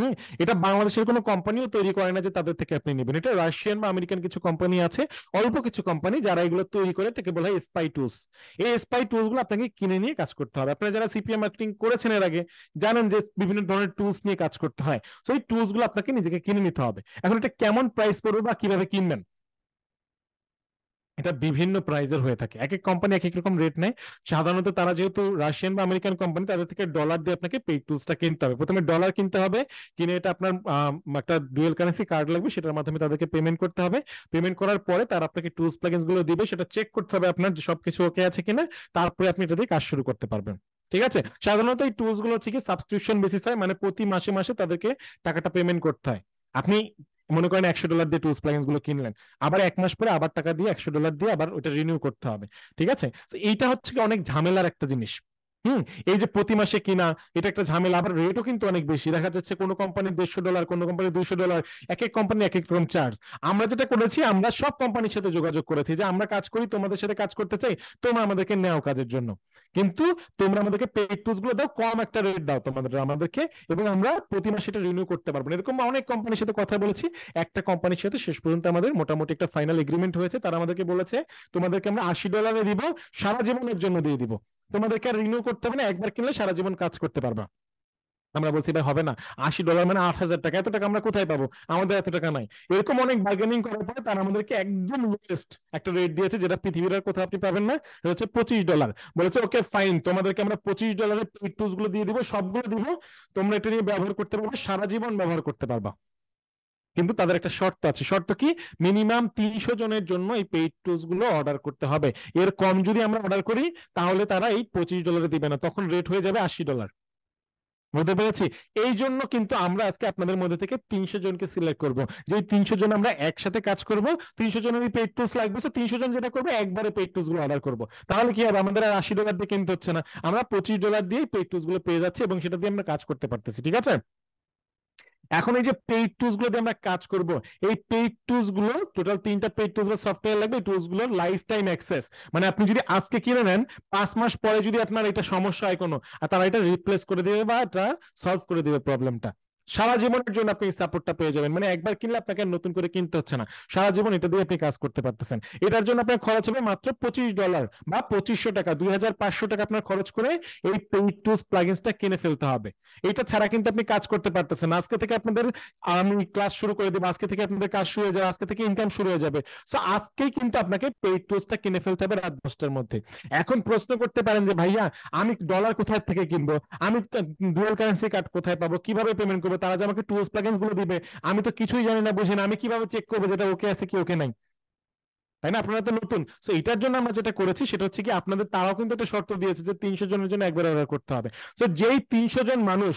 [SPEAKER 1] হ্যাঁ এটা বাংলাদেশের কোনো কোম্পানিও তৈরি করে না যে তাদের থেকে আপনি নেবেন এটা রাশিয়ান বা আমেরিকান কিছু কোম্পানি আছে অল্প কিছু কোম্পানি যারা এগুলো তৈরি করে তাকে বলা হয় স্পাই টুলস এই স্পাই টুলস গুলো আপনাকে কিনে নিয়ে কাজ করতে হবে আপনারা যারা সিপিএম মার্কেটিং করেছেন এর আগে জানেন যে বিভিন্ন ধরনের টুলস নিয়ে কাজ করতে হয় সো এই টুলস গুলো আপনাকে নিজেকে কিনে নিতে হবে এখন এটা কেমন প্রাইস পড়বে বা কিভাবে কিনবেন এটা বিভিন্ন প্রাইজের হয়ে থাকে এক এক কোম্পানি এক এক রকম রেট নেয় সাধারণত তারা যেহেতু রাশিয়ান বা আমেরিকান কোম্পানি তাদের থেকে ডলার দিয়ে আপনাকে পেড টুলসটা কিনতে হবে প্রথমে ডলার কিনতে হবে কিনে এটা আপনার একটা ডুয়েল কারেন্সি কার্ড লাগবে সেটার মাধ্যমে তাদেরকে পেমেন্ট করতে হবে পেমেন্ট করার পরে তারা আপনাকে টুলস প্লাগিনস গুলো দিবে সেটা চেক করতে হবে আপনার সবকিছু ওকে আছে কিনা তারপরে আপনি এটা দিয়ে কাজ শুরু করতে পারবেন ঠিক আছে সাধারণত এই টুলস গুলো হচ্ছে কি সাবস্ক্রিপশন বেসিস হয় মানে প্রতি মাসে মাসে তাদেরকে টাকাটা পেমেন্ট করতে হয় আপনি মনে করেন একশো ডলার দিয়ে টুলস প্লাগিনস গুলো কিনলেন আবার এক মাস পরে আবার টাকা দিয়ে একশো ডলার দিয়ে আবার ওটা রিনিউ করতে হবে ঠিক আছে তো এইটা হচ্ছে কি অনেক ঝামেলার একটা জিনিস হুম এই যে প্রতি মাসে কিনা এটা একটা ঝামেলা আবার রেটও কিন্তু অনেক বেশি দেখা যাচ্ছে কোনো কোম্পানি দেড়শো ডলার কোনো কোম্পানি দুইশো ডলার এক এক কোম্পানি এক এক রকম চার্জ আমরা যেটা করেছি আমরা সব কোম্পানির সাথে যোগাযোগ করেছি যে আমরা কাজ করি তোমাদের সাথে কাজ করতে চাই তোমরা আমাদেরকে নেও কাজের জন্য কিন্তু তোমরা আমাদেরকে পেড টুলস গুলো দাও কম একটা রেট দাও তোমাদের আমাদেরকে এবং আমরা প্রতি মাসে এটা রিনিউ করতে পারবো না এরকম অনেক কোম্পানির সাথে কথা বলেছি একটা কোম্পানির সাথে শেষ পর্যন্ত আমাদের মোটামুটি একটা ফাইনাল এগ্রিমেন্ট হয়েছে তারা আমাদেরকে বলেছে তোমাদেরকে আমরা আশি ডলারে দিব সারা জীবনের জন্য দিয়ে দিব তোমাদেরকে আর রিনিউ করতে হবে না একবার কিনলে সারা জীবন কাজ করতে পারবা আমরা বলছি ভাই হবে না আশি ডলার মানে আট হাজার টাকা এত টাকা আমরা কোথায় পাবো আমাদের এত টাকা নাই এরকম অনেক বার্গেনিং করার পরে তারা আমাদেরকে একদম লোয়েস্ট একটা রেট দিয়েছে যেটা পৃথিবীর আর কোথাও আপনি পাবেন না হচ্ছে পঁচিশ ডলার বলেছে ওকে ফাইন তোমাদেরকে আমরা পঁচিশ ডলারের পেইড গুলো দিয়ে দিবো সবগুলো দিবো তোমরা এটা নিয়ে ব্যবহার করতে পারবে সারা জীবন ব্যবহার করতে পারবা কিন্তু তাদের একটা শর্ত আছে শর্ত কি মিনিমাম তিনশো জনের জন্য এই পেইড টুলস গুলো অর্ডার করতে হবে এর কম যদি আমরা অর্ডার করি তাহলে তারা এই পঁচিশ ডলারে দিবে না তখন রেট হয়ে যাবে আশি ডলার বুঝতে পেরেছি এই জন্য কিন্তু আমরা আজকে আপনাদের মধ্যে থেকে তিনশো জনকে সিলেক্ট করব যে তিনশো জন আমরা একসাথে কাজ করব তিনশো জনের পেড টুলস লাগবে তো তিনশো জন যেটা করবো একবারে পেড টুলস গুলো অর্ডার করবো তাহলে কি হবে আমাদের আর আশি ডলার দিয়ে কিনতে হচ্ছে না আমরা পঁচিশ ডলার দিয়ে পেড টুলস গুলো পেয়ে যাচ্ছি এবং সেটা দিয়ে আমরা কাজ করতে পারতেছি ঠিক আছে এখন এই যে পেইড টুলস গুলো দিয়ে আমরা কাজ করব এই পেইড টুলস গুলো টোটাল তিনটা পেইড টুলস বা সফটওয়্যার লাগবে টুলস গুলো লাইফ টাইম অ্যাক্সেস মানে আপনি যদি আজকে কিনে নেন পাঁচ মাস পরে যদি আপনার এটা সমস্যা হয় কোনো আর তারা এটা রিপ্লেস করে দেবে বা এটা সলভ করে দেবে প্রবলেমটা সারা জীবনের জন্য আপনি সাপোর্টটা পেয়ে যাবেন মানে একবার কিনলে আপনাকে নতুন করে কিনতে হচ্ছে না সারা জীবন এটা দিয়ে আপনি কাজ করতে পারতেছেন এটার জন্য আপনার খরচ হবে মাত্র পঁচিশ ডলার বা পঁচিশশো টাকা দুই হাজার পাঁচশো টাকা আপনার খরচ করে এই পেইড টুলস প্লাগিনসটা কিনে ফেলতে হবে এটা ছাড়া কিন্তু আপনি কাজ করতে পারতেছেন আজকে থেকে আপনাদের আমি ক্লাস শুরু করে দেবো আজকে থেকে আপনাদের কাজ শুরু হয়ে যাবে আজকে থেকে ইনকাম শুরু হয়ে যাবে সো আজকেই কিন্তু আপনাকে পেইড টুলসটা কিনে ফেলতে হবে রাত দশটার মধ্যে এখন প্রশ্ন করতে পারেন যে ভাইয়া আমি ডলার কোথায় থেকে কিনবো আমি ডুয়াল কারেন্সি কার্ড কোথায় পাবো কিভাবে পেমেন্ট করবো করবে তারা যে আমাকে টুলস প্লাগেন্স গুলো দিবে আমি তো কিছুই জানি না বুঝি না আমি কিভাবে চেক করবো যেটা ওকে আছে কি ওকে নাই তাই না আপনারা তো নতুন সো এটার জন্য আমরা যেটা করেছি সেটা হচ্ছে কি আপনাদের তারাও কিন্তু একটা শর্ত দিয়েছে যে তিনশো জনের জন্য একবার অর্ডার করতে হবে সো যেই তিনশো জন মানুষ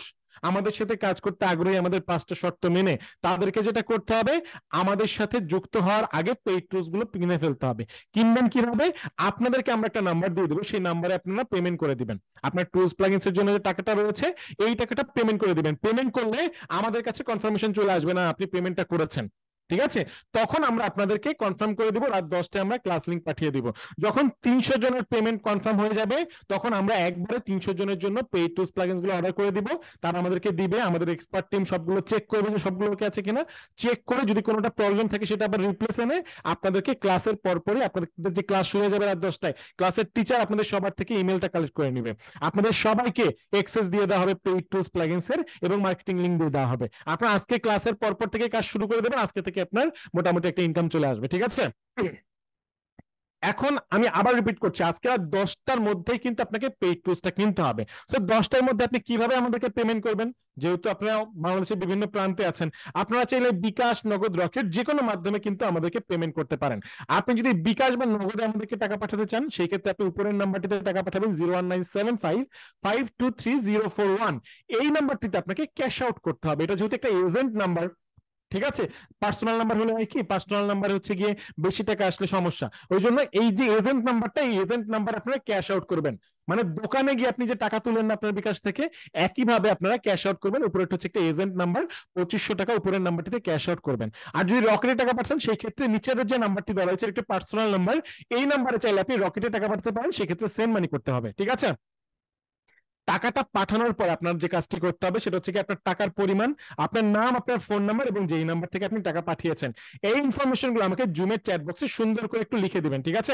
[SPEAKER 1] আমাদের সাথে কাজ করতে আগ্রহী আমাদের পাঁচটা শর্ত মেনে তাদেরকে যেটা করতে হবে আমাদের সাথে যুক্ত হওয়ার আগে পেইড টুলস গুলো কিনে ফেলতে হবে কিনবেন কিভাবে আপনাদেরকে আমরা একটা নাম্বার দিয়ে দেবো সেই নাম্বারে আপনারা পেমেন্ট করে দিবেন আপনার টুলস প্লাগিনস এর জন্য যে টাকাটা রয়েছে এই টাকাটা পেমেন্ট করে দিবেন পেমেন্ট করলে আমাদের কাছে কনফার্মেশন চলে আসবে না আপনি পেমেন্টটা করেছেন ঠিক আছে তখন আমরা আপনাদেরকে কনফার্ম করে দিব রাত দশটায় আমরা ক্লাস লিঙ্ক পাঠিয়ে দিব যখন তিনশো জনের পেমেন্ট কনফার্ম হয়ে যাবে তখন আমরা একবারে তিনশো জনের জন্য পে টুলস প্লাগিনস গুলো অর্ডার করে দিব তারা আমাদেরকে দিবে আমাদের এক্সপার্ট টিম সবগুলো চেক করবে যে সবগুলো কে আছে কিনা চেক করে যদি কোনোটা প্রবলেম থাকে সেটা আবার রিপ্লেস এনে আপনাদেরকে ক্লাসের পরপরই আপনাদের যে ক্লাস শুরু হয়ে যাবে রাত দশটায় ক্লাসের টিচার আপনাদের সবার থেকে ইমেলটা কালেক্ট করে নেবে আপনাদের সবাইকে এক্সেস দিয়ে দেওয়া হবে পে টুলস প্লাগিনস এর এবং মার্কেটিং লিঙ্ক দিয়ে দেওয়া হবে আপনারা আজকে ক্লাসের পরপর থেকে কাজ শুরু করে দেবেন আজকে থেকে থেকে আপনার মোটামুটি একটা ইনকাম চলে আসবে ঠিক আছে এখন আমি আবার রিপিট করছি আজকে আর দশটার মধ্যে কিন্তু আপনাকে পেইড কোর্সটা কিনতে হবে তো দশটার মধ্যে আপনি কিভাবে আমাদেরকে পেমেন্ট করবেন যেহেতু আপনারা বাংলাদেশের বিভিন্ন প্রান্তে আছেন আপনারা চাইলে বিকাশ নগদ রকেট যে কোনো মাধ্যমে কিন্তু আমাদেরকে পেমেন্ট করতে পারেন আপনি যদি বিকাশ বা নগদে আমাদেরকে টাকা পাঠাতে চান সেই ক্ষেত্রে আপনি উপরের নাম্বারটিতে টাকা পাঠাবেন zero one nine seven five five two three zero four one এই নাম্বারটিতে আপনাকে ক্যাশ আউট করতে হবে এটা যেহেতু একটা এজেন্ট নাম্বার ঠিক আছে পার্সোনাল নাম্বার হলে কি পার্সোনাল নাম্বার হচ্ছে গিয়ে বেশি টাকা আসলে সমস্যা ওই জন্য এই যে এজেন্ট নাম্বারটা এই এজেন্ট নাম্বার আপনারা ক্যাশ আউট করবেন মানে দোকানে গিয়ে আপনি যে টাকা তুলেন না আপনার বিকাশ থেকে একইভাবে আপনারা ক্যাশ আউট করবেন উপরে হচ্ছে একটা এজেন্ট নাম্বার পঁচিশশো টাকা উপরের নাম্বারটিতে ক্যাশ আউট করবেন আর যদি রকেটে টাকা পাঠান সেই ক্ষেত্রে নিচের যে নাম্বারটি দেওয়া হয়েছে একটা পার্সোনাল নাম্বার এই নাম্বারে চাইলে আপনি রকেটে টাকা পাঠাতে পারেন সেক্ষেত্রে সেন্ড মানি করতে হবে ঠিক আছে টাকাটা পাঠানোর পর আপনার যে কাজটি করতে হবে সেটা হচ্ছে কি আপনার টাকার পরিমাণ আপনার নাম আপনার ফোন নাম্বার এবং যেই নাম্বার থেকে আপনি টাকা পাঠিয়েছেন এই ইনফরমেশনগুলো আমাকে জুমের চ্যাট বক্সে সুন্দর করে একটু লিখে দিবেন ঠিক আছে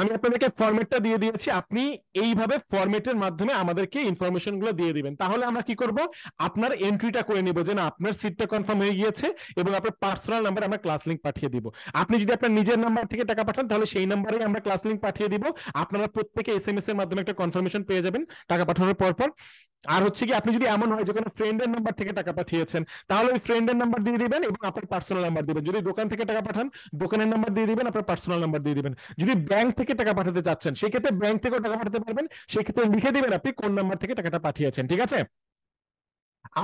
[SPEAKER 1] আমি আপনাদেরকে ফরম্যাটটা দিয়ে দিয়েছি আপনি এইভাবে ফরম্যাটের মাধ্যমে আমাদেরকে ইনফরমেশন গুলো দিয়ে দিবেন তাহলে আমরা কি করব আপনার এন্ট্রিটা করে নিব যে না আপনার সিটটা কনফার্ম হয়ে গিয়েছে এবং আপনার পার্সোনাল নাম্বার আমরা ক্লাস লিঙ্ক পাঠিয়ে দিব আপনি যদি আপনার নিজের নাম্বার থেকে টাকা পাঠান তাহলে সেই নাম্বারে আমরা ক্লাস লিঙ্ক পাঠিয়ে দিব আপনারা প্রত্যেকে এস এম এস এর মাধ্যমে একটা কনফার্মেশন পেয়ে যাবেন টাকা পাঠানোর পর পর আর হচ্ছে কি আপনি যদি এমন হয় যে কোনো ফ্রেন্ডের নাম্বার থেকে টাকা পাঠিয়েছেন তাহলে ওই ফ্রেন্ডের নাম্বার দিয়ে দিবেন এবং আপনার পার্সোনাল নাম্বার দিবেন যদি দোকান থেকে টাকা পাঠান দোকানের নাম্বার দিয়ে দিবেন আপনার পার্সোনাল নাম্বার দিয়ে দিবেন যদি ব্যাংক থেকে টাকা পাঠাতে চাচ্ছেন সেক্ষেত্রে ব্যাংক থেকেও টাকা পাঠাতে পারবেন সেক্ষেত্রে লিখে দিবেন আপনি কোন নাম্বার থেকে টাকাটা পাঠিয়েছেন ঠিক আছে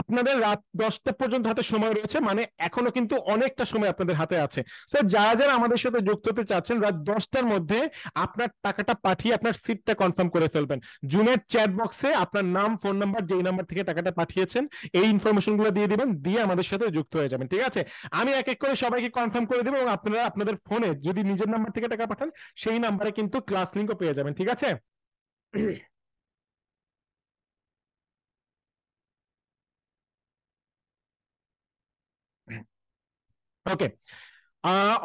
[SPEAKER 1] আপনাদের রাত দশটা পর্যন্ত হাতে সময় রয়েছে মানে এখনো কিন্তু অনেকটা সময় আপনাদের হাতে আছে স্যার যারা যারা আমাদের সাথে যুক্ত হতে চাচ্ছেন রাত দশটার মধ্যে আপনার টাকাটা পাঠিয়ে আপনার সিটটা কনফার্ম করে ফেলবেন জুনের চ্যাট বক্সে আপনার নাম ফোন নাম্বার যেই নাম্বার থেকে টাকাটা পাঠিয়েছেন এই গুলো দিয়ে দিবেন দিয়ে আমাদের সাথে যুক্ত হয়ে যাবেন ঠিক আছে আমি এক এক করে সবাইকে কনফার্ম করে দেবো এবং আপনারা আপনাদের ফোনে যদি নিজের নাম্বার থেকে টাকা পাঠান সেই নাম্বারে কিন্তু ক্লাস লিঙ্কও পেয়ে যাবেন ঠিক আছে ওকে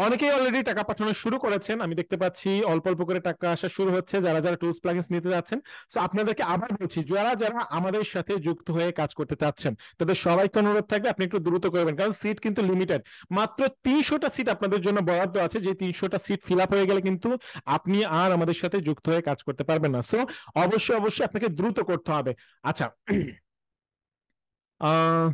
[SPEAKER 1] অনেকেই অলরেডি টাকা পাঠানো শুরু করেছেন আমি দেখতে পাচ্ছি অল্প অল্প করে টাকা আসা শুরু হচ্ছে যারা যারা টুলস প্লাগিনস নিতে যাচ্ছেন সো আপনাদেরকে আবার বলছি যারা যারা আমাদের সাথে যুক্ত হয়ে কাজ করতে চাচ্ছেন তাদের সবাইকে অনুরোধ থাকবে আপনি একটু দ্রুত করবেন কারণ সিট কিন্তু লিমিটেড মাত্র তিনশোটা সিট আপনাদের জন্য বরাদ্দ আছে যে তিনশোটা সিট ফিল আপ হয়ে গেলে কিন্তু আপনি আর আমাদের সাথে যুক্ত হয়ে কাজ করতে পারবেন না সো অবশ্যই অবশ্যই আপনাকে দ্রুত করতে হবে আচ্ছা আহ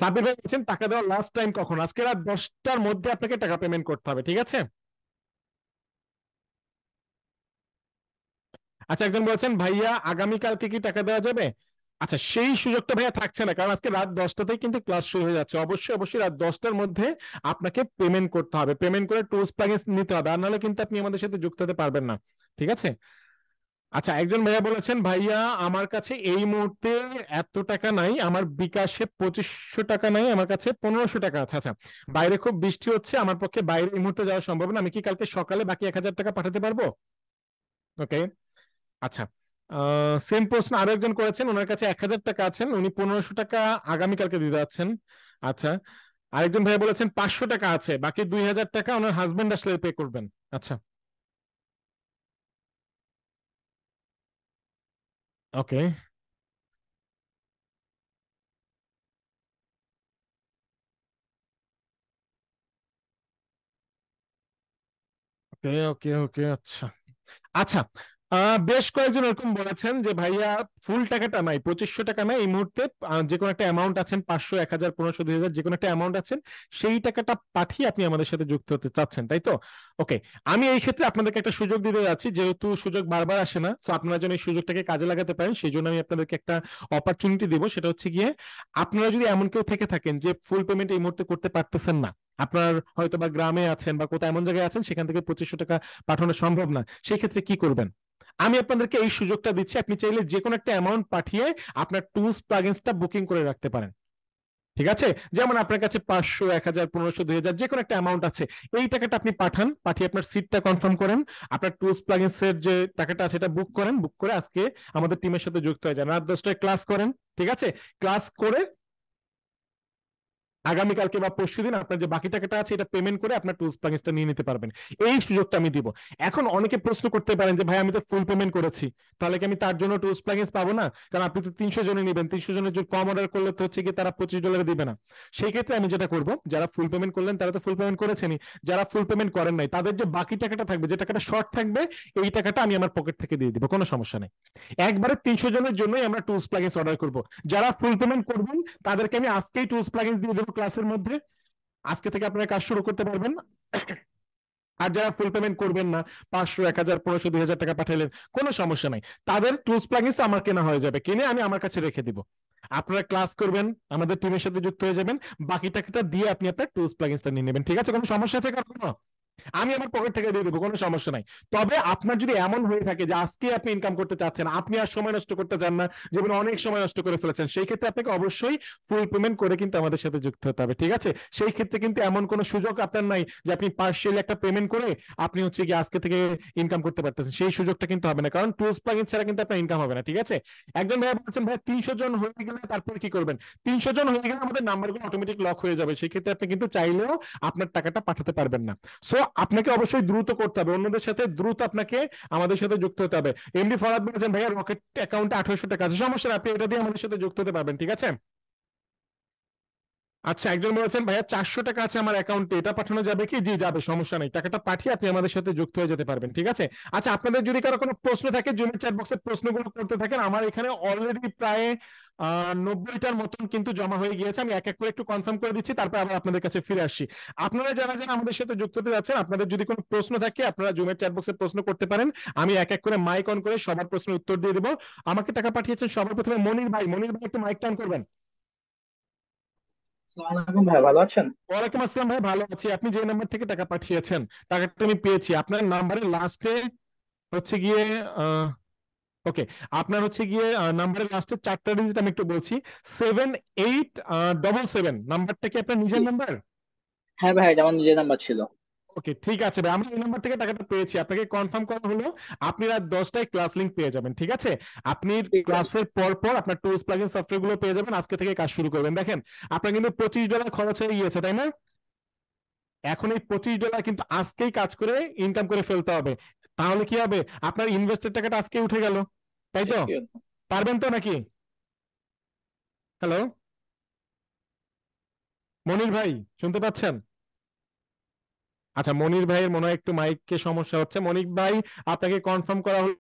[SPEAKER 1] সাব্বির ভাই বলছেন টাকা দেওয়ার লাস্ট টাইম কখন আজকে রাত দশটার মধ্যে আপনাকে টাকা পেমেন্ট করতে হবে ঠিক আছে আচ্ছা একজন বলছেন ভাইয়া আগামীকালকে কি টাকা দেওয়া যাবে আচ্ছা সেই সুযোগটা ভাইয়া থাকছে না কারণ আজকে রাত দশটাতেই কিন্তু ক্লাস শুরু হয়ে যাচ্ছে অবশ্যই অবশ্যই রাত দশটার মধ্যে আপনাকে পেমেন্ট করতে হবে পেমেন্ট করে টুলস প্যাকেজ নিতে হবে আর নাহলে কিন্তু আপনি আমাদের সাথে যুক্ত হতে পারবেন না ঠিক আছে আচ্ছা একজন ভাইয়া বলেছেন ভাইয়া আমার কাছে এই মুহূর্তে এত টাকা নাই আমার বিকাশে পঁচিশশো টাকা নাই আমার কাছে পনেরোশো টাকা আছে আচ্ছা বাইরে খুব বৃষ্টি হচ্ছে আমার পক্ষে বাইরে এই মুহূর্তে যাওয়া সম্ভব না আমি কি কালকে সকালে বাকি এক হাজার টাকা পাঠাতে পারবো ওকে আচ্ছা সেম প্রশ্ন আরো একজন করেছেন ওনার কাছে এক হাজার টাকা আছেন উনি পনেরোশো টাকা আগামীকালকে দিতে যাচ্ছেন আচ্ছা আরেকজন ভাই বলেছেন পাঁচশো টাকা আছে বাকি দুই হাজার টাকা ওনার হাজবেন্ড আসলে পে করবেন আচ্ছা Okay. ওকে ওকে ওকে আচ্ছা আচ্ছা বেশ কয়েকজন এরকম বলেছেন যে ভাইয়া ফুল টাকাটা নাই পঁচিশশো টাকা নাই এই মুহূর্তে যে কোনো একটা অ্যামাউন্ট আছেন পাঁচশো এক হাজার পনেরোশো দুই হাজার যে কোনো একটা অ্যামাউন্ট আছেন সেই টাকাটা পাঠিয়ে আপনি আমাদের সাথে যুক্ত হতে চাচ্ছেন তাই তো ওকে আমি এই ক্ষেত্রে আপনাদেরকে একটা সুযোগ দিতে যাচ্ছি যেহেতু সুযোগ বারবার আসে না তো আপনারা যেন এই সুযোগটাকে কাজে লাগাতে পারেন সেই জন্য আমি আপনাদেরকে একটা অপরচুনিটি দিব সেটা হচ্ছে গিয়ে আপনারা যদি এমন কেউ থেকে থাকেন যে ফুল পেমেন্ট এই মুহূর্তে করতে পারতেছেন না আপনার হয়তো বা গ্রামে আছেন বা কোথাও এমন জায়গায় আছেন সেখান থেকে পঁচিশশো টাকা পাঠানো সম্ভব না সেই ক্ষেত্রে কি করবেন আমি আপনাদেরকে এই সুযোগটা দিচ্ছি আপনি চাইলে যে কোনো একটা অ্যামাউন্ট পাঠিয়ে আপনার টুলস প্লাগিনসটা বুকিং করে রাখতে পারেন ঠিক আছে যেমন আপনার কাছে পাঁচশো এক হাজার পনেরোশো দুই হাজার যে কোনো একটা অ্যামাউন্ট আছে এই টাকাটা আপনি পাঠান পাঠিয়ে আপনার সিটটা কনফার্ম করেন আপনার টুলস প্লাগিনস এর যে টাকাটা আছে এটা বুক করেন বুক করে আজকে আমাদের টিমের সাথে যুক্ত হয়ে যান রাত দশটায় ক্লাস করেন ঠিক আছে ক্লাস করে আগামীকালকে বা পরশু দিন আপনার যে বাকি টাকাটা আছে এটা পেমেন্ট করে আপনার টুলস প্যাকেজটা নিয়ে নিতে পারবেন এই সুযোগটা আমি দিব এখন অনেকে প্রশ্ন করতে পারেন যে ভাই আমি তো ফুল পেমেন্ট করেছি তাহলে কি আমি তার জন্য টুলস প্যাকেজ পাবো না কারণ আপনি তো তিনশো জনে নেবেন তিনশো জনের জন্য কম অর্ডার করলে তো হচ্ছে কি তারা পঁচিশ ডলার দিবে না সেই ক্ষেত্রে আমি যেটা করব যারা ফুল পেমেন্ট করলেন তারা তো ফুল পেমেন্ট করেছেনই যারা ফুল পেমেন্ট করেন নাই তাদের যে বাকি টাকাটা থাকবে যে টাকাটা শর্ট থাকবে এই টাকাটা আমি আমার পকেট থেকে দিয়ে দিব কোনো সমস্যা নেই একবারে তিনশো জনের জন্যই আমরা টুলস প্যাকেজ অর্ডার করব যারা ফুল পেমেন্ট করবেন তাদেরকে আমি আজকেই টুলস প্যাকেজ দিয়ে দেবো ক্লাসের মধ্যে আজকে থেকে আপনারা কাজ শুরু করতে পারবেন আর যারা ফুল পেমেন্ট করবেন না পাঁচশো এক হাজার পনেরোশো দুই হাজার টাকা পাঠাইলেন কোনো সমস্যা নাই তাদের টুলস প্লাগিনস আমার কেনা হয়ে যাবে কিনে আমি আমার কাছে রেখে দিব আপনারা ক্লাস করবেন আমাদের টিমের সাথে যুক্ত হয়ে যাবেন বাকি টাকাটা দিয়ে আপনি আপনার টুলস প্লাগিনসটা নিয়ে নেবেন ঠিক আছে কোনো সমস্যা আছে কারণ আমি আমার পকেট থেকে দিয়ে দেবো কোনো সমস্যা নাই তবে আপনার যদি এমন হয়ে থাকে যে আজকে আপনি ইনকাম করতে চাচ্ছেন আপনি আর সময় নষ্ট করতে চান না যেমন অনেক সময় নষ্ট করে ফেলেছেন সেই ক্ষেত্রে আপনাকে অবশ্যই ফুল পেমেন্ট করে কিন্তু আমাদের সাথে যুক্ত হতে হবে ঠিক আছে সেই ক্ষেত্রে কিন্তু এমন কোনো সুযোগ আপনার নাই যে আপনি পার্সিয়ালি একটা পেমেন্ট করে আপনি হচ্ছে কি আজকে থেকে ইনকাম করতে পারতেছেন সেই সুযোগটা কিন্তু হবে না কারণ টুলস প্লাগিন ছাড়া কিন্তু আপনার ইনকাম হবে না ঠিক আছে একজন ভাই বলছেন ভাই তিনশো জন হয়ে গেলে তারপরে কি করবেন তিনশো জন হয়ে গেলে আমাদের নাম্বারগুলো অটোমেটিক লক হয়ে যাবে সেই ক্ষেত্রে আপনি কিন্তু চাইলেও আপনার টাকাটা পাঠাতে পারবেন না সো আপনাকে অবশ্যই দ্রুত করতে হবে অন্যদের সাথে দ্রুত আপনাকে আমাদের সাথে যুক্ত হতে হবে এমডি ফরাদ বলেছেন ভাইয়া রকেট অ্যাকাউন্টে আঠারোশো টাকা আছে সমস্যা আপনি এটা দিয়ে আমাদের সাথে যুক্ত হতে পারবেন ঠিক আছে আচ্ছা একজন বলেছেন ভাইয়া চারশো টাকা আছে আমার অ্যাকাউন্টে এটা পাঠানো যাবে কি জি যাবে সমস্যা নেই টাকাটা পাঠিয়ে আপনি আমাদের সাথে যুক্ত হয়ে যেতে পারবেন ঠিক আছে আচ্ছা আপনাদের যদি কারো কোনো প্রশ্ন থাকে জুমের চ্যাট বক্সে প্রশ্নগুলো করতে থাকেন আমার এখানে অলরেডি প্রায় নব্বইটার মতন কিন্তু জমা হয়ে গিয়েছে আমি এক এক করে একটু কনফার্ম করে দিচ্ছি তারপর আবার আপনাদের কাছে ফিরে আসছি আপনারা যারা যারা আমাদের সাথে যুক্ত হতে যাচ্ছেন আপনাদের যদি কোনো প্রশ্ন থাকে আপনারা জুমের চ্যাট বক্সে প্রশ্ন করতে পারেন আমি এক এক করে মাইক অন করে সবার প্রশ্নের উত্তর দিয়ে দেবো আমাকে টাকা পাঠিয়েছেন সবার প্রথমে মনির ভাই মনির ভাই একটু মাইক টান করবেন ভালো আছেন ওয়ালাইকুম আসসালাম ভাই ভালো আছি আপনি নাম্বার থেকে টাকা পাঠিয়েছেন টাকাটা আমি পেয়েছি আপনার নাম্বারের লাস্টে হচ্ছে গিয়ে আহ ওকে আপনার হচ্ছে গিয়ে নাম্বারের লাস্টের চারটা ডিজিট আমি একটু বলছি সেভেন এইট ডবল সেভেন নাম্বারটা কি আপনার নিজের নাম্বার হ্যাঁ ভাই আমার নিজের নাম্বার ছিল ওকে ঠিক আছে ভাই আমরা এই নাম্বার থেকে টাকাটা পেয়েছি আপনাকে কনফার্ম করা হলো আপনি রাত দশটায় ক্লাস লিংক পেয়ে যাবেন ঠিক আছে আপনি ক্লাসের পর পর আপনার টুলস প্লাগিন সফটওয়্যার গুলো পেয়ে যাবেন আজকে থেকে কাজ শুরু করবেন দেখেন আপনার কিন্তু পঁচিশ ডলার খরচ হয়ে গিয়েছে তাই না এখন এই পঁচিশ ডলার কিন্তু আজকেই কাজ করে ইনকাম করে ফেলতে হবে তাহলে কি হবে আপনার ইনভেস্টের টাকাটা আজকে উঠে গেল তাই তো পারবেন তো নাকি হ্যালো মনির ভাই শুনতে পাচ্ছেন আচ্ছা মনির ভাইয়ের মনে হয় একটু মাইককে সমস্যা হচ্ছে মনির ভাই আপনাকে কনফার্ম করা হলো